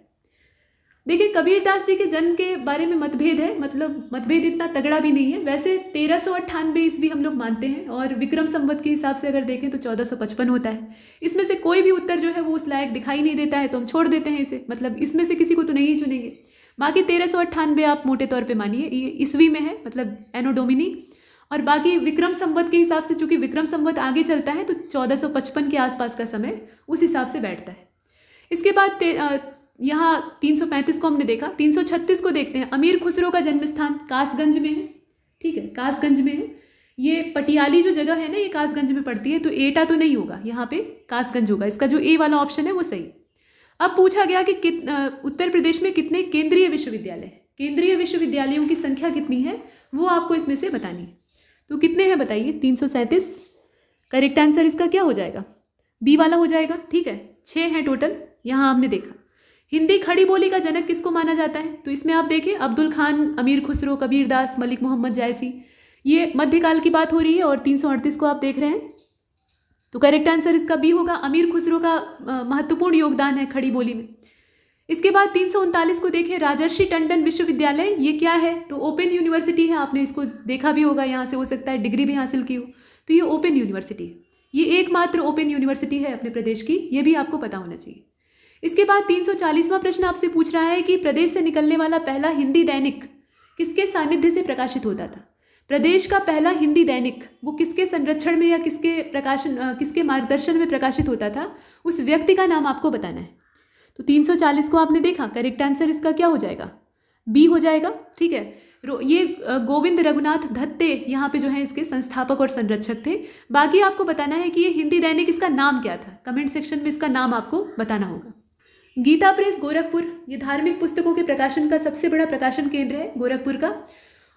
देखिए कबीरदास जी के जन्म के बारे में मतभेद है मतलब मतभेद इतना तगड़ा भी नहीं है वैसे तेरह सौ अट्ठानबे ईस्वी हम लोग मानते हैं और विक्रम संवत के हिसाब से अगर देखें तो चौदह सौ पचपन होता है इसमें से कोई भी उत्तर जो है वो उस लायक दिखाई नहीं देता है तो हम छोड़ देते हैं इसे मतलब इसमें से किसी को तो नहीं चुनेंगे बाकी तेरह सौ अट्ठानबे आप मोटे तौर पे मानिए ये ईस्वी में है मतलब एनोडोमिनी और बाकी विक्रम संवत के हिसाब से चूंकि विक्रम संवत आगे चलता है तो 1455 के आसपास का समय उस हिसाब से बैठता है इसके बाद यहाँ 335 को हमने देखा 336 को देखते हैं अमीर खुसरो का जन्म स्थान कासगंज में है ठीक है कासगंज में है ये पटियाली जो जगह है ना ये कासगंज में पड़ती है तो एटा तो नहीं होगा यहाँ पे कासगंज होगा इसका जो ए वाला ऑप्शन है वो सही अब पूछा गया कि कित उत्तर प्रदेश में कितने केंद्रीय विश्वविद्यालय केंद्रीय विश्वविद्यालयों की संख्या कितनी है वो आपको इसमें से बतानी है तो कितने हैं बताइए तीन सौ सैंतीस करेक्ट आंसर इसका क्या हो जाएगा बी वाला हो जाएगा ठीक है छः हैं टोटल यहाँ आपने देखा हिंदी खड़ी बोली का जनक किसको माना जाता है तो इसमें आप देखें अब्दुल खान अमीर खुसरो कबीर दास मलिक मोहम्मद जायसी ये मध्यकाल की बात हो रही है और तीन सौ अड़तीस को आप देख रहे हैं तो करेक्ट आंसर इसका बी होगा अमीर खुसरो का महत्वपूर्ण योगदान है खड़ी बोली में इसके बाद तीन को देखें राजर्षि टंडन विश्वविद्यालय ये क्या है तो ओपन यूनिवर्सिटी है आपने इसको देखा भी होगा यहाँ से हो सकता है डिग्री भी हासिल की हो तो ये ओपन यूनिवर्सिटी है ये एकमात्र ओपन यूनिवर्सिटी है अपने प्रदेश की ये भी आपको पता होना चाहिए इसके बाद 340वां प्रश्न आपसे पूछ रहा है कि प्रदेश से निकलने वाला पहला हिंदी दैनिक किसके सानिध्य से प्रकाशित होता था प्रदेश का पहला हिंदी दैनिक वो किसके संरक्षण में या किसके प्रकाशन किसके मार्गदर्शन में प्रकाशित होता था उस व्यक्ति का नाम आपको बताना है तो 340 को आपने देखा करेक्ट आंसर इसका क्या हो जाएगा बी हो जाएगा ठीक है ये गोविंद रघुनाथ धत्ते यहाँ पे जो है इसके संस्थापक और संरक्षक थे बाकी आपको बताना है कि ये हिंदी दैनिक इसका नाम क्या था कमेंट सेक्शन में इसका नाम आपको बताना होगा गीता प्रेस गोरखपुर ये धार्मिक पुस्तकों के प्रकाशन का सबसे बड़ा प्रकाशन केंद्र है गोरखपुर का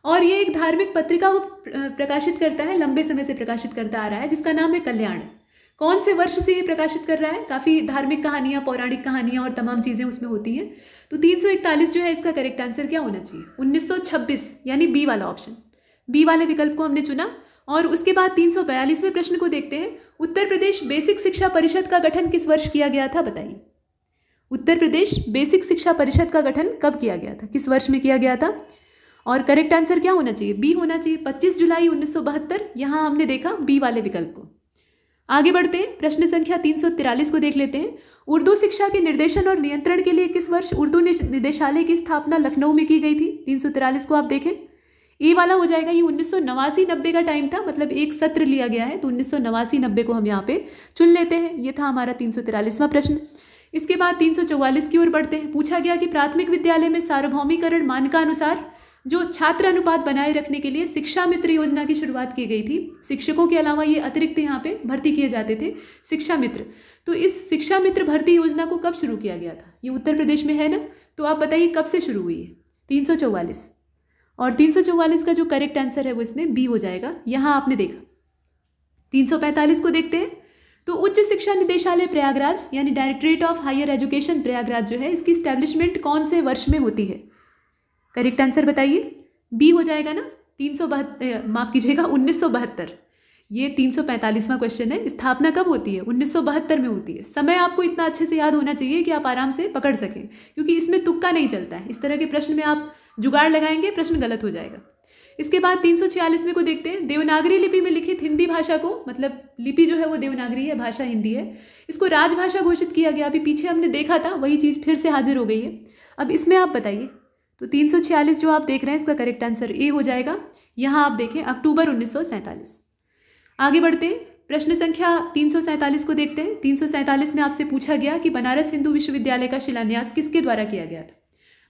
और ये एक धार्मिक पत्रिका वो प्रकाशित करता है लंबे समय से प्रकाशित करता आ रहा है जिसका नाम है कल्याण कौन से वर्ष से ये प्रकाशित कर रहा है काफ़ी धार्मिक कहानियाँ पौराणिक कहानियाँ और तमाम चीज़ें उसमें होती हैं तो 341 जो है इसका करेक्ट आंसर क्या होना चाहिए 1926 यानी बी वाला ऑप्शन बी वाले विकल्प को हमने चुना और उसके बाद 342वें प्रश्न को देखते हैं उत्तर प्रदेश बेसिक शिक्षा परिषद का गठन किस वर्ष किया गया था बताइए उत्तर प्रदेश बेसिक शिक्षा परिषद का गठन कब किया गया था किस वर्ष में किया गया था और करेक्ट आंसर क्या होना चाहिए बी होना चाहिए पच्चीस जुलाई उन्नीस सौ बहत्तर यहाँ हमने देखा बी वाले विकल्प को आगे बढ़ते हैं प्रश्न संख्या तीन सौ तिरालीस को देख लेते हैं उर्दू शिक्षा के निर्देशन और नियंत्रण के लिए किस वर्ष उर्दू निदेशालय की स्थापना लखनऊ में की गई थी तीन सौ तिरालीस को आप देखें ए वाला हो जाएगा ये उन्नीस सौ नवासी नब्बे का टाइम था मतलब एक सत्र लिया गया है तो उन्नीस सौ नवासी नब्बे को हम यहाँ पे चुन लेते हैं ये था हमारा तीन सौ तिरालीसवां प्रश्न इसके बाद तीन सौ चौवालीस की ओर बढ़ते हैं पूछा गया कि प्राथमिक विद्यालय में सार्वभौमीकरण मानकानुसार जो छात्र अनुपात बनाए रखने के लिए शिक्षा मित्र योजना की शुरुआत की गई थी शिक्षकों के अलावा ये अतिरिक्त यहाँ पे भर्ती किए जाते थे शिक्षा मित्र तो इस शिक्षा मित्र भर्ती योजना को कब शुरू किया गया था ये उत्तर प्रदेश में है ना तो आप बताइए कब से शुरू हुई है तीन और तीन का जो करेक्ट आंसर है वो इसमें बी हो जाएगा यहाँ आपने देखा तीन को देखते हैं तो उच्च शिक्षा निदेशालय प्रयागराज यानी Directorate of Higher Education Prayagraj जो है इसकी स्टैब्लिशमेंट कौन से वर्ष में होती है करेक्ट आंसर बताइए बी हो जाएगा ना तीन सौ बहत्तर माफ़ कीजिएगा उन्नीस सौ बहत्तर ये तीन सौ पैंतालीसवां क्वेश्चन है स्थापना कब होती है उन्नीस सौ बहत्तर में होती है समय आपको इतना अच्छे से याद होना चाहिए कि आप आराम से पकड़ सकें क्योंकि इसमें तुक्का नहीं चलता है इस तरह के प्रश्न में आप जुगाड़ लगाएंगे प्रश्न गलत हो जाएगा इसके बाद तीन सौ छियालीस में को देखते हैं देवनागरी लिपि में लिखित हिंदी भाषा को मतलब लिपि जो है वो देवनागरी है भाषा हिंदी है इसको राजभाषा घोषित किया गया अभी पीछे हमने देखा था वही चीज़ फिर से हाजिर हो गई है अब इसमें आप बताइए तो 346 जो आप देख रहे हैं इसका करेक्ट आंसर ए हो जाएगा यहाँ आप देखें अक्टूबर उन्नीस आगे बढ़ते हैं प्रश्न संख्या तीन को देखते हैं तीन में आपसे पूछा गया कि बनारस हिंदू विश्वविद्यालय का शिलान्यास किसके द्वारा किया गया था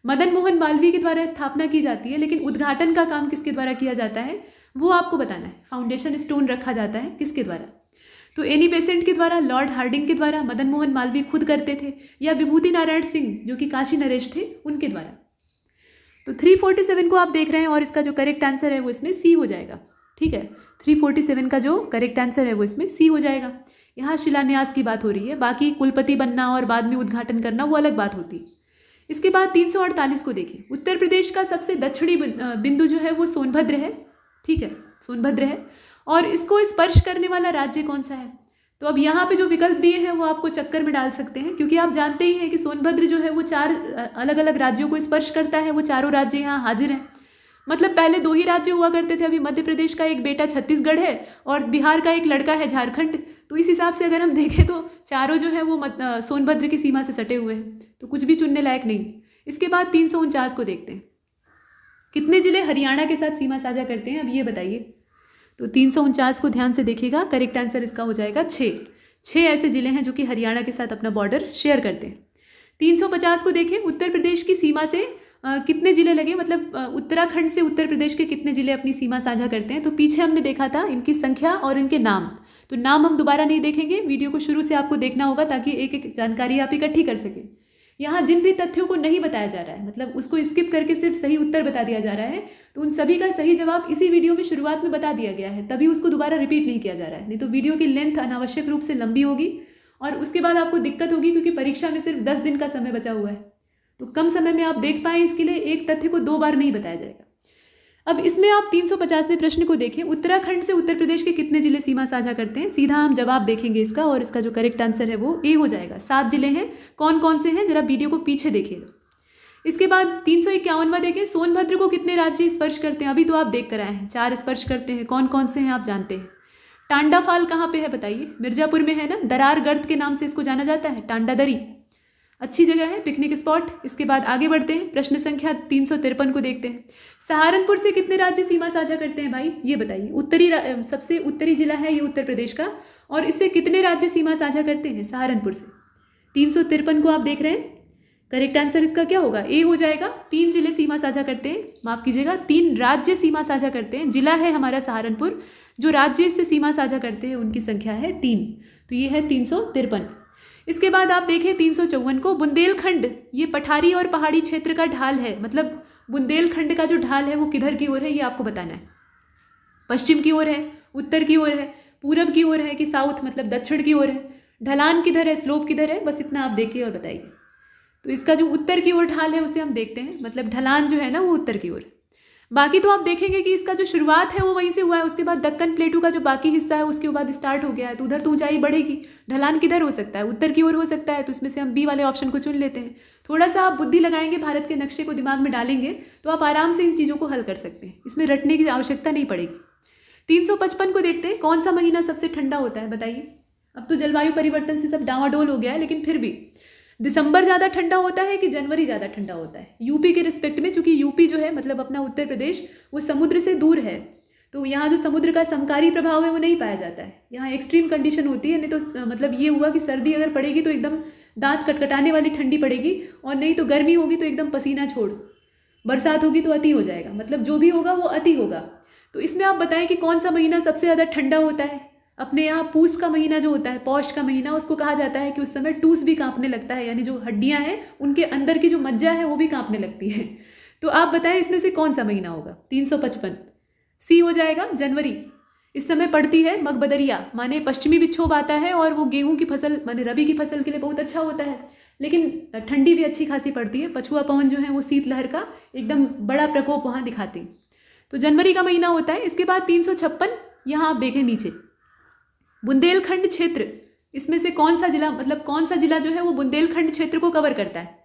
मदन मोहन मालवीय के द्वारा स्थापना की जाती है लेकिन उद्घाटन का काम किसके द्वारा किया जाता है वो आपको बताना है फाउंडेशन स्टोन रखा जाता है किसके द्वारा तो एनी पेसेंट के द्वारा लॉर्ड हार्डिंग के द्वारा मदन मोहन मालवीय खुद करते थे या विभूति नारायण सिंह जो कि काशी नरेश थे उनके द्वारा तो थ्री फोर्टी सेवन को आप देख रहे हैं और इसका जो करेक्ट आंसर है वो इसमें सी हो जाएगा ठीक है थ्री फोर्टी सेवन का जो करेक्ट आंसर है वो इसमें सी हो जाएगा यहाँ शिलान्यास की बात हो रही है बाकी कुलपति बनना और बाद में उद्घाटन करना वो अलग बात होती है इसके बाद तीन सौ अड़तालीस को देखें उत्तर प्रदेश का सबसे दक्षिणी बिंदु जो है वो सोनभद्र है ठीक है सोनभद्र है और इसको स्पर्श करने वाला राज्य कौन सा है तो अब यहाँ पे जो विकल्प दिए हैं वो आपको चक्कर में डाल सकते हैं क्योंकि आप जानते ही हैं कि सोनभद्र जो है वो चार अलग अलग राज्यों को स्पर्श करता है वो चारों राज्य यहाँ हाजिर हैं मतलब पहले दो ही राज्य हुआ करते थे अभी मध्य प्रदेश का एक बेटा छत्तीसगढ़ है और बिहार का एक लड़का है झारखंड तो इस हिसाब से अगर हम देखें तो चारों जो है वो मत, सोनभद्र की सीमा से सटे हुए हैं तो कुछ भी चुनने लायक नहीं इसके बाद तीन को देखते हैं कितने ज़िले हरियाणा के साथ सीमा साझा करते हैं अब ये बताइए तो तीन सौ उनचास को ध्यान से देखिएगा करेक्ट आंसर इसका हो जाएगा छः छः ऐसे ज़िले हैं जो कि हरियाणा के साथ अपना बॉर्डर शेयर करते हैं तीन सौ पचास को देखें उत्तर प्रदेश की सीमा से आ, कितने ज़िले लगे मतलब उत्तराखंड से उत्तर प्रदेश के कितने ज़िले अपनी सीमा साझा करते हैं तो पीछे हमने देखा था इनकी संख्या और इनके नाम तो नाम हम दोबारा नहीं देखेंगे वीडियो को शुरू से आपको देखना होगा ताकि एक एक जानकारी आप इकट्ठी कर सकें यहाँ जिन भी तथ्यों को नहीं बताया जा रहा है मतलब उसको स्किप करके सिर्फ सही उत्तर बता दिया जा रहा है तो उन सभी का सही जवाब इसी वीडियो में शुरुआत में बता दिया गया है तभी उसको दोबारा रिपीट नहीं किया जा रहा है नहीं तो वीडियो की लेंथ अनावश्यक रूप से लंबी होगी और उसके बाद आपको दिक्कत होगी क्योंकि परीक्षा में सिर्फ दस दिन का समय बचा हुआ है तो कम समय में आप देख पाए इसके लिए एक तथ्य को दो बार नहीं बताया जाएगा अब इसमें आप तीन प्रश्न को देखें उत्तराखंड से उत्तर प्रदेश के कितने जिले सीमा साझा करते हैं सीधा हम जवाब देखेंगे इसका और इसका जो करेक्ट आंसर है वो ए हो जाएगा सात जिले हैं कौन कौन से हैं जरा वीडियो को पीछे देखिएगा इसके बाद तीन सौ इक्यावनवा देखें सोनभद्र को कितने राज्य स्पर्श करते हैं अभी तो आप देख कर आए हैं चार स्पर्श करते हैं कौन कौन से हैं आप जानते हैं टांडा फाल कहाँ पे है बताइए मिर्जापुर में है ना दरार गर्द के नाम से इसको जाना जाता है टांडा दरी अच्छी जगह है पिकनिक स्पॉट इसके बाद आगे बढ़ते हैं प्रश्न संख्या तीन सौ तिरपन को देखते हैं सहारनपुर से कितने राज्य सीमा साझा करते हैं भाई ये बताइए उत्तरी सबसे उत्तरी जिला है ये उत्तर प्रदेश का और इससे कितने राज्य सीमा साझा करते हैं सहारनपुर से तीन सौ तिरपन को आप देख रहे हैं करेक्ट आंसर इसका क्या होगा ए हो जाएगा तीन जिले सीमा साझा करते हैं माफ कीजिएगा तीन राज्य सीमा साझा करते हैं जिला है हमारा सहारनपुर जो राज्य से सीमा साझा करते हैं उनकी संख्या है तीन तो ये है तीन सौ तिरपन इसके बाद आप देखें तीन सौ चौवन को बुंदेलखंड ये पठारी और पहाड़ी क्षेत्र का ढाल है मतलब बुंदेलखंड का जो ढाल है वो किधर की ओर है ये आपको बताना है पश्चिम की ओर है उत्तर की ओर है पूरब की ओर है कि साउथ मतलब दक्षिण की ओर है ढलान किधर है स्लोप किधर है बस इतना आप देखिए और बताइए तो इसका जो उत्तर की ओर ढाल है उसे हम देखते हैं मतलब ढलान जो है ना वो उत्तर की ओर है बाकी तो आप देखेंगे कि इसका जो शुरुआत है वो वहीं से हुआ है उसके बाद दक्कन प्लेटू का जो बाकी हिस्सा है उसके बाद स्टार्ट हो गया है तो उधर तो ऊंचाई बढ़ेगी ढलान किधर हो सकता है उत्तर की ओर हो सकता है तो इसमें से हम बी वाले ऑप्शन को चुन लेते हैं थोड़ा सा आप बुद्धि लगाएंगे भारत के नक्शे को दिमाग में डालेंगे तो आप आराम से इन चीज़ों को हल कर सकते हैं इसमें रटने की आवश्यकता नहीं पड़ेगी तीन सौ पचपन को देखते हैं कौन सा महीना सबसे ठंडा होता है बताइए अब तो जलवायु परिवर्तन से सब डावाडोल हो गया है लेकिन फिर भी दिसंबर ज़्यादा ठंडा होता है कि जनवरी ज़्यादा ठंडा होता है यूपी के रिस्पेक्ट में चूँकि यूपी जो है मतलब अपना उत्तर प्रदेश वो समुद्र से दूर है तो यहाँ जो समुद्र का समकारी प्रभाव है वो नहीं पाया जाता है यहाँ एक्सट्रीम कंडीशन होती है नहीं तो मतलब ये हुआ कि सर्दी अगर पड़ेगी तो एकदम दांत कटकटाने वाली ठंडी पड़ेगी और नहीं तो गर्मी होगी तो एकदम पसीना छोड़ बरसात होगी तो अति हो जाएगा मतलब जो भी होगा वो अति होगा तो इसमें आप बताएं कि कौन सा महीना सबसे ज़्यादा ठंडा होता है अपने यहाँ पूस का महीना जो होता है पौष का महीना उसको कहा जाता है कि उस समय टूस भी कांपने लगता है यानी जो हड्डियाँ हैं उनके अंदर की जो मज्जा है वो भी कांपने लगती है तो आप बताएं इसमें से कौन सा महीना होगा तीन सौ पचपन सी हो जाएगा जनवरी इस समय पड़ती है मगबदरिया माने पश्चिमी विक्षोभ आता है और वो गेहूं की फसल माने रबी की फसल के लिए बहुत अच्छा होता है लेकिन ठंडी भी अच्छी खासी पड़ती है पछुआ पवन जो है वो शीतलहर का एकदम बड़ा प्रकोप वहाँ दिखाते हैं तो जनवरी का महीना होता है इसके बाद तीन सौ छप्पन यहाँ आप देखें नीचे बुंदेलखंड क्षेत्र इसमें से कौन सा जिला मतलब कौन सा जिला जो है वो बुंदेलखंड क्षेत्र को कवर करता है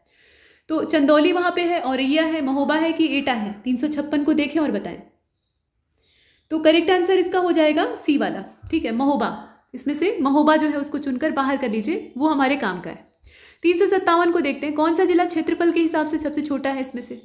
तो चंदौली वहां पे है औरैया है महोबा है कि एटा है तीन को देखें और बताएं तो करेक्ट आंसर इसका हो जाएगा सी वाला ठीक है महोबा इसमें से महोबा जो है उसको चुनकर बाहर कर लीजिए वो हमारे काम का है तीन को देखते हैं कौन सा जिला क्षेत्रफल के हिसाब से सबसे छोटा है इसमें से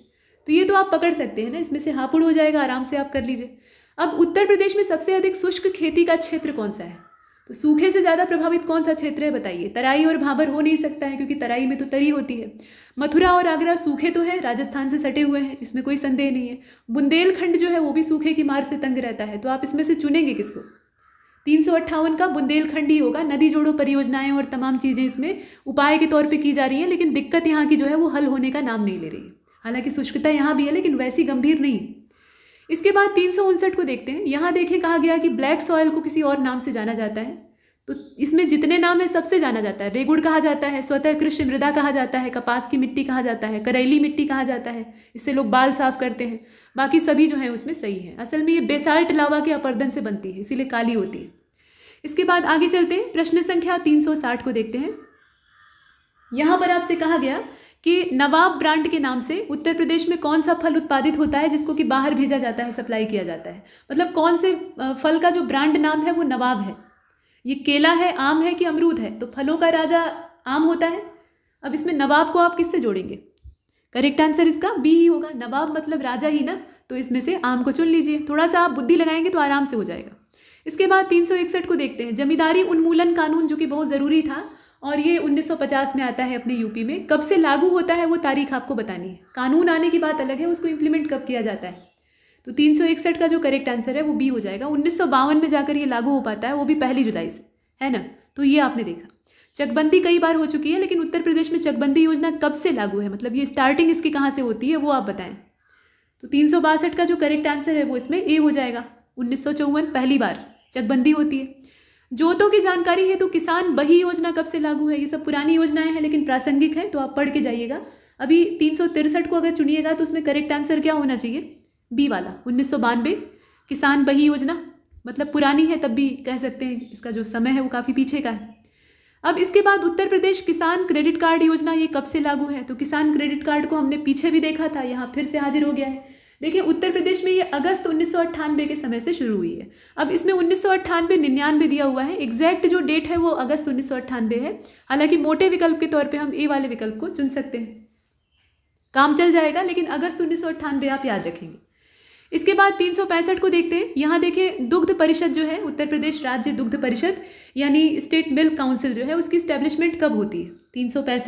तो ये तो आप पकड़ सकते हैं ना इसमें से हापुड़ हो जाएगा आराम से आप कर लीजिए अब उत्तर प्रदेश में सबसे अधिक शुष्क खेती का क्षेत्र कौन सा है तो सूखे से ज़्यादा प्रभावित कौन सा क्षेत्र है बताइए तराई और भाबर हो नहीं सकता है क्योंकि तराई में तो तरी होती है मथुरा और आगरा सूखे तो है राजस्थान से सटे हुए हैं इसमें कोई संदेह नहीं है बुंदेलखंड जो है वो भी सूखे की मार से तंग रहता है तो आप इसमें से चुनेंगे किसको तीन सौ अट्ठावन का बुंदेलखंड ही होगा नदी जोड़ो परियोजनाएं और तमाम चीज़ें इसमें उपाय के तौर पे की जा रही हैं लेकिन दिक्कत यहाँ की जो है वो हल होने का नाम नहीं ले रही है हालांकि शुष्कता यहाँ भी है लेकिन वैसी गंभीर नहीं है इसके बाद तीन सौ उनसठ को देखते हैं यहाँ देखिए कहा गया कि ब्लैक सॉयल को किसी और नाम से जाना जाता है तो इसमें जितने नाम है सबसे जाना जाता है रेगुड़ कहा जाता है स्वतः कृष्ण मृदा कहा जाता है कपास की मिट्टी कहा जाता है करेली मिट्टी कहा जाता है इससे लोग बाल साफ करते हैं बाकी सभी जो हैं उसमें सही है असल में ये बेसाल्ट लावा के अपर्दन से बनती है इसीलिए काली होती है इसके बाद आगे चलते हैं प्रश्न संख्या तीन को देखते हैं यहाँ पर आपसे कहा गया कि नवाब ब्रांड के नाम से उत्तर प्रदेश में कौन सा फल उत्पादित होता है जिसको कि बाहर भेजा जाता है सप्लाई किया जाता है मतलब कौन से फल का जो ब्रांड नाम है वो नवाब है ये केला है आम है कि अमरूद है तो फलों का राजा आम होता है अब इसमें नवाब को आप किससे जोड़ेंगे करेक्ट आंसर इसका बी ही होगा नवाब मतलब राजा ही ना तो इसमें से आम को चुन लीजिए थोड़ा सा आप बुद्धि लगाएंगे तो आराम से हो जाएगा इसके बाद तीन को देखते हैं जमींदारी उन्मूलन कानून जो कि बहुत ज़रूरी था और ये 1950 में आता है अपने यूपी में कब से लागू होता है वो तारीख आपको बतानी है कानून आने की बात अलग है उसको इम्प्लीमेंट कब किया जाता है तो तीन का जो करेक्ट आंसर है वो बी हो जाएगा उन्नीस में जाकर ये लागू हो पाता है वो भी पहली जुलाई से है ना तो ये आपने देखा चकबंदी कई बार हो चुकी है लेकिन उत्तर प्रदेश में चकबंदी योजना कब से लागू है मतलब ये स्टार्टिंग इसकी कहाँ से होती है वो आप बताएं तो तीन का जो करेक्ट आंसर है वो इसमें ए हो जाएगा उन्नीस पहली बार चकबंदी होती है जोतों की जानकारी है तो किसान बही योजना कब से लागू है ये सब पुरानी योजनाएं हैं लेकिन प्रासंगिक है तो आप पढ़ के जाइएगा अभी तीन को अगर चुनिएगा तो उसमें करेक्ट आंसर क्या होना चाहिए बी वाला उन्नीस किसान बही योजना मतलब पुरानी है तब भी कह सकते हैं इसका जो समय है वो काफ़ी पीछे का है अब इसके बाद उत्तर प्रदेश किसान क्रेडिट कार्ड योजना ये कब से लागू है तो किसान क्रेडिट कार्ड को हमने पीछे भी देखा था यहाँ फिर से हाजिर हो गया है देखिए उत्तर प्रदेश में ये अगस्त उन्नीस के समय से शुरू हुई है अब इसमें उन्नीस सौ दिया हुआ है एग्जैक्ट जो डेट है वो अगस्त उन्नीस है हालांकि मोटे विकल्प के तौर पर हम ए वाले विकल्प को चुन सकते हैं काम चल जाएगा लेकिन अगस्त उन्नीस आप याद रखेंगे इसके बाद तीन को देखते हैं यहाँ देखें दुग्ध परिषद जो है उत्तर प्रदेश राज्य दुग्ध परिषद यानी स्टेट मिल्क काउंसिल जो है उसकी स्टैब्लिशमेंट कब होती है तीन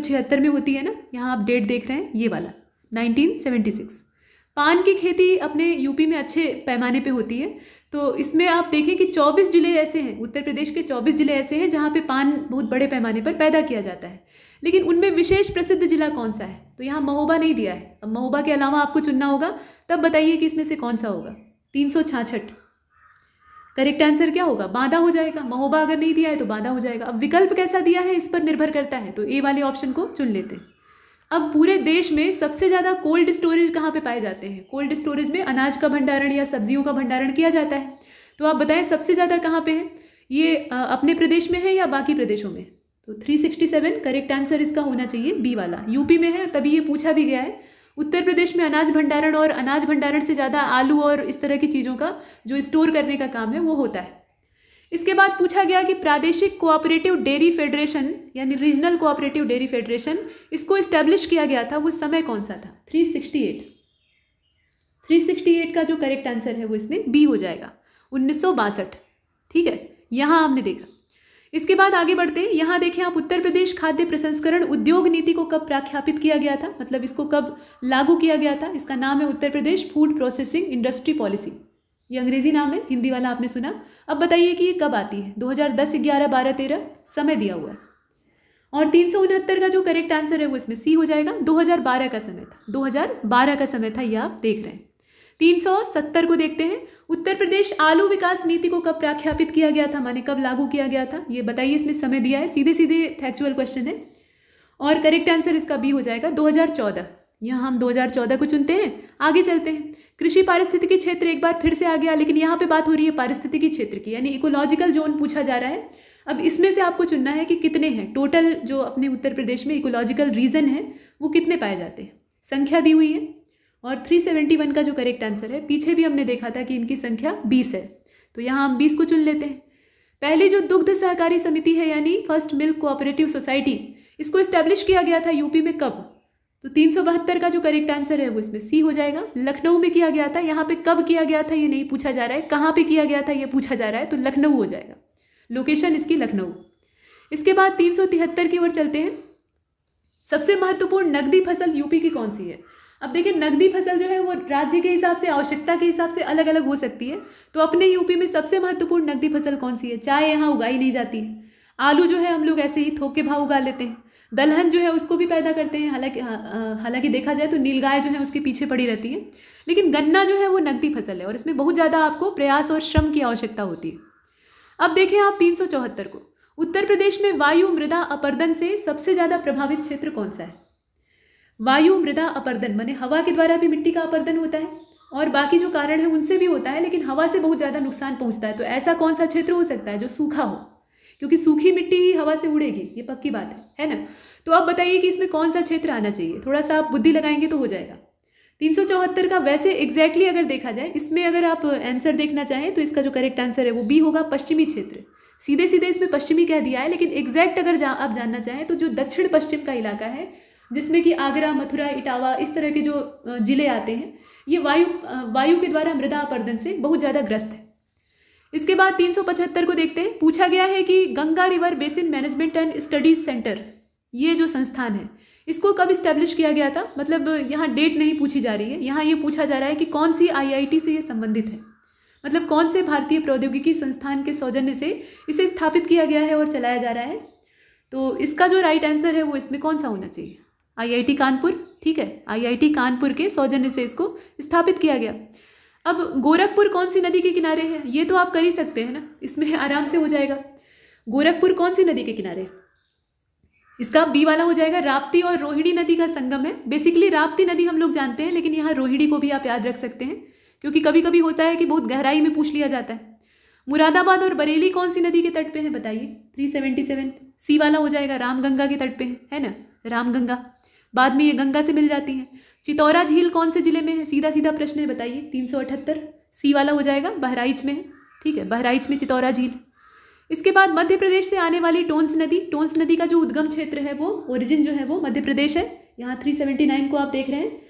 छिहत्तर में होती है ना यहाँ आप डेट देख रहे हैं ये वाला 1976 पान की खेती अपने यूपी में अच्छे पैमाने पे होती है तो इसमें आप देखें कि 24 जिले ऐसे हैं उत्तर प्रदेश के 24 जिले ऐसे हैं जहाँ पे पान बहुत बड़े पैमाने पर पैदा किया जाता है लेकिन उनमें विशेष प्रसिद्ध जिला कौन सा है तो यहाँ महोबा नहीं दिया है अब महोबा के अलावा आपको चुनना होगा तब बताइए कि इसमें से कौन सा होगा तीन करेक्ट आंसर क्या होगा बाधा हो जाएगा महोबा अगर नहीं दिया है तो बाधा हो जाएगा अब विकल्प कैसा दिया है इस पर निर्भर करता है तो ए वाले ऑप्शन को चुन लेते हैं अब पूरे देश में सबसे ज़्यादा कोल्ड स्टोरेज कहाँ पे पाए जाते हैं कोल्ड स्टोरेज में अनाज का भंडारण या सब्जियों का भंडारण किया जाता है तो आप बताएं सबसे ज़्यादा कहाँ पे है ये अपने प्रदेश में है या बाकी प्रदेशों में तो 367 करेक्ट आंसर इसका होना चाहिए बी वाला यूपी में है तभी ये पूछा भी गया है उत्तर प्रदेश में अनाज भंडारण और अनाज भंडारण से ज़्यादा आलू और इस तरह की चीज़ों का जो स्टोर करने का काम है वो होता है इसके बाद पूछा गया कि प्रादेशिक कोऑपरेटिव डेयरी फेडरेशन यानी रीजनल कोऑपरेटिव डेयरी फेडरेशन इसको इस्टेब्लिश किया गया था वो समय कौन सा था 368 368 का जो करेक्ट आंसर है वो इसमें बी हो जाएगा उन्नीस ठीक है यहाँ आपने देखा इसके बाद आगे बढ़ते हैं यहाँ देखें आप उत्तर प्रदेश खाद्य प्रसंस्करण उद्योग नीति को कब प्रख्यापित किया गया था मतलब इसको कब लागू किया गया था इसका नाम है Uttar Pradesh food processing industry policy ये अंग्रेजी नाम है हिंदी वाला आपने सुना अब बताइए कि ये कब आती है 2010 11 12 13 समय दिया हुआ है और तीन सौ उनहत्तर का जो करेक्ट आंसर है वो इसमें सी हो जाएगा 2012 का समय था 2012 का समय था ये आप देख रहे हैं तीन सौ सत्तर को देखते हैं उत्तर प्रदेश आलू विकास नीति को कब प्रख्यापित किया गया था माने कब लागू किया गया था ये बताइए इसमें समय दिया है सीधे सीधे फैक्चुअल क्वेश्चन है और करेक्ट आंसर इसका बी हो जाएगा 2014 यहाँ हम 2014 को चुनते हैं आगे चलते हैं कृषि पारिस्थितिकी क्षेत्र एक बार फिर से आ गया लेकिन यहाँ पे बात हो रही है पारिस्थितिकी क्षेत्र की यानी इकोलॉजिकल जोन पूछा जा रहा है अब इसमें से आपको चुनना है कि कितने हैं टोटल जो अपने उत्तर प्रदेश में इकोलॉजिकल रीजन है वो कितने पाए जाते हैं संख्या दी हुई है और 371 का जो करेक्ट आंसर है पीछे भी हमने देखा था कि इनकी संख्या 20 है तो यहाँ हम 20 को चुन लेते हैं पहली जो दुग्ध सहकारी समिति है यानी फर्स्ट मिल्क कोऑपरेटिव सोसाइटी इसको इस्टेब्लिश किया गया था यूपी में कब तो तीन का जो करेक्ट आंसर है वो इसमें सी हो जाएगा लखनऊ में किया गया था यहाँ पे कब किया गया था ये नहीं पूछा जा रहा है कहाँ पे किया गया था ये पूछा जा रहा है तो लखनऊ हो जाएगा लोकेशन इसकी लखनऊ इसके बाद तीन की ओर चलते हैं सबसे महत्वपूर्ण नकदी फसल यूपी की कौन सी है अब देखिए नकदी फसल जो है वो राज्य के हिसाब से आवश्यकता के हिसाब से अलग अलग हो सकती है तो अपने यूपी में सबसे महत्वपूर्ण नकदी फसल कौन सी है चाय यहाँ उगाई नहीं जाती है आलू जो है हम लोग ऐसे ही थोक के भाव उगा लेते हैं दलहन जो है उसको भी पैदा करते हैं हालांकि हाँ, हालांकि देखा जाए तो नीलगाय जो है उसके पीछे पड़ी रहती है लेकिन गन्ना जो है वो नकदी फसल है और इसमें बहुत ज़्यादा आपको प्रयास और श्रम की आवश्यकता होती है अब देखें आप तीन को उत्तर प्रदेश में वायु मृदा अपर्दन से सबसे ज़्यादा प्रभावित क्षेत्र कौन सा है वायु मृदा अपर्दन माने हवा के द्वारा भी मिट्टी का अपर्दन होता है और बाकी जो कारण है उनसे भी होता है लेकिन हवा से बहुत ज़्यादा नुकसान पहुंचता है तो ऐसा कौन सा क्षेत्र हो सकता है जो सूखा हो क्योंकि सूखी मिट्टी ही हवा से उड़ेगी ये पक्की बात है है ना तो आप बताइए कि इसमें कौन सा क्षेत्र आना चाहिए थोड़ा सा आप बुद्धि लगाएंगे तो हो जाएगा तीन सौ चौहत्तर का वैसे एग्जैक्टली exactly अगर देखा जाए इसमें अगर आप आंसर देखना चाहें तो इसका जो करेक्ट आंसर है वो बी होगा पश्चिमी क्षेत्र सीधे सीधे इसमें पश्चिमी कह दिया है लेकिन एग्जैक्ट अगर जा, आप जानना चाहें तो जो दक्षिण पश्चिम का इलाका है जिसमें कि आगरा मथुरा इटावा इस तरह के जो जिले आते हैं ये वायु वायु के द्वारा मृदा अपर्दन से बहुत ज़्यादा ग्रस्त है इसके बाद 375 को देखते हैं पूछा गया है कि Ganga river basin management and studies centre ये जो संस्थान है इसको कब इस्टेब्लिश किया गया था मतलब यहाँ डेट नहीं पूछी जा रही है यहाँ ये पूछा जा रहा है कि कौन सी आईआईटी से ये संबंधित है मतलब कौन से भारतीय प्रौद्योगिकी संस्थान के सौजन्य से इसे स्थापित किया गया है और चलाया जा रहा है तो इसका जो राइट आंसर है वो इसमें कौन सा होना चाहिए आई कानपुर ठीक है आई कानपुर के सौजन्य से इसको स्थापित किया गया अब गोरखपुर कौन सी नदी के किनारे है ये तो आप कर ही सकते हैं ना इसमें आराम से हो जाएगा गोरखपुर कौन सी नदी के किनारे इसका बी वाला हो जाएगा राप्ती और रोहिणी नदी का संगम है बेसिकली राप्ती नदी हम लोग जानते हैं लेकिन यहाँ रोहिणी को भी आप याद रख सकते हैं क्योंकि कभी कभी होता है कि बहुत गहराई में पूछ लिया जाता है मुरादाबाद और बरेली कौन सी नदी के तट पे है बताइए थ्री सेवेंटी सेवन सी वाला हो जाएगा रामगंगा के तट पे है है ना रामगंगा बाद में ये गंगा से मिल जाती है चितौरा झील कौन से ज़िले में है सीधा सीधा प्रश्न है बताइए तीन सौ अठहत्तर सी वाला हो जाएगा बहराइच में है ठीक है बहराइच में चितौरा झील इसके बाद मध्य प्रदेश से आने वाली टोंस नदी टोंस नदी का जो उद्गम क्षेत्र है वो ओरिजिन जो है वो मध्य प्रदेश है यहाँ थ्री सेवेंटी नाइन को आप देख रहे हैं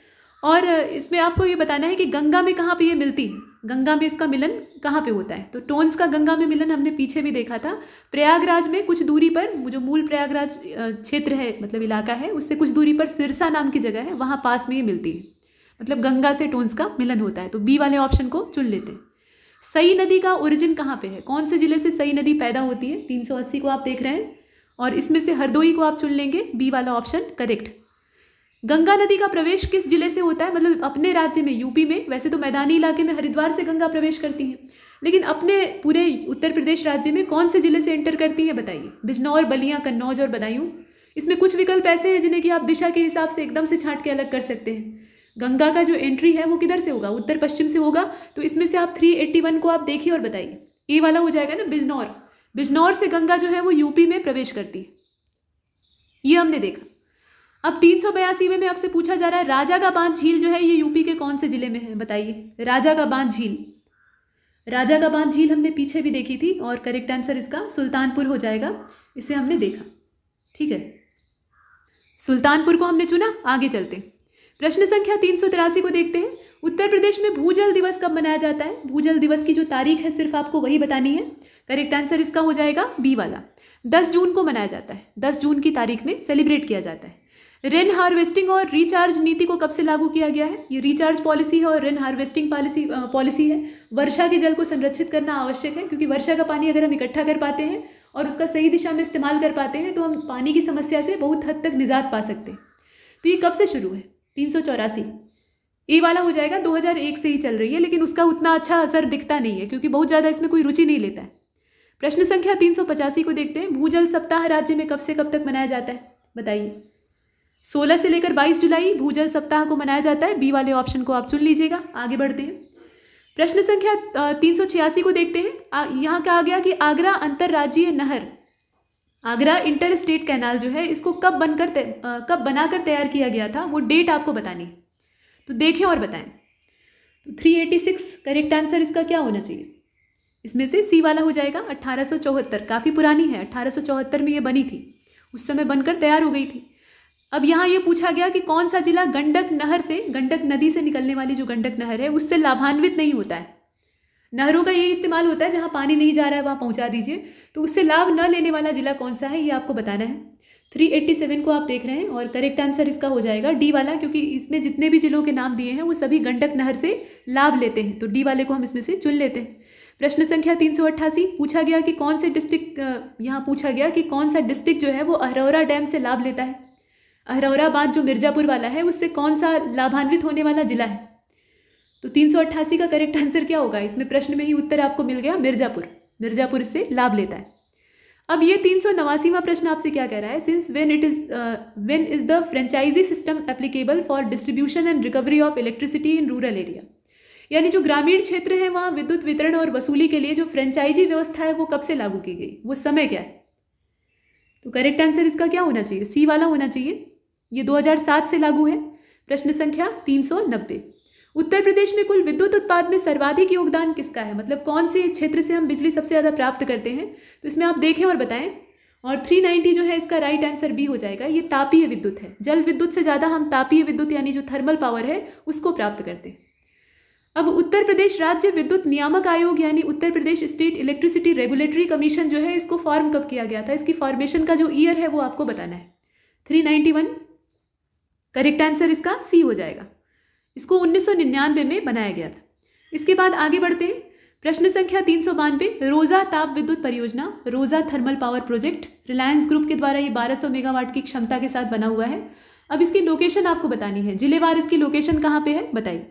और इसमें आपको ये बताना है कि गंगा में कहाँ पे ये मिलती है गंगा में इसका मिलन कहाँ पे होता है तो टोन्स का गंगा में मिलन हमने पीछे भी देखा था प्रयागराज में कुछ दूरी पर जो मूल प्रयागराज क्षेत्र है मतलब इलाका है उससे कुछ दूरी पर सिरसा नाम की जगह है वहाँ पास में ये मिलती है मतलब गंगा से टोन्स का मिलन होता है तो बी वाले ऑप्शन को चुन लेते हैं सई नदी का ओरिजिन कहाँ पे है कौन से ज़िले से सई नदी पैदा होती है 380 को आप देख रहे हैं और इसमें से हरदोई को आप चुन लेंगे बी वाला ऑप्शन करेक्ट गंगा नदी का प्रवेश किस जिले से होता है मतलब अपने राज्य में यूपी में वैसे तो मैदानी इलाके में हरिद्वार से गंगा प्रवेश करती है लेकिन अपने पूरे उत्तर प्रदेश राज्य में कौन से जिले से एंटर करती है बताइए बिजनौर बलिया कन्नौज और बदायूं इसमें कुछ विकल्प ऐसे हैं जिन्हें कि आप दिशा के हिसाब से एकदम से छाँट के अलग कर सकते हैं गंगा का जो एंट्री है वो किधर से होगा उत्तर पश्चिम से होगा तो इसमें से आप थ्री एट्टी वन को आप देखिए और बताइए ए वाला हो जाएगा ना बिजनौर बिजनौर से गंगा जो है वो यूपी में प्रवेश करती है ये हमने देखा अब तीन सौ बयासीवे में आपसे पूछा जा रहा है राजा का बांध झील जो है ये यूपी के कौन से जिले में है बताइए राजा का बांध झील राजा का बांध झील हमने पीछे भी देखी थी और करेक्ट आंसर इसका सुल्तानपुर हो जाएगा इसे हमने देखा ठीक है सुल्तानपुर को हमने चुना आगे चलते प्रश्न संख्या तीन सौ तिरासी को देखते हैं उत्तर प्रदेश में भूजल दिवस कब मनाया जाता है भूजल दिवस की जो तारीख है सिर्फ आपको वही बतानी है करेक्ट आंसर इसका हो जाएगा बी वाला दस जून को मनाया जाता है दस जून की तारीख में सेलिब्रेट किया जाता है रेन हार्वेस्टिंग और रिचार्ज नीति को कब से लागू किया गया है ये रिचार्ज पॉलिसी है और रेन हार्वेस्टिंग पॉलिसी पॉलिसी है वर्षा के जल को संरक्षित करना आवश्यक है क्योंकि वर्षा का पानी अगर हम इकट्ठा कर पाते हैं और उसका सही दिशा में इस्तेमाल कर पाते हैं तो हम पानी की समस्या से बहुत हद तक निजात पा सकते हैं तो ये कब से शुरू है तीन सौ चौरासी ये वाला हो जाएगा 2001 से ही चल रही है लेकिन उसका उतना अच्छा असर दिखता नहीं है क्योंकि बहुत ज़्यादा इसमें कोई रुचि नहीं लेता है प्रश्न संख्या तीन को देखते हैं भूजल सप्ताह राज्य में कब से कब तक मनाया जाता है बताइए सोलह से लेकर बाईस जुलाई भूजल सप्ताह को मनाया जाता है बी वाले ऑप्शन को आप चुन लीजिएगा आगे बढ़ते हैं प्रश्न संख्या तीन सौ छियासी को देखते हैं यहाँ कहा गया कि आगरा अंतर्राज्यीय नहर आगरा इंटर स्टेट कैनाल जो है इसको कब बनकर कब बनाकर तैयार किया गया था वो डेट आपको बतानी तो देखें और बताएं तो 386 करेक्ट आंसर इसका क्या होना चाहिए इसमें से सी वाला हो जाएगा अट्ठारह काफ़ी पुरानी है अट्ठारह में ये बनी थी उस समय बनकर तैयार हो गई थी अब यहाँ ये पूछा गया कि कौन सा जिला गंडक नहर से गंडक नदी से निकलने वाली जो गंडक नहर है उससे लाभान्वित नहीं होता है नहरों का यही इस्तेमाल होता है जहाँ पानी नहीं जा रहा है वहाँ पहुँचा दीजिए तो उससे लाभ न लेने वाला जिला कौन सा है ये आपको बताना है 387 को आप देख रहे हैं और करेक्ट आंसर इसका हो जाएगा डी वाला क्योंकि इसमें जितने भी जिलों के नाम दिए हैं वो सभी गंडक नहर से लाभ लेते हैं तो डी वाले को हम इसमें से चुन लेते हैं प्रश्न संख्या तीन पूछा गया कि कौन से डिस्ट्रिक्ट यहाँ पूछा गया कि कौन सा डिस्ट्रिक्ट जो है वो अहरौरा डैम से लाभ लेता है अहरौराबाद जो मिर्ज़ापुर वाला है उससे कौन सा लाभान्वित होने वाला जिला है तो तीन सौ अट्ठासी का करेक्ट आंसर क्या होगा इसमें प्रश्न में ही उत्तर आपको मिल गया मिर्ज़ापुर मिर्ज़ापुर से लाभ लेता है अब ये तीन सौ नवासीवा प्रश्न आपसे क्या कह रहा है since when it is when is the franchise system applicable for distribution and recovery of electricity in rural area यानी जो ग्रामीण क्षेत्र है वहाँ विद्युत वितरण और वसूली के लिए जो फ्रेंचाइजी व्यवस्था है वो कब से लागू की गई वो समय क्या है तो करेक्ट आंसर इसका क्या होना चाहिए सी वाला होना चाहिए ये 2007 से लागू है प्रश्न संख्या तीन उत्तर प्रदेश में कुल विद्युत उत्पाद में सर्वाधिक योगदान किसका है मतलब कौन से क्षेत्र से हम बिजली सबसे ज़्यादा प्राप्त करते हैं तो इसमें आप देखें और बताएं और 390 जो है इसका राइट आंसर बी हो जाएगा ये तापीय विद्युत है जल विद्युत से ज़्यादा हम तापीय विद्युत यानी जो थर्मल पावर है उसको प्राप्त करते हैं अब उत्तर प्रदेश राज्य विद्युत नियामक आयोग यानी Uttar Pradesh State Electricity Regulatory Commission जो है इसको फॉर्म कब किया गया था इसकी फॉर्मेशन का जो ईयर है वो आपको बताना है three ninety one correct answer इसका सी हो जाएगा इसको उन्नीस में बनाया गया था इसके बाद आगे बढ़ते हैं प्रश्न संख्या तीन सौ बानवे रोजा ताप विद्युत परियोजना Roza thermal power project Reliance group के द्वारा ये 1200 मेगावाट की क्षमता के साथ बना हुआ है अब इसकी लोकेशन आपको बतानी है जिलेवार इसकी लोकेशन कहाँ पे है बताइए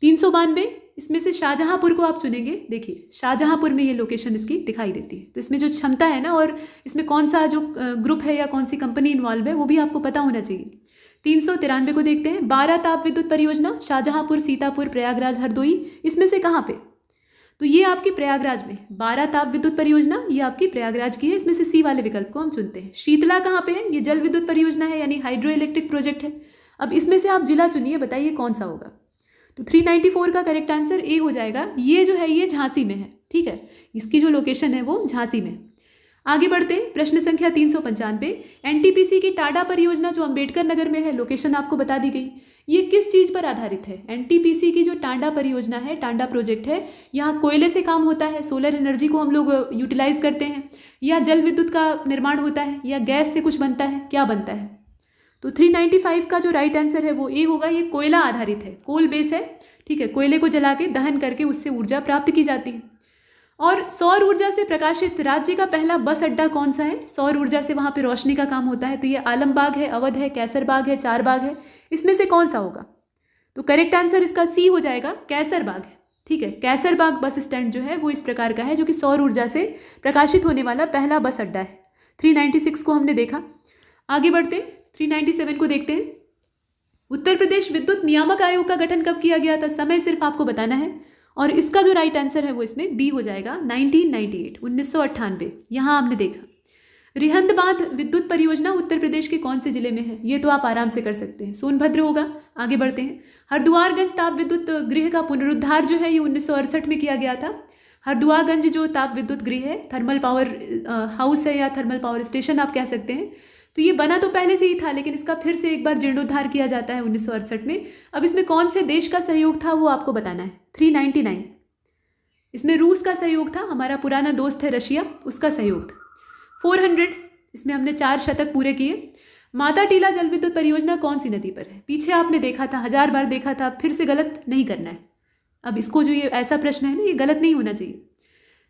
तीन सौ बानवे इसमें से शाहजहांपुर को आप चुनेंगे देखिए शाहजहांपुर में ये लोकेशन इसकी दिखाई देती है तो इसमें जो क्षमता है ना और इसमें कौन सा जो ग्रुप है या कौन सी कंपनी इन्वॉल्व है वो भी आपको पता होना चाहिए तीन सौ तिरानवे को देखते हैं बारह ताप विद्युत परियोजना शाहजहांपुर सीतापुर प्रयागराज हरदोई इसमें से कहाँ पे तो ये आपकी प्रयागराज में बारह ताप विद्युत परियोजना ये आपकी प्रयागराज की है इसमें से सी वाले विकल्प को हम चुनते हैं शीतला कहाँ पे है ये जल विद्युत परियोजना है यानी हाइड्रो इलेक्ट्रिक प्रोजेक्ट है अब इसमें से आप जिला चुनिए बताइए कौन सा होगा तो 394 का करेक्ट आंसर ए हो जाएगा ये जो है ये झांसी में है ठीक है इसकी जो लोकेशन है वो झांसी में है आगे बढ़ते हैं प्रश्न संख्या तीन सौ पंचानवे एन की टाडा परियोजना जो अंबेडकर नगर में है लोकेशन आपको बता दी गई ये किस चीज़ पर आधारित है एन की जो टांडा परियोजना है टांडा प्रोजेक्ट है यहाँ कोयले से काम होता है सोलर एनर्जी को हम लोग यूटिलाइज करते हैं या जल विद्युत का निर्माण होता है या गैस से कुछ बनता है क्या बनता है तो 395 का जो राइट आंसर है वो ए होगा ये कोयला आधारित है कोल बेस है ठीक है कोयले को जला के दहन करके उससे ऊर्जा प्राप्त की जाती है और सौर ऊर्जा से प्रकाशित राज्य का पहला बस अड्डा कौन सा है सौर ऊर्जा से वहाँ पे रोशनी का काम होता है तो ये आलमबाग है अवध है कैसरबाग है चारबाग है इसमें से कौन सा होगा तो करेक्ट आंसर इसका सी हो जाएगा कैसरबाग है ठीक है कैसरबाग बस स्टैंड जो है वो इस प्रकार का है जो कि सौर ऊर्जा से प्रकाशित होने वाला पहला बस अड्डा है 396 को हमने देखा आगे बढ़ते हैं 397 को देखते हैं उत्तर प्रदेश विद्युत नियामक आयोग का गठन कब किया गया था समय सिर्फ आपको बताना है और इसका जो राइट आंसर है वो इसमें बी हो जाएगा 1998 उन्नीस सौ अट्ठानवे यहाँ आपने देखा रिहंद बांध विद्युत परियोजना उत्तर प्रदेश के कौन से जिले में है ये तो आप आराम से कर सकते हैं सोनभद्र होगा आगे बढ़ते हैं हरिद्वारगंज ताप विद्युत गृह का पुनरुद्धार जो है ये उन्नीस में किया गया था हरिद्वारगंज जो ताप विद्युत गृह है थर्मल पावर हाउस है या थर्मल पावर स्टेशन आप कह सकते हैं तो ये बना तो पहले से ही था लेकिन इसका फिर से एक बार जीर्णोद्धार किया जाता है उन्नीस में अब इसमें कौन से देश का सहयोग था वो आपको बताना है थ्री इसमें रूस का सहयोग था हमारा पुराना दोस्त है रशिया उसका सहयोग था फोर हंड्रेड इसमें हमने चार शतक पूरे किए माता टीला जल विद्युत परियोजना कौन सी नदी पर है पीछे आपने देखा था हजार बार देखा था फिर से गलत नहीं करना है अब इसको जो ये ऐसा प्रश्न है ना ये गलत नहीं होना चाहिए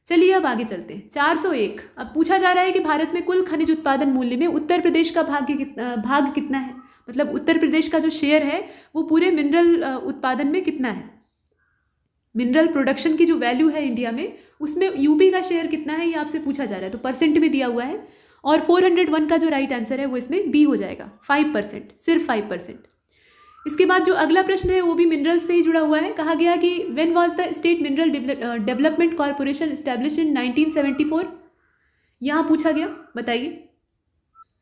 चलिए अब आगे चलते हैं 401 अब पूछा जा रहा है कि भारत में कुल खनिज उत्पादन मूल्य में उत्तर प्रदेश का भाग कितना भाग कितना है मतलब उत्तर प्रदेश का जो शेयर है वो पूरे मिनरल उत्पादन में कितना है मिनरल प्रोडक्शन की जो वैल्यू है इंडिया में उसमें यूपी का शेयर कितना है ये आपसे पूछा जा रहा है तो परसेंट में दिया हुआ है और 401 का जो राइट आंसर है वो इसमें बी हो जाएगा 5 परसेंट सिर्फ 5 परसेंट इसके बाद जो अगला प्रश्न है वो भी मिनरल से ही जुड़ा हुआ है कहा गया कि when was the state mineral development corporation establish in four यहाँ पूछा गया बताइए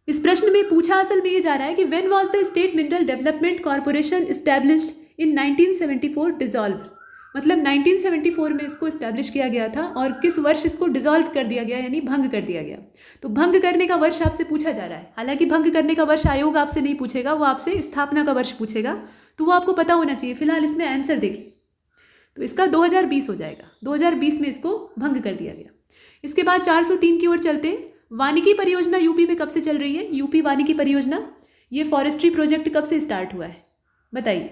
इस प्रश्न में पूछा असल में ये जा रहा है कि when was the state mineral development Corporation established in 1974 dissolved मतलब 1974 में इसको इस्टेब्लिश किया गया था और किस वर्ष इसको डिजोल्व कर दिया गया यानी भंग कर दिया गया तो भंग करने का वर्ष आपसे पूछा जा रहा है हालांकि भंग करने का वर्ष आयोग आपसे नहीं पूछेगा वो आपसे स्थापना का वर्ष पूछेगा तो वो आपको पता होना चाहिए फिलहाल इसमें आंसर देखिए तो इसका 2020 हो जाएगा 2020 में इसको भंग कर दिया गया इसके बाद 403 की ओर चलते हैं वानिकी परियोजना यूपी में कब से चल रही है यूपी वानिकी परियोजना ये फॉरेस्ट्री प्रोजेक्ट कब से स्टार्ट हुआ है बताइए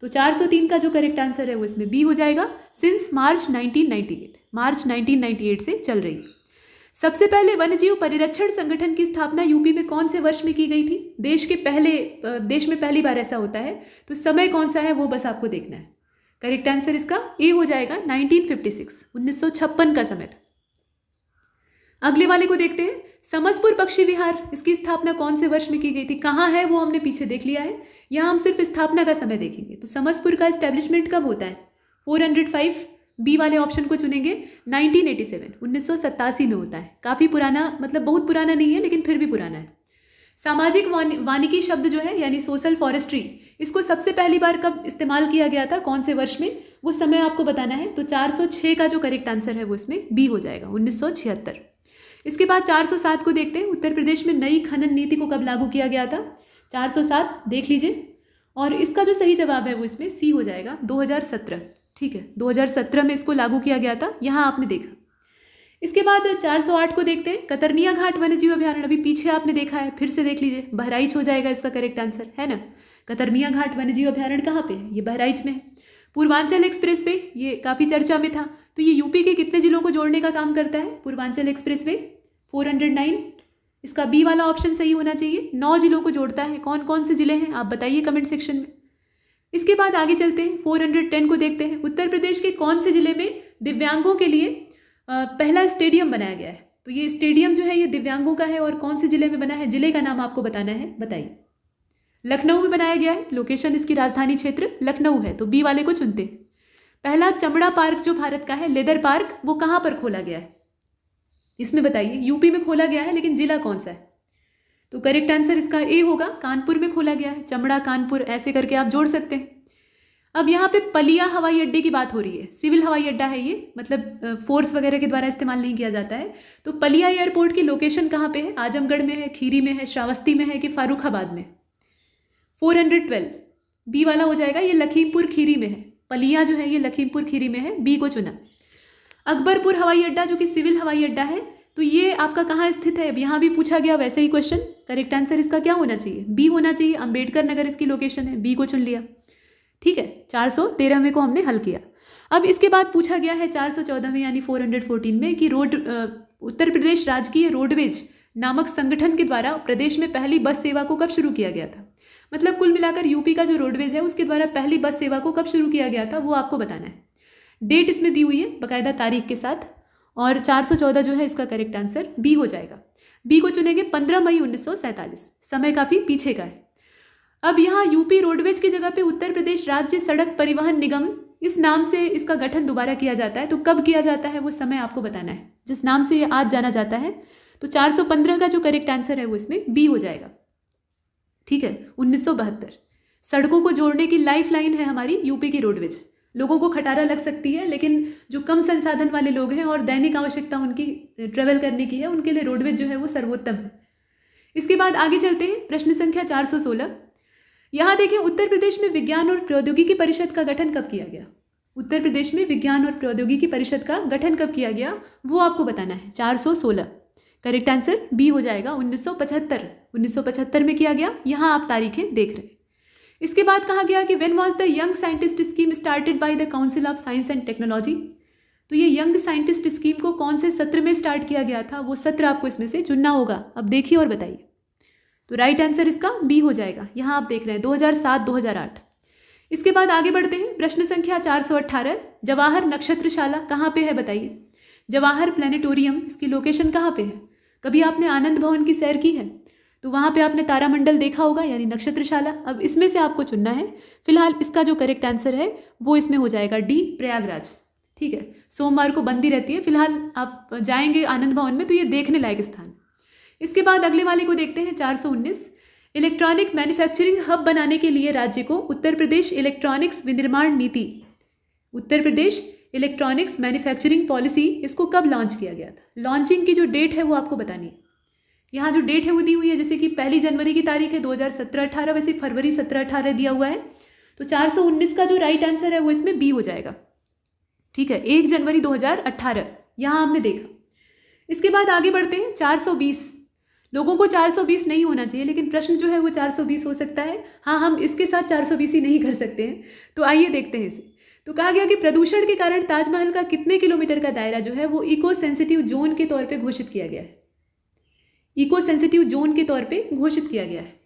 तो 403 का जो करेक्ट आंसर है वो इसमें बी हो जाएगा सिंस मार्च 1998 मार्च 1998 से चल रही सबसे पहले वन्यजीव परिरक्षण संगठन की स्थापना यूपी में कौन से वर्ष में की गई थी देश के पहले देश में पहली बार ऐसा होता है तो समय कौन सा है वो बस आपको देखना है करेक्ट आंसर इसका ए हो जाएगा 1956 1956 का समय था अगले वाले को देखते हैं समसपुर पक्षी विहार इसकी स्थापना कौन से वर्ष में की गई थी कहाँ है वो हमने पीछे देख लिया है यहाँ हम सिर्फ स्थापना का समय देखेंगे तो समसपुर का इस्टेब्लिशमेंट कब होता है फोर हंड्रेड फाइव बी वाले ऑप्शन को चुनेंगे 1987 1987 में होता है काफ़ी पुराना मतलब बहुत पुराना नहीं है लेकिन फिर भी पुराना है सामाजिक वानिकी शब्द जो है यानी सोशल फॉरेस्ट्री इसको सबसे पहली बार कब इस्तेमाल किया गया था कौन से वर्ष में वो समय आपको बताना है तो 406 का जो करेक्ट आंसर है वो इसमें बी हो जाएगा छिहत्तर इसके बाद 407 को देखते हैं उत्तर प्रदेश में नई खनन नीति को कब लागू किया गया था चार सौ सात देख लीजिए और इसका जो सही जवाब है वो इसमें सी हो जाएगा दो हज़ार सत्रह ठीक है दो हज़ार सत्रह में इसको लागू किया गया था यहाँ आपने देखा इसके बाद चार सौ आठ को देखते हैं कतरनिया घाट वन्यजीव अभ्यारण अभी पीछे आपने देखा है फिर से देख लीजिए बहराइच हो जाएगा इसका करेक्ट आंसर है ना कतरनिया घाट वन्यजीव अभ्यारण कहाँ पे है ये बहराइच में है पूर्वांचल एक्सप्रेस वे ये काफ़ी चर्चा में था तो ये यूपी के कितने जिलों को जोड़ने का काम करता है Purvanchal expressway four hundred nine इसका बी वाला ऑप्शन सही होना चाहिए नौ जिलों को जोड़ता है कौन कौन से जिले हैं आप बताइए कमेंट सेक्शन में इसके बाद आगे चलते हैं फोर हंड्रेड टेन को देखते हैं उत्तर प्रदेश के कौन से ज़िले में दिव्यांगों के लिए पहला स्टेडियम बनाया गया है तो ये स्टेडियम जो है ये दिव्यांगों का है और कौन से ज़िले में बना है ज़िले का नाम आपको बताना है बताइए लखनऊ में बनाया गया है लोकेशन इसकी राजधानी क्षेत्र लखनऊ है तो बी वाले को चुनते पहला चमड़ा पार्क जो भारत का है लेदर पार्क वो कहाँ पर खोला गया है इसमें बताइए यूपी में खोला गया है लेकिन जिला कौन सा है तो करेक्ट आंसर इसका ए होगा कानपुर में खोला गया है चमड़ा कानपुर ऐसे करके आप जोड़ सकते हैं अब यहाँ पे पलिया हवाई अड्डे की बात हो रही है सिविल हवाई अड्डा है ये मतलब फोर्स वगैरह के द्वारा इस्तेमाल नहीं किया जाता है तो पलिया एयरपोर्ट की लोकेशन कहाँ पे है आजमगढ़ में है खीरी में है श्रावस्ती में है कि फारूखाबाद में फोर हंड्रेड ट्वेल्व बी वाला हो जाएगा ये लखीमपुर खीरी में है पलिया जो है ये लखीमपुर खीरी में है बी को चुना अकबरपुर हवाई अड्डा जो कि सिविल हवाई अड्डा है तो ये आपका कहाँ स्थित है यहाँ भी पूछा गया वैसे ही क्वेश्चन करेक्ट आंसर इसका क्या होना चाहिए बी होना चाहिए अम्बेडकर नगर इसकी लोकेशन है बी को चुन लिया ठीक है चार सौ तेरहवें को हमने हल किया अब इसके बाद पूछा गया है चार सौ चौदह में यानी फोर हंड्रेड फोर्टीन में कि रोड उत्तर प्रदेश राजकीय रोडवेज नामक संगठन के द्वारा प्रदेश में पहली बस सेवा को कब शुरू किया गया था मतलब कुल मिलाकर यूपी का जो रोडवेज है उसके द्वारा पहली बस सेवा को कब शुरू किया गया था वो आपको बताना है डेट इसमें दी हुई है बकायदा तारीख के साथ और 414 जो है इसका करेक्ट आंसर बी हो जाएगा बी को चुनेंगे 15 मई उन्नीस समय काफ़ी पीछे का है अब यहाँ यूपी रोडवेज की जगह पे उत्तर प्रदेश राज्य सड़क परिवहन निगम इस नाम से इसका गठन दोबारा किया जाता है तो कब किया जाता है वो समय आपको बताना है जिस नाम से ये आज जाना जाता है तो पंद्रह का जो करेक्ट आंसर है वो इसमें बी हो जाएगा ठीक है उन्नीस सड़कों को जोड़ने की लाइफ लाइन है हमारी यूपी की रोडवेज लोगों को खटारा लग सकती है लेकिन जो कम संसाधन वाले लोग हैं और दैनिक आवश्यकता उनकी ट्रेवल करने की है उनके लिए रोडवेज जो है वो सर्वोत्तम है इसके बाद आगे चलते हैं प्रश्न संख्या चार सौ सोलह यहाँ देखें उत्तर प्रदेश में विज्ञान और प्रौद्योगिकी परिषद का गठन कब किया गया उत्तर प्रदेश में विज्ञान और प्रौद्योगिकी परिषद का गठन कब किया गया वो आपको बताना है चार सौ सोलह करेक्ट आंसर बी हो जाएगा उन्नीस सौ पचहत्तर उन्नीस सौ पचहत्तर में किया गया यहाँ आप तारीखें देख रहे हैं इसके बाद कहा गया कि when was the young scientist scheme started by the Council of Science and Technology तो ये यंग साइंटिस्ट स्कीम को कौन से सत्र में स्टार्ट किया गया था वो सत्र आपको इसमें से चुनना होगा अब देखिए और बताइए तो राइट आंसर इसका बी हो जाएगा यहाँ आप देख रहे हैं 2007 2008 इसके बाद आगे बढ़ते हैं प्रश्न संख्या 418 जवाहर नक्षत्रशाला कहाँ पे है बताइए जवाहर प्लेनेटोरियम इसकी लोकेशन कहाँ पे है कभी आपने आनंद भवन की सैर की है तो वहाँ पे आपने तारामंडल देखा होगा यानी नक्षत्रशाला अब इसमें से आपको चुनना है फिलहाल इसका जो करेक्ट आंसर है वो इसमें हो जाएगा डी प्रयागराज ठीक है सोमवार को बंदी रहती है फिलहाल आप जाएंगे आनंद भवन में तो ये देखने लायक स्थान इसके बाद अगले वाले को देखते हैं चार सौ उन्नीस इलेक्ट्रॉनिक मैन्युफैक्चरिंग हब बनाने के लिए राज्य को उत्तर प्रदेश इलेक्ट्रॉनिक्स विनिर्माण नीति Uttar Pradesh electronics manufacturing policy इसको कब लॉन्च किया गया था लॉन्चिंग की जो डेट है वो आपको बतानी है यहाँ जो डेट है वो दी हुई है जैसे कि पहली जनवरी की तारीख है सत्रह 18 वैसे फरवरी सत्रह अठारह दिया हुआ है तो उन्नीस का जो राइट आंसर है वो इसमें बी हो जाएगा ठीक है एक जनवरी 2018 यहाँ हमने देखा इसके बाद आगे बढ़ते हैं 420 लोगों को 420 नहीं होना चाहिए लेकिन प्रश्न जो है वो 420 हो सकता है हाँ हम इसके साथ 420 ही नहीं कर सकते हैं तो आइए देखते हैं इसे तो कहा गया कि प्रदूषण के कारण ताजमहल का कितने किलोमीटर का दायरा जो है वो इको सेंसिटिव जोन के तौर पे घोषित किया गया है इको सेंसिटिव जोन के तौर पे घोषित किया गया है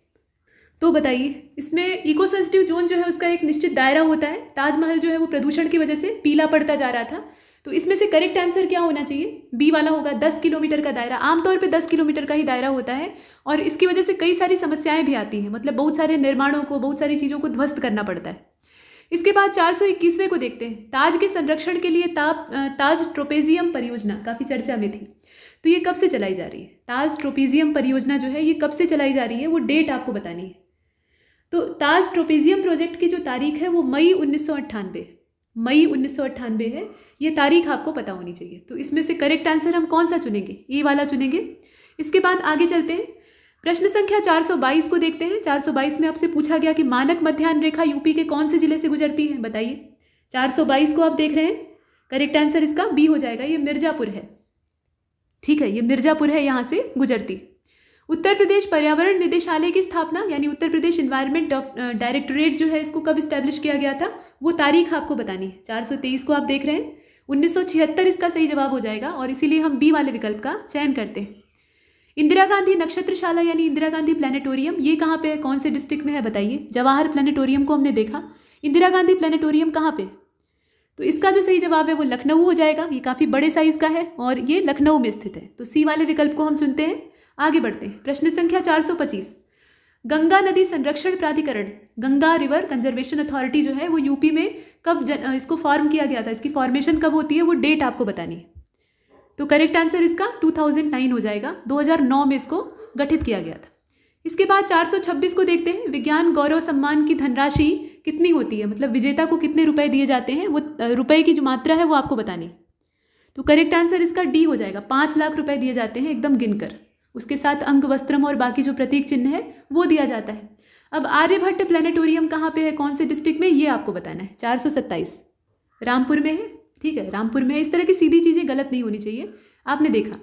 तो बताइए इसमें इको सेंसिटिव जोन जो है उसका एक निश्चित दायरा होता है ताजमहल जो है वो प्रदूषण की वजह से पीला पड़ता जा रहा था तो इसमें से करेक्ट आंसर क्या होना चाहिए बी वाला होगा दस किलोमीटर का दायरा आमतौर पर दस किलोमीटर का ही दायरा होता है और इसकी वजह से कई सारी समस्याएं भी आती हैं मतलब बहुत सारे निर्माणों को बहुत सारी चीज़ों को ध्वस्त करना पड़ता है इसके बाद चार सौ इक्कीसवें को देखते हैं ताज के संरक्षण के लिए ताप ताज ट्रोपेजियम परियोजना काफ़ी चर्चा में थी तो ये कब से चलाई जा रही है ताज ट्रोपीजियम परियोजना जो है ये कब से चलाई जा रही है वो डेट आपको बतानी है तो ताज ट्रोपीजियम प्रोजेक्ट की जो तारीख है वो मई उन्नीस मई उन्नीस है ये तारीख आपको पता होनी चाहिए तो इसमें से करेक्ट आंसर हम कौन सा चुनेंगे ये वाला चुनेंगे इसके बाद आगे चलते हैं प्रश्न संख्या 422 को देखते हैं 422 में आपसे पूछा गया कि मानक मध्यान्ह रेखा यूपी के कौन से जिले से गुजरती है बताइए 422 को आप देख रहे हैं करेक्ट आंसर इसका बी हो जाएगा ये मिर्जापुर है ठीक है ये मिर्ज़ापुर है यहाँ से गुजरती उत्तर प्रदेश पर्यावरण निदेशालय की स्थापना यानी उत्तर प्रदेश इन्वायरमेंट डायरेक्टोरेट जो है इसको कब इस्टेब्लिश किया गया था वो तारीख आपको बतानी है चार सौ तेईस को आप देख रहे हैं उन्नीस सौ छिहत्तर इसका सही जवाब हो जाएगा और इसीलिए हम बी वाले विकल्प का चयन करते हैं इंदिरा गांधी नक्षत्रशाला यानी इंदिरा गांधी प्लानिटोरियम ये कहाँ पे है कौन से डिस्ट्रिक्ट में है बताइए जवाहर प्लानिटोरियम को हमने देखा इंदिरा गांधी प्लानिटोरियम कहाँ पे तो इसका जो सही जवाब है वो लखनऊ हो जाएगा ये काफ़ी बड़े साइज़ का है और ये लखनऊ में स्थित है तो सी वाले विकल्प को हम चुनते हैं आगे बढ़ते हैं प्रश्न संख्या 425 गंगा नदी संरक्षण प्राधिकरण गंगा रिवर कंजर्वेशन अथॉरिटी जो है वो यूपी में कब जन, इसको फॉर्म किया गया था इसकी फॉर्मेशन कब होती है वो डेट आपको बतानी है तो करेक्ट आंसर इसका 2009 हो जाएगा 2009 में इसको गठित किया गया था इसके बाद 426 को देखते हैं विज्ञान गौरव सम्मान की धनराशि कितनी होती है मतलब विजेता को कितने रुपए दिए जाते हैं वो रुपए की जो मात्रा है वो आपको बतानी तो करेक्ट आंसर इसका डी हो जाएगा पाँच लाख रुपए दिए जाते हैं एकदम गिनकर उसके साथ अंग वस्त्रम और बाकी जो प्रतीक चिन्ह है वो दिया जाता है अब आर्यभट्ट प्लानिटोरियम कहाँ पे है कौन से डिस्ट्रिक्ट में ये आपको बताना है चार रामपुर में है ठीक है रामपुर में है इस तरह की सीधी चीज़ें गलत नहीं होनी चाहिए आपने देखा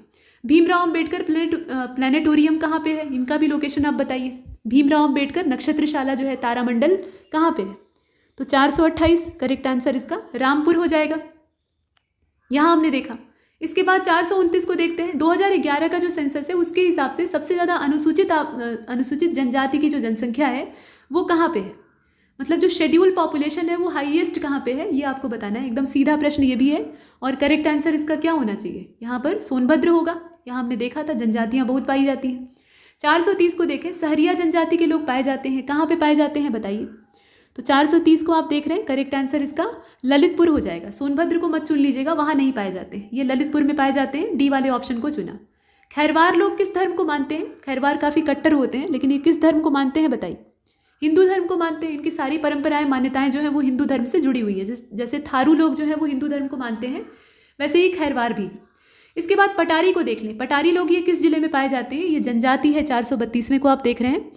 भीमराव अम्बेडकर प्लेनेटोरियम कहाँ पे है इनका भी लोकेशन आप बताइए भीमराव अंबेडकर नक्षत्रशाला जो है तारामंडल कहाँ पे है तो 428 करेक्ट आंसर इसका रामपुर हो जाएगा यहाँ हमने देखा इसके बाद चार को देखते हैं 2011 का जो सेंसस है उसके हिसाब से सबसे ज़्यादा अनुसूचित अनुसूचित जनजाति की जो जनसंख्या है वो कहाँ पे है मतलब जो शेड्यूल पॉपुलेशन है वो हाईएस्ट कहाँ पे है ये आपको बताना है एकदम सीधा प्रश्न ये भी है और करेक्ट आंसर इसका क्या होना चाहिए यहाँ पर सोनभद्र होगा यहाँ हमने देखा था जनजातियाँ बहुत पाई जाती हैं 430 को देखें सहरिया जनजाति के लोग पाए जाते हैं कहाँ पे पाए जाते हैं बताइए तो 430 को आप देख रहे हैं करेक्ट आंसर इसका ललितपुर हो जाएगा सोनभद्र को मत चुन लीजिएगा वहाँ नहीं पाए जाते ये ललितपुर में पाए जाते हैं डी वाले ऑप्शन को चुना खैरवार लोग किस धर्म को मानते हैं खैरवार काफ़ी कट्टर होते हैं लेकिन ये किस धर्म को मानते हैं बताइए हिंदू धर्म को मानते हैं इनकी सारी परंपराएं मान्यताएं जो है वो हिंदू धर्म से जुड़ी हुई है जैसे थारू लोग जो है वो हिंदू धर्म को मानते हैं वैसे ही खैरवार भी इसके बाद पटारी को देख लें पटारी लोग ये किस जिले में पाए जाते हैं ये जनजाति है चार सौ बत्तीसवें को आप देख रहे हैं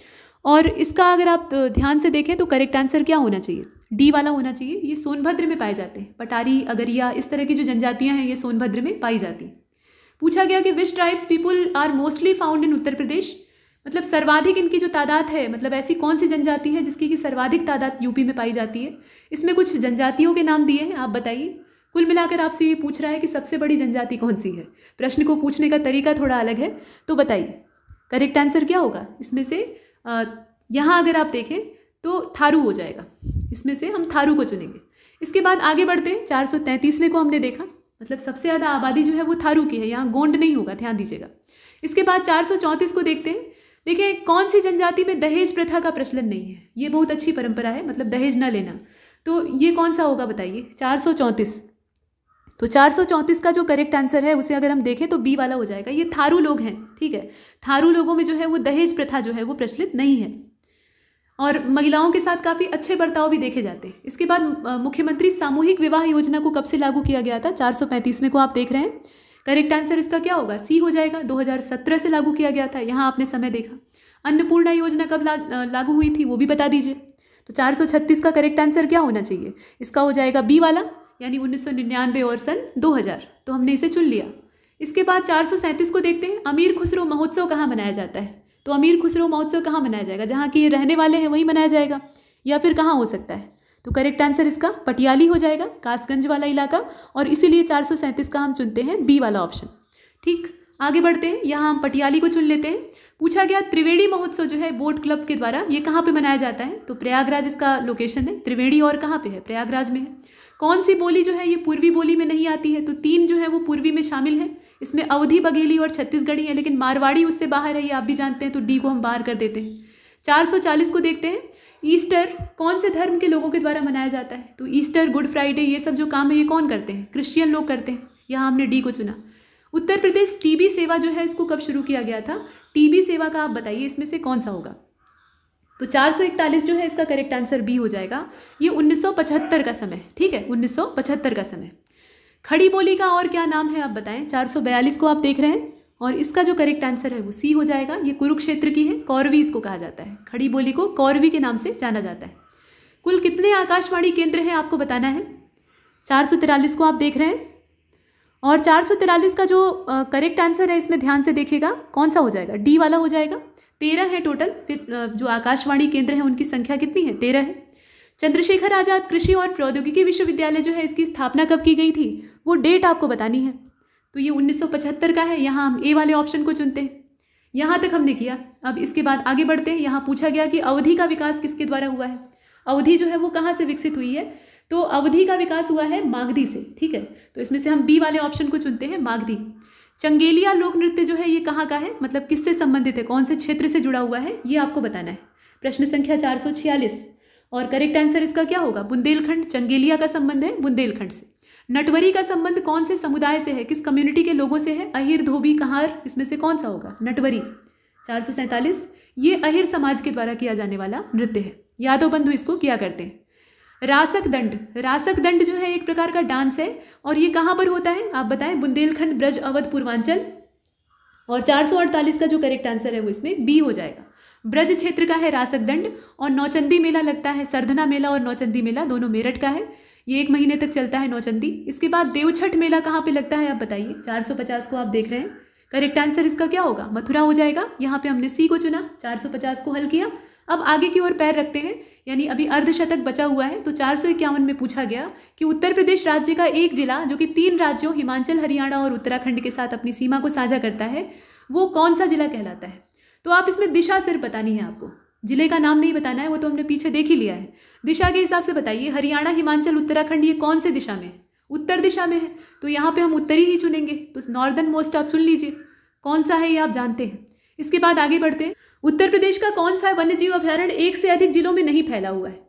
और इसका अगर आप ध्यान से देखें तो करेक्ट आंसर क्या होना चाहिए डी वाला होना चाहिए ये सोनभद्र में पाए जाते हैं पटारी अगरिया इस तरह की जो जनजातियाँ हैं ये सोनभद्र में पाई जाती हैं पूछा गया कि which tribes people are mostly found in Uttar Pradesh मतलब सर्वाधिक इनकी जो तादाद है मतलब ऐसी कौन सी जनजाति है जिसकी कि सर्वाधिक तादाद यूपी में पाई जाती है इसमें कुछ जनजातियों के नाम दिए हैं आप बताइए कुल मिलाकर आपसे ये पूछ रहा है कि सबसे बड़ी जनजाति कौन सी है प्रश्न को पूछने का तरीका थोड़ा अलग है तो बताइए करेक्ट आंसर क्या होगा इसमें से यहाँ अगर आप देखें तो थारू हो जाएगा इसमें से हम थारू को चुनेंगे इसके बाद आगे बढ़ते हैं चार सौ में को हमने देखा मतलब सबसे ज़्यादा आबादी जो है वो थारू की है यहाँ गोंड नहीं होगा ध्यान दीजिएगा इसके बाद चार को देखते हैं देखिए कौन सी जनजाति में दहेज प्रथा का प्रचलन नहीं है ये बहुत अच्छी परंपरा है मतलब दहेज ना लेना तो ये कौन सा होगा बताइए चार तो चार का जो करेक्ट आंसर है उसे अगर हम देखें तो बी वाला हो जाएगा ये थारू लोग हैं ठीक है थारू लोगों में जो है वो दहेज प्रथा जो है वो प्रचलित नहीं है और महिलाओं के साथ काफ़ी अच्छे बर्ताव भी देखे जाते हैं इसके बाद मुख्यमंत्री सामूहिक विवाह योजना को कब से लागू किया गया था चार में को आप देख रहे हैं करेक्ट आंसर इसका क्या होगा सी हो जाएगा 2017 से लागू किया गया था यहाँ आपने समय देखा अन्नपूर्णा योजना कब ला, लागू हुई थी वो भी बता दीजिए तो 436 का करेक्ट आंसर क्या होना चाहिए इसका हो जाएगा बी वाला यानी 1999 और सन 2000 तो हमने इसे चुन लिया इसके बाद चार को देखते हैं अमीर खुसरो महोत्सव कहाँ मनाया जाता है तो अमीर खुसरो महोत्सव कहाँ मनाया जाएगा जहाँ की ये रहने वाले हैं वहीं मनाया जाएगा या फिर कहाँ हो सकता है तो करेक्ट आंसर इसका पटियाली हो जाएगा कासगंज वाला इलाका और इसीलिए चार का हम चुनते हैं बी वाला ऑप्शन ठीक आगे बढ़ते हैं यहाँ हम पटियाली को चुन लेते हैं पूछा गया त्रिवेणी महोत्सव जो है बोट क्लब के द्वारा ये कहाँ पे मनाया जाता है तो प्रयागराज इसका लोकेशन है त्रिवेणी और कहाँ पे है प्रयागराज में है कौन सी बोली जो है ये पूर्वी बोली में नहीं आती है तो तीन जो है वो पूर्वी में शामिल है इसमें अवधि बघेली और छत्तीसगढ़ी है लेकिन मारवाड़ी उससे बाहर है ये आप भी जानते हैं तो डी को हम बाहर कर देते हैं 440 को देखते हैं ईस्टर कौन से धर्म के लोगों के द्वारा मनाया जाता है तो ईस्टर गुड फ्राइडे ये सब जो काम है ये कौन करते हैं क्रिश्चियन लोग करते हैं यहाँ हमने डी को चुना उत्तर प्रदेश टीबी सेवा जो है इसको कब शुरू किया गया था टीबी सेवा का आप बताइए इसमें से कौन सा होगा तो 441 जो है इसका करेक्ट आंसर बी हो जाएगा ये 1975 का समय ठीक है 1975 का समय खड़ी बोली का और क्या नाम है आप बताएं 442 को आप देख रहे हैं और इसका जो करेक्ट आंसर है वो सी हो जाएगा ये कुरुक्षेत्र की है कौरवी इसको कहा जाता है खड़ी बोली को कौरवी के नाम से जाना जाता है कुल कितने आकाशवाणी केंद्र हैं आपको बताना है चार को आप देख रहे हैं और चार का जो करेक्ट आंसर है इसमें ध्यान से देखेगा कौन सा हो जाएगा डी वाला हो जाएगा तेरह है टोटल फिर जो आकाशवाणी केंद्र है उनकी संख्या कितनी है तेरह है चंद्रशेखर आजाद कृषि और प्रौद्योगिकी विश्वविद्यालय जो है इसकी स्थापना कब की गई थी वो डेट आपको बतानी है तो ये 1975 का है यहाँ हम ए वाले ऑप्शन को चुनते हैं यहाँ तक हमने किया अब इसके बाद आगे बढ़ते हैं यहाँ पूछा गया कि अवधि का विकास किसके द्वारा हुआ है अवधि जो है वो कहाँ से विकसित हुई है तो अवधि का विकास हुआ है मागधी से ठीक है तो इसमें से हम बी वाले ऑप्शन को चुनते हैं मागधी चंगेलिया लोक नृत्य जो है ये कहाँ का है मतलब किससे संबंधित है कौन से क्षेत्र से जुड़ा हुआ है ये आपको बताना है प्रश्न संख्या चार सौ छियालीस और करेक्ट आंसर इसका क्या होगा बुंदेलखंड चंगेलिया का संबंध है बुंदेलखंड से नटवरी का संबंध कौन से समुदाय से है किस कम्युनिटी के लोगों से है अहिर धोबी कहार इसमें से कौन सा होगा नटवरी चार सौ सैंतालीस ये अहिर समाज के द्वारा किया जाने वाला नृत्य है यादव बंधु इसको किया करते हैं रासक दंड रासक दंड जो है एक प्रकार का डांस है और ये कहाँ पर होता है आप बताएं बुंदेलखंड ब्रज अवध पूर्वांचल और 448 का जो करेक्ट आंसर है वो इसमें बी हो जाएगा ब्रज क्षेत्र का है रासक दंड और नौचंदी मेला लगता है सरधना मेला और नौचंदी मेला दोनों मेरठ का है ये एक महीने तक चलता है नौचंदी इसके बाद देवछठ मेला कहाँ पे लगता है आप बताइए चार को आप देख रहे हैं करेक्ट आंसर इसका क्या होगा मथुरा हो जाएगा यहाँ पे हमने सी को चुना 450 को हल किया अब आगे की ओर पैर रखते हैं यानी अभी अर्धशतक बचा हुआ है तो चार में पूछा गया कि उत्तर प्रदेश राज्य का एक जिला जो कि तीन राज्यों हिमाचल हरियाणा और उत्तराखंड के साथ अपनी सीमा को साझा करता है वो कौन सा जिला कहलाता है तो आप इसमें दिशा सिर बतानी है आपको जिले का नाम नहीं बताना है वो तो हमने पीछे देख ही लिया है दिशा के हिसाब से बताइए हरियाणा हिमाचल उत्तराखंड ये कौन से दिशा में उत्तर दिशा में है तो यहाँ पे हम उत्तरी ही चुनेंगे तो नॉर्दर्न मोस्ट आप चुन लीजिए कौन सा है ये आप जानते हैं इसके बाद आगे बढ़ते हैं उत्तर प्रदेश का कौन सा वन्यजीव अभ्यारण्य एक से अधिक जिलों में नहीं फैला हुआ है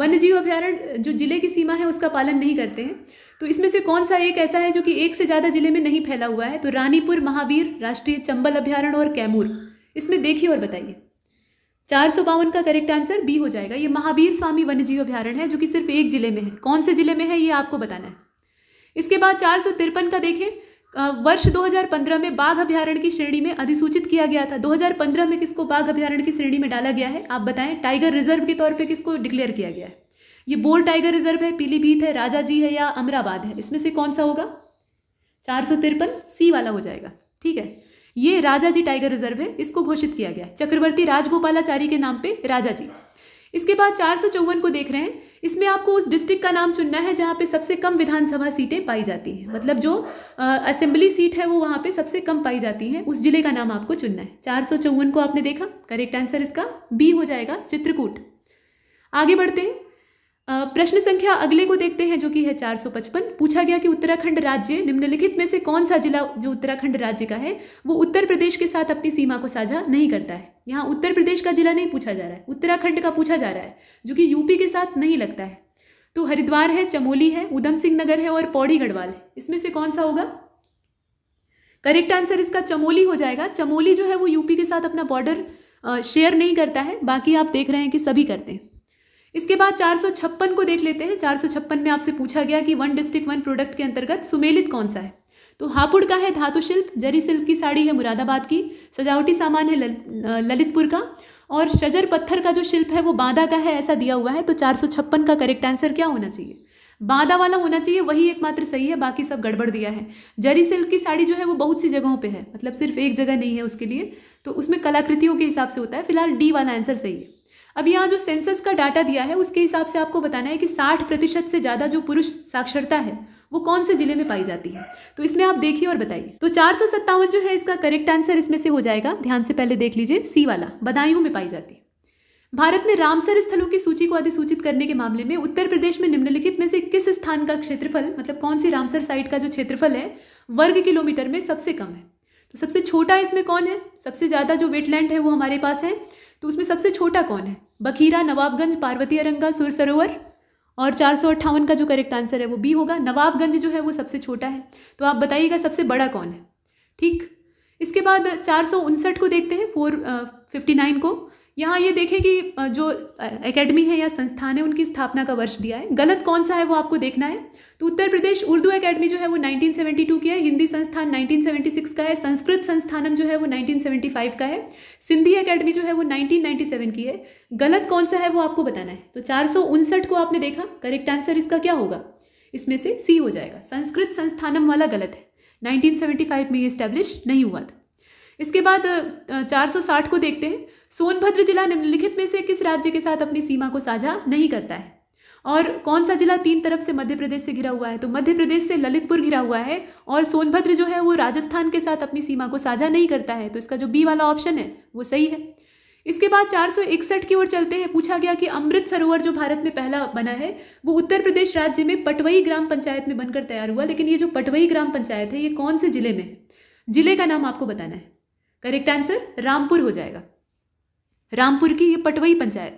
वन्य जीव अभ्यारण्य जो जिले की सीमा है उसका पालन नहीं करते हैं तो इसमें से कौन सा एक ऐसा है जो कि एक से ज़्यादा जिले में नहीं फैला हुआ है तो रानीपुर महावीर राष्ट्रीय चंबल अभ्यारण्य और कैमूर इसमें देखिए और बताइए चार सौ बावन का करेक्ट आंसर बी हो जाएगा ये महावीर स्वामी वन्यजीव अभ्यारण्य है जो कि सिर्फ एक जिले में है कौन से जिले में है ये आपको बताना है इसके बाद चार सौ तिरपन का देखें वर्ष 2015 में बाघ अभ्यारण्य की श्रेणी में अधिसूचित किया गया था 2015 में किसको बाघ अभ्यारण्य की श्रेणी में डाला गया है आप बताएं टाइगर रिजर्व के तौर पे किसको डिक्लेयर किया गया है ये बोर टाइगर रिजर्व है पीलीभीत है राजा जी है या अमराबाद है इसमें से कौन सा होगा चार सौ तिरपन सी वाला हो जाएगा ठीक है ये राजा जी टाइगर रिजर्व है इसको घोषित किया गया चक्रवर्ती राजगोपालाचारी के नाम पर राजा जी इसके बाद चार को देख रहे हैं इसमें आपको उस डिस्ट्रिक्ट का नाम चुनना है जहाँ पे सबसे कम विधानसभा सीटें पाई जाती हैं मतलब जो असेंबली सीट है वो वहाँ पे सबसे कम पाई जाती हैं उस जिले का नाम आपको चुनना है चार को आपने देखा करेक्ट आंसर इसका बी हो जाएगा चित्रकूट आगे बढ़ते हैं प्रश्न संख्या अगले को देखते हैं जो कि है 455 पूछा गया कि उत्तराखंड राज्य निम्नलिखित में से कौन सा जिला जो उत्तराखंड राज्य का है वो उत्तर प्रदेश के साथ अपनी सीमा को साझा नहीं करता है यहाँ उत्तर प्रदेश का जिला नहीं पूछा जा रहा है उत्तराखंड का पूछा जा रहा है जो कि यूपी के साथ नहीं लगता है तो हरिद्वार है चमोली है उधम सिंह नगर है और पौड़ी गढ़वाल है इसमें से कौन सा होगा करेक्ट आंसर इसका चमोली हो जाएगा चमोली जो है वो यूपी के साथ अपना बॉर्डर शेयर नहीं करता है बाकी आप देख रहे हैं कि सभी करते हैं इसके बाद चार को देख लेते हैं चार में आपसे पूछा गया कि वन डिस्ट्रिक्ट वन प्रोडक्ट के अंतर्गत सुमेलित कौन सा है तो हापुड़ का है धातु शिल्प जरी सिल्क की साड़ी है मुरादाबाद की सजावटी सामान है ललितपुर का और शजर पत्थर का जो शिल्प है वो बांदा का है ऐसा दिया हुआ है तो चार का करेक्ट आंसर क्या होना चाहिए बांदा वाला होना चाहिए वही एकमात्र सही है बाकी सब गड़बड़ दिया है जरी सिल्क की साड़ी जो है वो बहुत सी जगहों पे है मतलब सिर्फ एक जगह नहीं है उसके लिए तो उसमें कलाकृतियों के हिसाब से होता है फिलहाल डी वाला आंसर सही है अब यहाँ जो सेंसस का डाटा दिया है उसके हिसाब से आपको बताना है कि साठ प्रतिशत से ज़्यादा जो पुरुष साक्षरता है वो कौन से जिले में पाई जाती है तो इसमें आप देखिए और बताइए तो चार जो है इसका करेक्ट आंसर इसमें से हो जाएगा ध्यान से पहले देख लीजिए सी वाला बदायूं में पाई जाती है भारत में रामसर स्थलों की सूची को अधिसूचित करने के मामले में उत्तर प्रदेश में निम्नलिखित में से किस स्थान का क्षेत्रफल मतलब कौन सी रामसर साइट का जो क्षेत्रफल है वर्ग किलोमीटर में सबसे कम है तो सबसे छोटा इसमें कौन है सबसे ज़्यादा जो वेटलैंड है वो हमारे पास है तो उसमें सबसे छोटा कौन है बखीरा नवाबगंज पार्वती अरंगा सुर सरोवर और चार सौ अट्ठावन का जो करेक्ट आंसर है वो बी होगा नवाबगंज जो है वो सबसे छोटा है तो आप बताइएगा सबसे बड़ा कौन है ठीक इसके बाद चार सौ उनसठ को देखते हैं फोर फिफ्टी नाइन को यहाँ ये देखें कि जो एकेडमी है या संस्थान है उनकी स्थापना का वर्ष दिया है गलत कौन सा है वो आपको देखना है तो उत्तर प्रदेश उर्दू एकेडमी जो है वो 1972 की है हिंदी संस्थान 1976 का है संस्कृत संस्थानम जो है वो 1975 का है सिंधी एकेडमी जो है वो 1997 की है गलत कौन सा है वो आपको बताना है तो चार को आपने देखा करेक्ट आंसर इसका क्या होगा इसमें से सी हो जाएगा संस्कृत संस्थानम वाला गलत है नाइनटीन में ये स्टैब्लिश नहीं हुआ था इसके बाद 460 को देखते हैं सोनभद्र जिला निम्नलिखित में से किस राज्य के साथ अपनी सीमा को साझा नहीं करता है और कौन सा जिला तीन तरफ से मध्य प्रदेश से घिरा हुआ है तो मध्य प्रदेश से ललितपुर घिरा हुआ है और सोनभद्र जो है वो राजस्थान के साथ अपनी सीमा को साझा नहीं करता है तो इसका जो बी वाला ऑप्शन है वो सही है इसके बाद इकसठ की ओर चलते हैं पूछा गया कि अमृत सरोवर जो भारत में पहला बना है वो उत्तर प्रदेश राज्य में पटवई ग्राम पंचायत में बनकर तैयार हुआ लेकिन ये जो पटवई ग्राम पंचायत है ये कौन से जिले में है जिले का नाम आपको बताना है करेक्ट आंसर रामपुर हो जाएगा रामपुर की ये पटवई पंचायत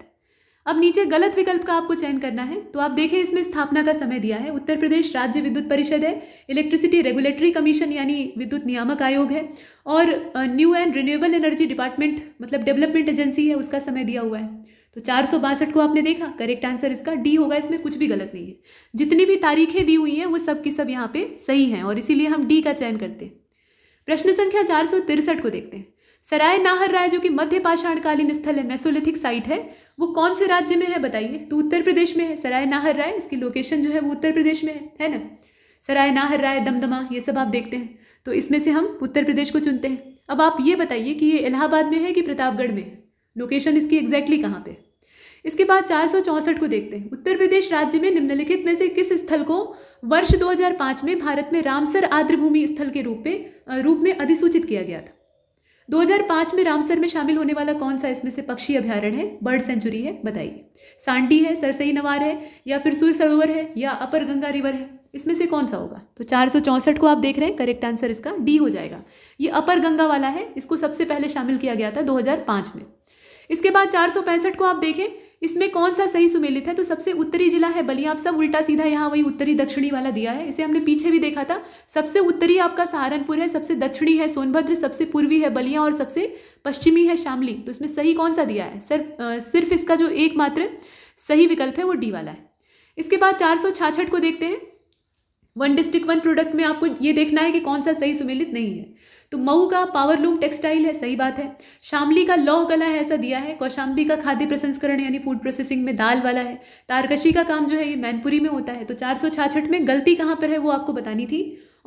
अब नीचे गलत विकल्प का आपको चयन करना है तो आप देखें इसमें स्थापना का समय दिया है उत्तर प्रदेश राज्य विद्युत परिषद है इलेक्ट्रिसिटी रेगुलेटरी कमीशन यानी विद्युत नियामक आयोग है और new and renewable energy department मतलब डेवलपमेंट एजेंसी है उसका समय दिया हुआ है तो चार को आपने देखा करेक्ट आंसर इसका डी होगा इसमें कुछ भी गलत नहीं है जितनी भी तारीखें दी हुई हैं वो सब की सब यहाँ पे सही हैं और इसीलिए हम डी का चयन करते हैं प्रश्न संख्या चार को देखते हैं सराय नाहर राय जो कि मध्य पाषाणकालीन स्थल है मैसोलिथिक साइट है वो कौन से राज्य में है बताइए तो उत्तर प्रदेश में है सराय नाहर राय इसकी लोकेशन जो है वो उत्तर प्रदेश में है है ना सराय नाहर राय दमदमा ये सब आप देखते हैं तो इसमें से हम उत्तर प्रदेश को चुनते हैं अब आप ये बताइए कि ये इलाहाबाद में है कि प्रतापगढ़ में लोकेशन इसकी एग्जैक्टली कहाँ पर इसके बाद चार को देखते हैं उत्तर प्रदेश राज्य में निम्नलिखित में से किस स्थल को वर्ष दो में भारत में रामसर आर्द्रभूमि स्थल के रूप में रूप में अधिसूचित किया गया था 2005 में रामसर में शामिल होने वाला कौन सा इसमें से पक्षी अभ्यारण्य है बर्ड सेंचुरी है बताइए सांडी है सरसई नवार है या फिर सूर्य सरोवर है या अपर गंगा रिवर है इसमें से कौन सा होगा तो चार को आप देख रहे हैं करेक्ट आंसर इसका डी हो जाएगा ये अपर गंगा वाला है इसको सबसे पहले शामिल किया गया था 2005 में इसके बाद चार को आप देखें इसमें कौन सा सही सुमेलित है तो सबसे उत्तरी जिला है बलिया आप सब उल्टा सीधा यहाँ वही उत्तरी दक्षिणी वाला दिया है इसे हमने पीछे भी देखा था सबसे उत्तरी आपका सहारनपुर है सबसे दक्षिणी है सोनभद्र सबसे पूर्वी है बलिया और सबसे पश्चिमी है शामली तो इसमें सही कौन सा दिया है सर सिर्फ इसका जो एकमात्र सही विकल्प है वो डी वाला है इसके बाद चार को देखते हैं वन डिस्ट्रिक्ट वन प्रोडक्ट में आपको ये देखना है कि कौन सा सही सुमेलित नहीं है तो मऊ का पावरलूम टेक्सटाइल है सही बात है शामली का लौह कला है ऐसा दिया है कौशाम्बी का खाद्य प्रसंस्करण यानी फूड प्रोसेसिंग में दाल वाला है तारकशी का काम जो है ये मैनपुरी में होता है तो चार में गलती कहाँ पर है वो आपको बतानी थी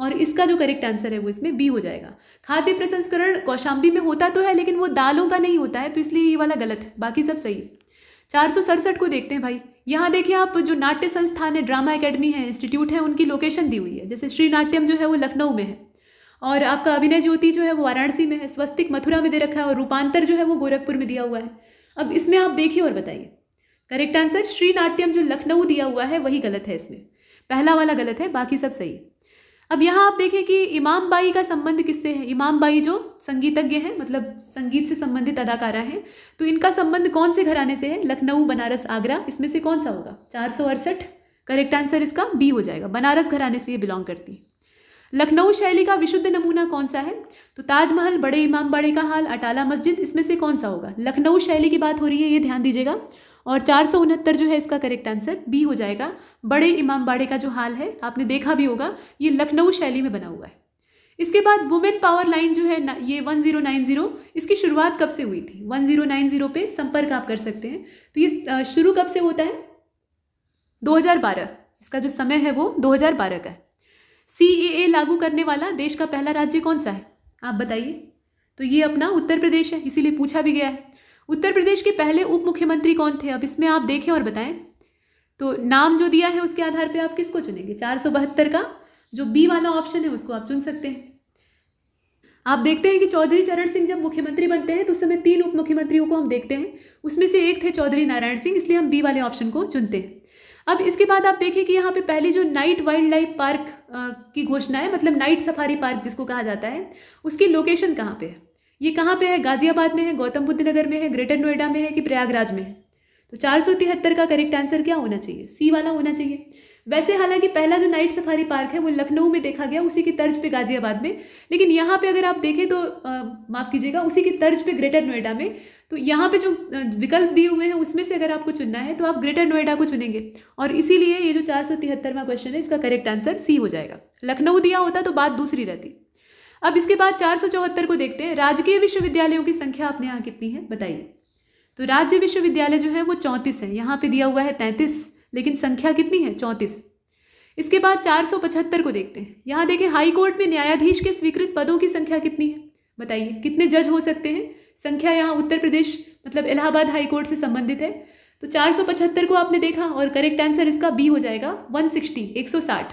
और इसका जो करेक्ट आंसर है वो इसमें बी हो जाएगा खाद्य प्रसंस्करण कौशाम्बी में होता तो है लेकिन वो दालों का नहीं होता है तो इसलिए ये वाला गलत है बाकी सब सही है चार को देखते हैं भाई यहाँ देखिए आप जो नाट्य संस्थान है ड्रामा एकेडमी है इंस्टीट्यूट है उनकी लोकेशन दी हुई है जैसे श्री नाट्यम जो है वो लखनऊ में है और आपका अभिनय ज्योति जो है वो वाराणसी में है स्वस्तिक मथुरा में दे रखा है और रूपांतर जो है वो गोरखपुर में दिया हुआ है अब इसमें आप देखिए और बताइए करेक्ट आंसर श्री नाट्यम जो लखनऊ दिया हुआ है वही गलत है इसमें पहला वाला गलत है बाकी सब सही अब यहाँ आप देखें कि इमाम बाई का संबंध किससे है इमाम बाई जो संगीतज्ञ हैं मतलब संगीत से संबंधित अदाकारा हैं तो इनका संबंध कौन से घराने से है लखनऊ बनारस आगरा इसमें से कौन सा होगा चार सौ अड़सठ करेक्ट आंसर इसका बी हो जाएगा बनारस घराने से ये बिलोंग करती है लखनऊ शैली का विशुद्ध नमूना कौन सा है तो ताजमहल बड़े इमाम बड़े का हाल अटाला मस्जिद इसमें से कौन सा होगा लखनऊ शैली की बात हो रही है ये ध्यान दीजिएगा और चार सौ उनहत्तर जो है इसका करेक्ट आंसर बी हो जाएगा बड़े इमाम बाड़े का जो हाल है आपने देखा भी होगा ये लखनऊ शैली में बना हुआ है इसके बाद वुमेन पावर लाइन जो है ये 1090 इसकी शुरुआत कब से हुई थी 1090 पे संपर्क आप कर सकते हैं तो ये शुरू कब से होता है 2012 इसका जो समय है वो 2012 का है सी e लागू करने वाला देश का पहला राज्य कौन सा है आप बताइए तो ये अपना उत्तर प्रदेश है इसीलिए पूछा भी गया है उत्तर प्रदेश के पहले उप मुख्यमंत्री कौन थे अब इसमें आप देखें और बताएं तो नाम जो दिया है उसके आधार पे आप किसको चुनेंगे चार सौ बहत्तर का जो बी वाला ऑप्शन है उसको आप चुन सकते हैं आप देखते हैं कि चौधरी चरण सिंह जब मुख्यमंत्री बनते हैं तो उस समय तीन उप मुख्यमंत्रियों को हम देखते हैं उसमें से एक थे चौधरी नारायण सिंह इसलिए हम बी वाले ऑप्शन को चुनते हैं अब इसके बाद आप देखें कि यहाँ पे पहली जो नाइट वाइल्ड लाइफ पार्क की घोषणा है मतलब नाइट सफारी पार्क जिसको कहा जाता है उसकी लोकेशन कहाँ पे है ये कहाँ पे है गाजियाबाद में है गौतम बुद्ध नगर में है ग्रेटर नोएडा में है कि प्रयागराज में है तो चार सौ तिहत्तर का करेक्ट आंसर क्या होना चाहिए सी वाला होना चाहिए वैसे हालांकि पहला जो नाइट सफारी पार्क है वो लखनऊ में देखा गया उसी की तर्ज पे गाजियाबाद में लेकिन यहाँ पे अगर आप देखें तो माफ़ कीजिएगा उसी की तर्ज पे ग्रेटर नोएडा में तो यहाँ पे जो विकल्प दिए हुए हैं उसमें से अगर आपको चुनना है तो आप ग्रेटर नोएडा को चुनेंगे और इसीलिए ये जो चार सौ तिहत्तरवा क्वेश्चन है इसका करेक्ट आंसर सी हो जाएगा लखनऊ दिया होता तो बात दूसरी रहती अब इसके बाद चार सौ चौहत्तर को देखते हैं राजकीय विश्वविद्यालयों की संख्या आपने यहाँ कितनी है बताइए तो राज्य विश्वविद्यालय जो है वो चौंतीस है यहाँ पर दिया हुआ है तैंतीस लेकिन संख्या कितनी है चौंतीस इसके बाद चार सौ पचहत्तर को देखते हैं यहाँ देखें हाई कोर्ट में न्यायाधीश के स्वीकृत पदों की संख्या कितनी है बताइए कितने जज हो सकते हैं संख्या यहाँ उत्तर प्रदेश मतलब इलाहाबाद हाई कोर्ट से संबंधित है तो पचहत्तर को आपने देखा और करेक्ट आंसर इसका बी हो जाएगा सौ साठ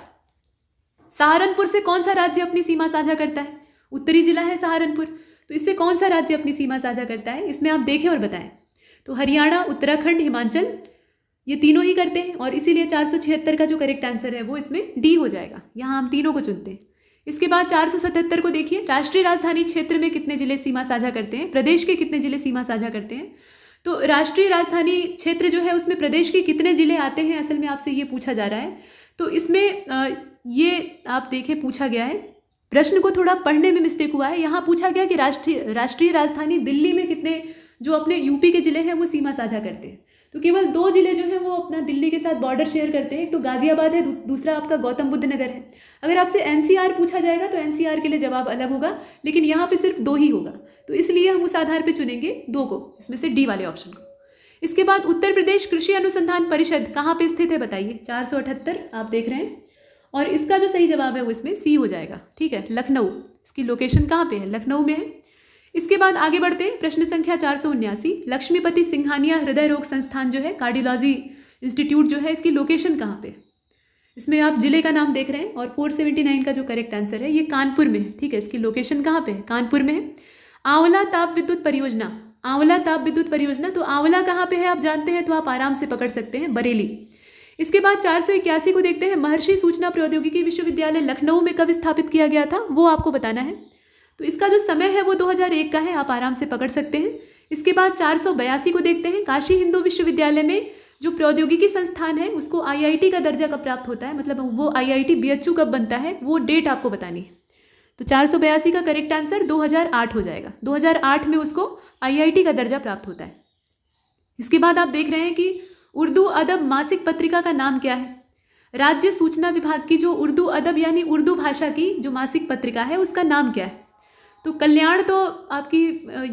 सहारनपुर से कौन सा राज्य अपनी सीमा साझा करता है उत्तरी जिला है सहारनपुर तो इससे कौन सा राज्य अपनी सीमा साझा करता है इसमें आप देखें और बताएं तो हरियाणा उत्तराखंड हिमाचल ये तीनों ही करते हैं और इसीलिए 476 का जो करेक्ट आंसर है वो इसमें डी हो जाएगा यहाँ हम तीनों को चुनते हैं इसके बाद 477 को देखिए राष्ट्रीय राजधानी क्षेत्र में कितने जिले सीमा साझा करते हैं प्रदेश के कितने जिले सीमा साझा करते हैं तो राष्ट्रीय राजधानी क्षेत्र जो है उसमें प्रदेश के कितने जिले आते हैं असल में आपसे ये पूछा जा रहा है तो इसमें ये आप देखें पूछा गया है प्रश्न को थोड़ा पढ़ने में मिस्टेक हुआ है यहाँ पूछा गया कि राष्ट्रीय राष्ट्रीय राजधानी दिल्ली में कितने जो अपने यूपी के जिले हैं वो सीमा साझा करते हैं तो केवल दो ज़िले जो हैं वो अपना दिल्ली के साथ बॉर्डर शेयर करते हैं एक तो गाज़ियाबाद है दू, दूसरा आपका गौतम बुद्ध नगर है अगर आपसे एन पूछा जाएगा तो एन के लिए जवाब अलग होगा लेकिन यहाँ पर सिर्फ दो ही होगा तो इसलिए हम उस आधार पर चुनेंगे दो को इसमें से डी वाले ऑप्शन को इसके बाद उत्तर प्रदेश कृषि अनुसंधान परिषद कहाँ पे स्थित है बताइए चार आप देख रहे हैं और इसका जो सही जवाब है वो इसमें सी हो जाएगा ठीक है लखनऊ इसकी लोकेशन कहाँ पे है लखनऊ में है इसके बाद आगे बढ़ते प्रश्न संख्या चार सौ उन्यासी लक्ष्मीपति सिंघानिया हृदय रोग संस्थान जो है कार्डियोलॉजी इंस्टीट्यूट जो है इसकी लोकेशन कहाँ पे इसमें आप जिले का नाम देख रहे हैं और फोर सेवेंटी नाइन का जो करेक्ट आंसर है ये कानपुर में है ठीक है इसकी लोकेशन कहाँ पे है कानपुर में है आंवला ताप विद्युत परियोजना आंवला ताप विद्युत परियोजना तो आंवला कहाँ पे है आप जानते हैं तो आप आराम से पकड़ सकते हैं बरेली इसके बाद चार सौ इक्यासी को देखते हैं महर्षि सूचना प्रौद्योगिकी विश्वविद्यालय लखनऊ में कब स्थापित किया गया था वो आपको बताना है तो इसका जो समय है वो 2001 का है आप आराम से पकड़ सकते हैं इसके बाद चार को देखते हैं काशी हिंदू विश्वविद्यालय में जो प्रौद्योगिकी संस्थान है उसको आईआईटी का दर्जा कब प्राप्त होता है मतलब वो आईआईटी बीएचयू कब बनता है वो डेट आपको बतानी है तो चार का करेक्ट आंसर 2008 हो जाएगा 2008 में उसको आईआईटी का दर्जा प्राप्त होता है इसके बाद आप देख रहे हैं कि उर्दू अदब मासिक पत्रिका का नाम क्या है राज्य सूचना विभाग की जो उर्दू अदब यानी उर्दू भाषा की जो मासिक पत्रिका है उसका नाम क्या है तो कल्याण तो आपकी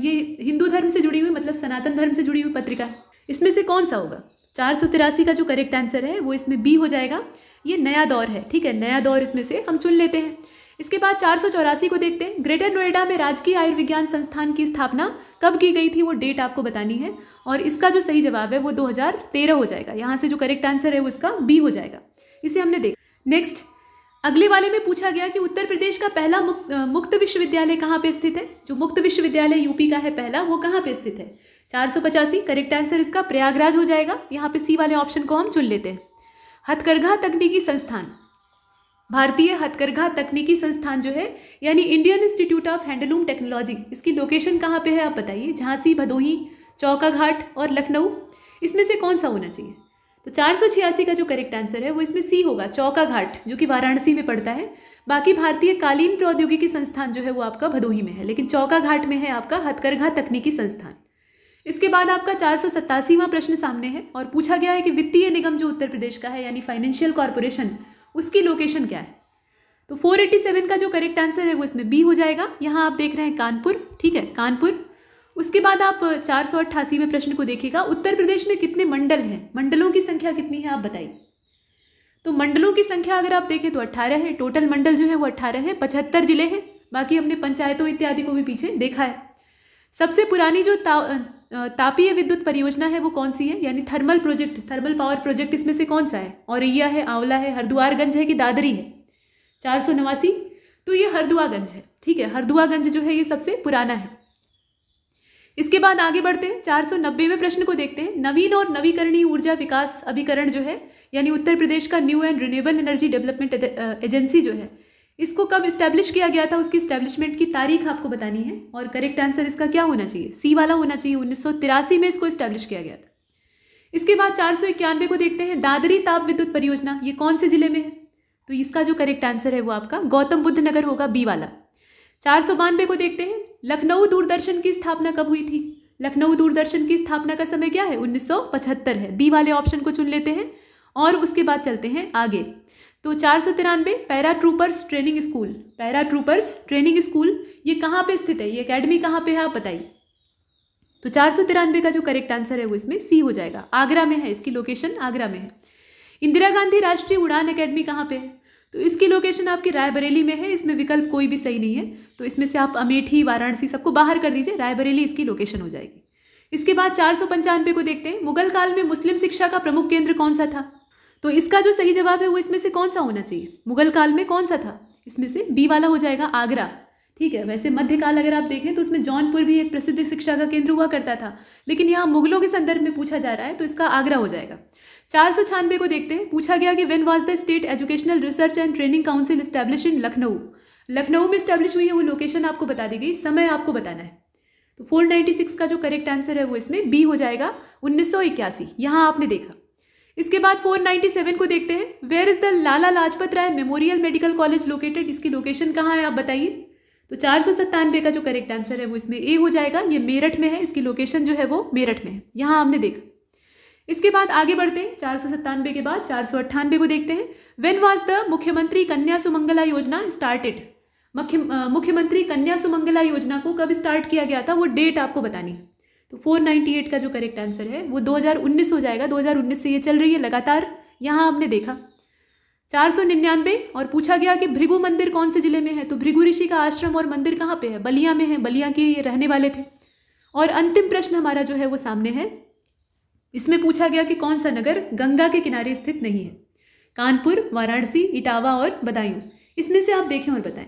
ये हिंदू धर्म से जुड़ी हुई मतलब सनातन धर्म से जुड़ी हुई पत्रिका है इसमें से कौन सा होगा चार सौ तिरासी का जो करेक्ट आंसर है वो इसमें बी हो जाएगा ये नया दौर है ठीक है नया दौर इसमें से हम चुन लेते हैं इसके बाद चार सौ चौरासी को देखते हैं ग्रेटर नोएडा में राजकीय आयुर्विज्ञान संस्थान की स्थापना कब की गई थी वो डेट आपको बतानी है और इसका जो सही जवाब है वो दो हो जाएगा यहाँ से जो करेक्ट आंसर है वो इसका बी हो जाएगा इसे हमने देखा नेक्स्ट अगले वाले में पूछा गया कि उत्तर प्रदेश का पहला मुक, मुक्त विश्वविद्यालय कहाँ पे स्थित है जो मुक्त विश्वविद्यालय यूपी का है पहला वो कहाँ पे स्थित है चार सौ पचासी करेक्ट आंसर इसका प्रयागराज हो जाएगा यहाँ पे सी वाले ऑप्शन को हम चुन लेते हैं हथकरघा तकनीकी संस्थान भारतीय हथकरघा तकनीकी संस्थान जो है यानी Indian Institute of Handloom Technology इसकी लोकेशन कहाँ पे है आप बताइए झांसी भदोही चौकाघाट और लखनऊ इसमें से कौन सा होना चाहिए तो चार सौ छियासी का जो करेक्ट आंसर है वो इसमें सी होगा चौका घाट जो कि वाराणसी में पड़ता है बाकी भारतीय कालीन प्रौद्योगिकी संस्थान जो है वो आपका भदोही में है लेकिन चौका घाट में है आपका हथकरघा तकनीकी संस्थान इसके बाद आपका चार सौ प्रश्न सामने है और पूछा गया है कि वित्तीय निगम जो उत्तर प्रदेश का है यानी फाइनेंशियल कॉरपोरेशन उसकी लोकेशन क्या है तो 487 का जो करेक्ट आंसर है वो इसमें बी हो जाएगा यहाँ आप देख रहे हैं कानपुर ठीक है कानपुर उसके बाद आप चार सौ अट्ठासी में प्रश्न को देखिएगा उत्तर प्रदेश में कितने मंडल हैं मंडलों की संख्या कितनी है आप बताइए तो मंडलों की संख्या अगर आप देखें तो अट्ठारह है टोटल मंडल जो है वो अट्ठारह है पचहत्तर जिले हैं बाकी हमने पंचायतों इत्यादि को भी पीछे देखा है सबसे पुरानी जो ता, तापीय विद्युत परियोजना है वो कौन सी है यानी thermal project thermal power project इसमें से कौन सा है औरैया है आंवला है हरदुआरगंज है कि दादरी है चार सौ नवासी तो ये हरदुआगंज है ठीक है हरदुआगंज जो है ये सबसे पुराना है इसके बाद आगे बढ़ते हैं चार सौ नब्बेवें प्रश्न को देखते हैं नवीन और नवीकरणीय ऊर्जा विकास अभिकरण जो है यानी उत्तर प्रदेश का new and renewable energy development agency जो है इसको कब इस्टेब्लिश किया गया था उसकी इस्टेब्लिशमेंट की तारीख आपको बतानी है और करेक्ट आंसर इसका क्या होना चाहिए सी वाला होना चाहिए उन्नीस में इसको इस्टेब्लिश किया गया था इसके बाद चार सौ इक्यानवे को देखते हैं दादरी ताप विद्युत परियोजना ये कौन से जिले में है तो इसका जो करेक्ट आंसर है वो आपका गौतम बुद्ध नगर होगा बी वाला चार सौ बानवे को देखते हैं लखनऊ दूरदर्शन की स्थापना कब हुई थी लखनऊ दूरदर्शन की स्थापना का समय क्या है 1975 है बी वाले ऑप्शन को चुन लेते हैं और उसके बाद चलते हैं आगे तो चार सौ तिरानवे paratroopers training school paratroopers training school ये कहाँ पे स्थित है ये अकेडमी कहाँ पे है आप बताइए तो चार सौ तिरानवे का जो करेक्ट आंसर है वो इसमें सी हो जाएगा आगरा में है इसकी लोकेशन आगरा में है इंदिरा गांधी राष्ट्रीय उड़ान अकेडमी कहाँ पे है तो इसकी लोकेशन आपकी रायबरेली में है इसमें विकल्प कोई भी सही नहीं है तो इसमें से आप अमेठी वाराणसी सबको बाहर कर दीजिए रायबरेली इसकी लोकेशन हो जाएगी इसके बाद चार सौ पंचानवे को देखते हैं मुगल काल में मुस्लिम शिक्षा का प्रमुख केंद्र कौन सा था तो इसका जो सही जवाब है वो इसमें से कौन सा होना चाहिए मुगल काल में कौन सा था इसमें से बी वाला हो जाएगा आगरा ठीक है वैसे मध्यकाल अगर आप देखें तो उसमें जौनपुर भी एक प्रसिद्ध शिक्षा का केंद्र हुआ करता था लेकिन यहाँ मुगलों के संदर्भ में पूछा जा रहा है तो इसका आगरा हो जाएगा चार सौ छियानवे को देखते हैं पूछा गया कि when was the State Educational Research and Training Council establish in Lucknow Lucknow में स्टैब्लिश हुई है वो लोकेशन आपको बता दी गई समय आपको बताना है तो 496 का जो करेक्ट आंसर है वो इसमें बी हो जाएगा उन्नीस सौ इक्यासी यहाँ आपने देखा इसके बाद 497 को देखते हैं where is the Lala Lajpat Rai Memorial Medical College located इसकी लोकेशन कहाँ है आप बताइए तो चार सौ का जो करेक्ट आंसर है वो इसमें ए हो जाएगा ये मेरठ में है इसकी लोकेशन जो है वो मेरठ में है यहाँ आपने देखा इसके बाद आगे बढ़ते हैं चार सौ सत्तानवे के बाद चार सौ अट्ठानवे को देखते हैं वेन वॉज द मुख्यमंत्री कन्या सुमंगला योजना स्टार्टेड मुख्यमंत्री कन्या सुमंगला योजना को कब स्टार्ट किया गया था वो डेट आपको बतानी फोर तो 498 का जो करेक्ट आंसर है वो 2019 हो जाएगा 2019 से ये चल रही है लगातार यहाँ आपने देखा चार सौ निन्यानवे और पूछा गया कि भृगु मंदिर कौन से ज़िले में है तो भृगु ऋषि का आश्रम और मंदिर कहाँ पे है बलिया में है बलिया के रहने वाले थे और अंतिम प्रश्न हमारा जो है वो सामने है इसमें पूछा गया कि कौन सा नगर गंगा के किनारे स्थित नहीं है कानपुर वाराणसी इटावा और बदायूं इसमें से आप देखें और बताएं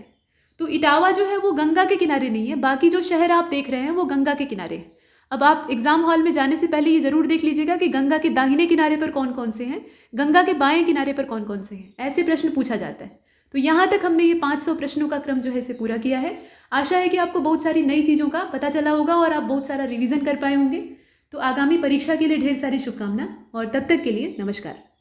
तो इटावा जो है वो गंगा के किनारे नहीं है बाकी जो शहर आप देख रहे हैं वो गंगा के किनारे हैं अब आप एग्ज़ाम हॉल में जाने से पहले ये ज़रूर देख लीजिएगा कि गंगा के दाहिने किनारे पर कौन कौन से हैं गंगा के बाएं किनारे पर कौन कौन से हैं ऐसे प्रश्न पूछा जाता है तो यहाँ तक हमने ये 500 प्रश्नों का क्रम जो है इसे पूरा किया है आशा है कि आपको बहुत सारी नई चीज़ों का पता चला होगा और आप बहुत सारा रिविज़न कर पाए होंगे तो आगामी परीक्षा के लिए ढेर सारी शुभकामना और तब तक के लिए नमस्कार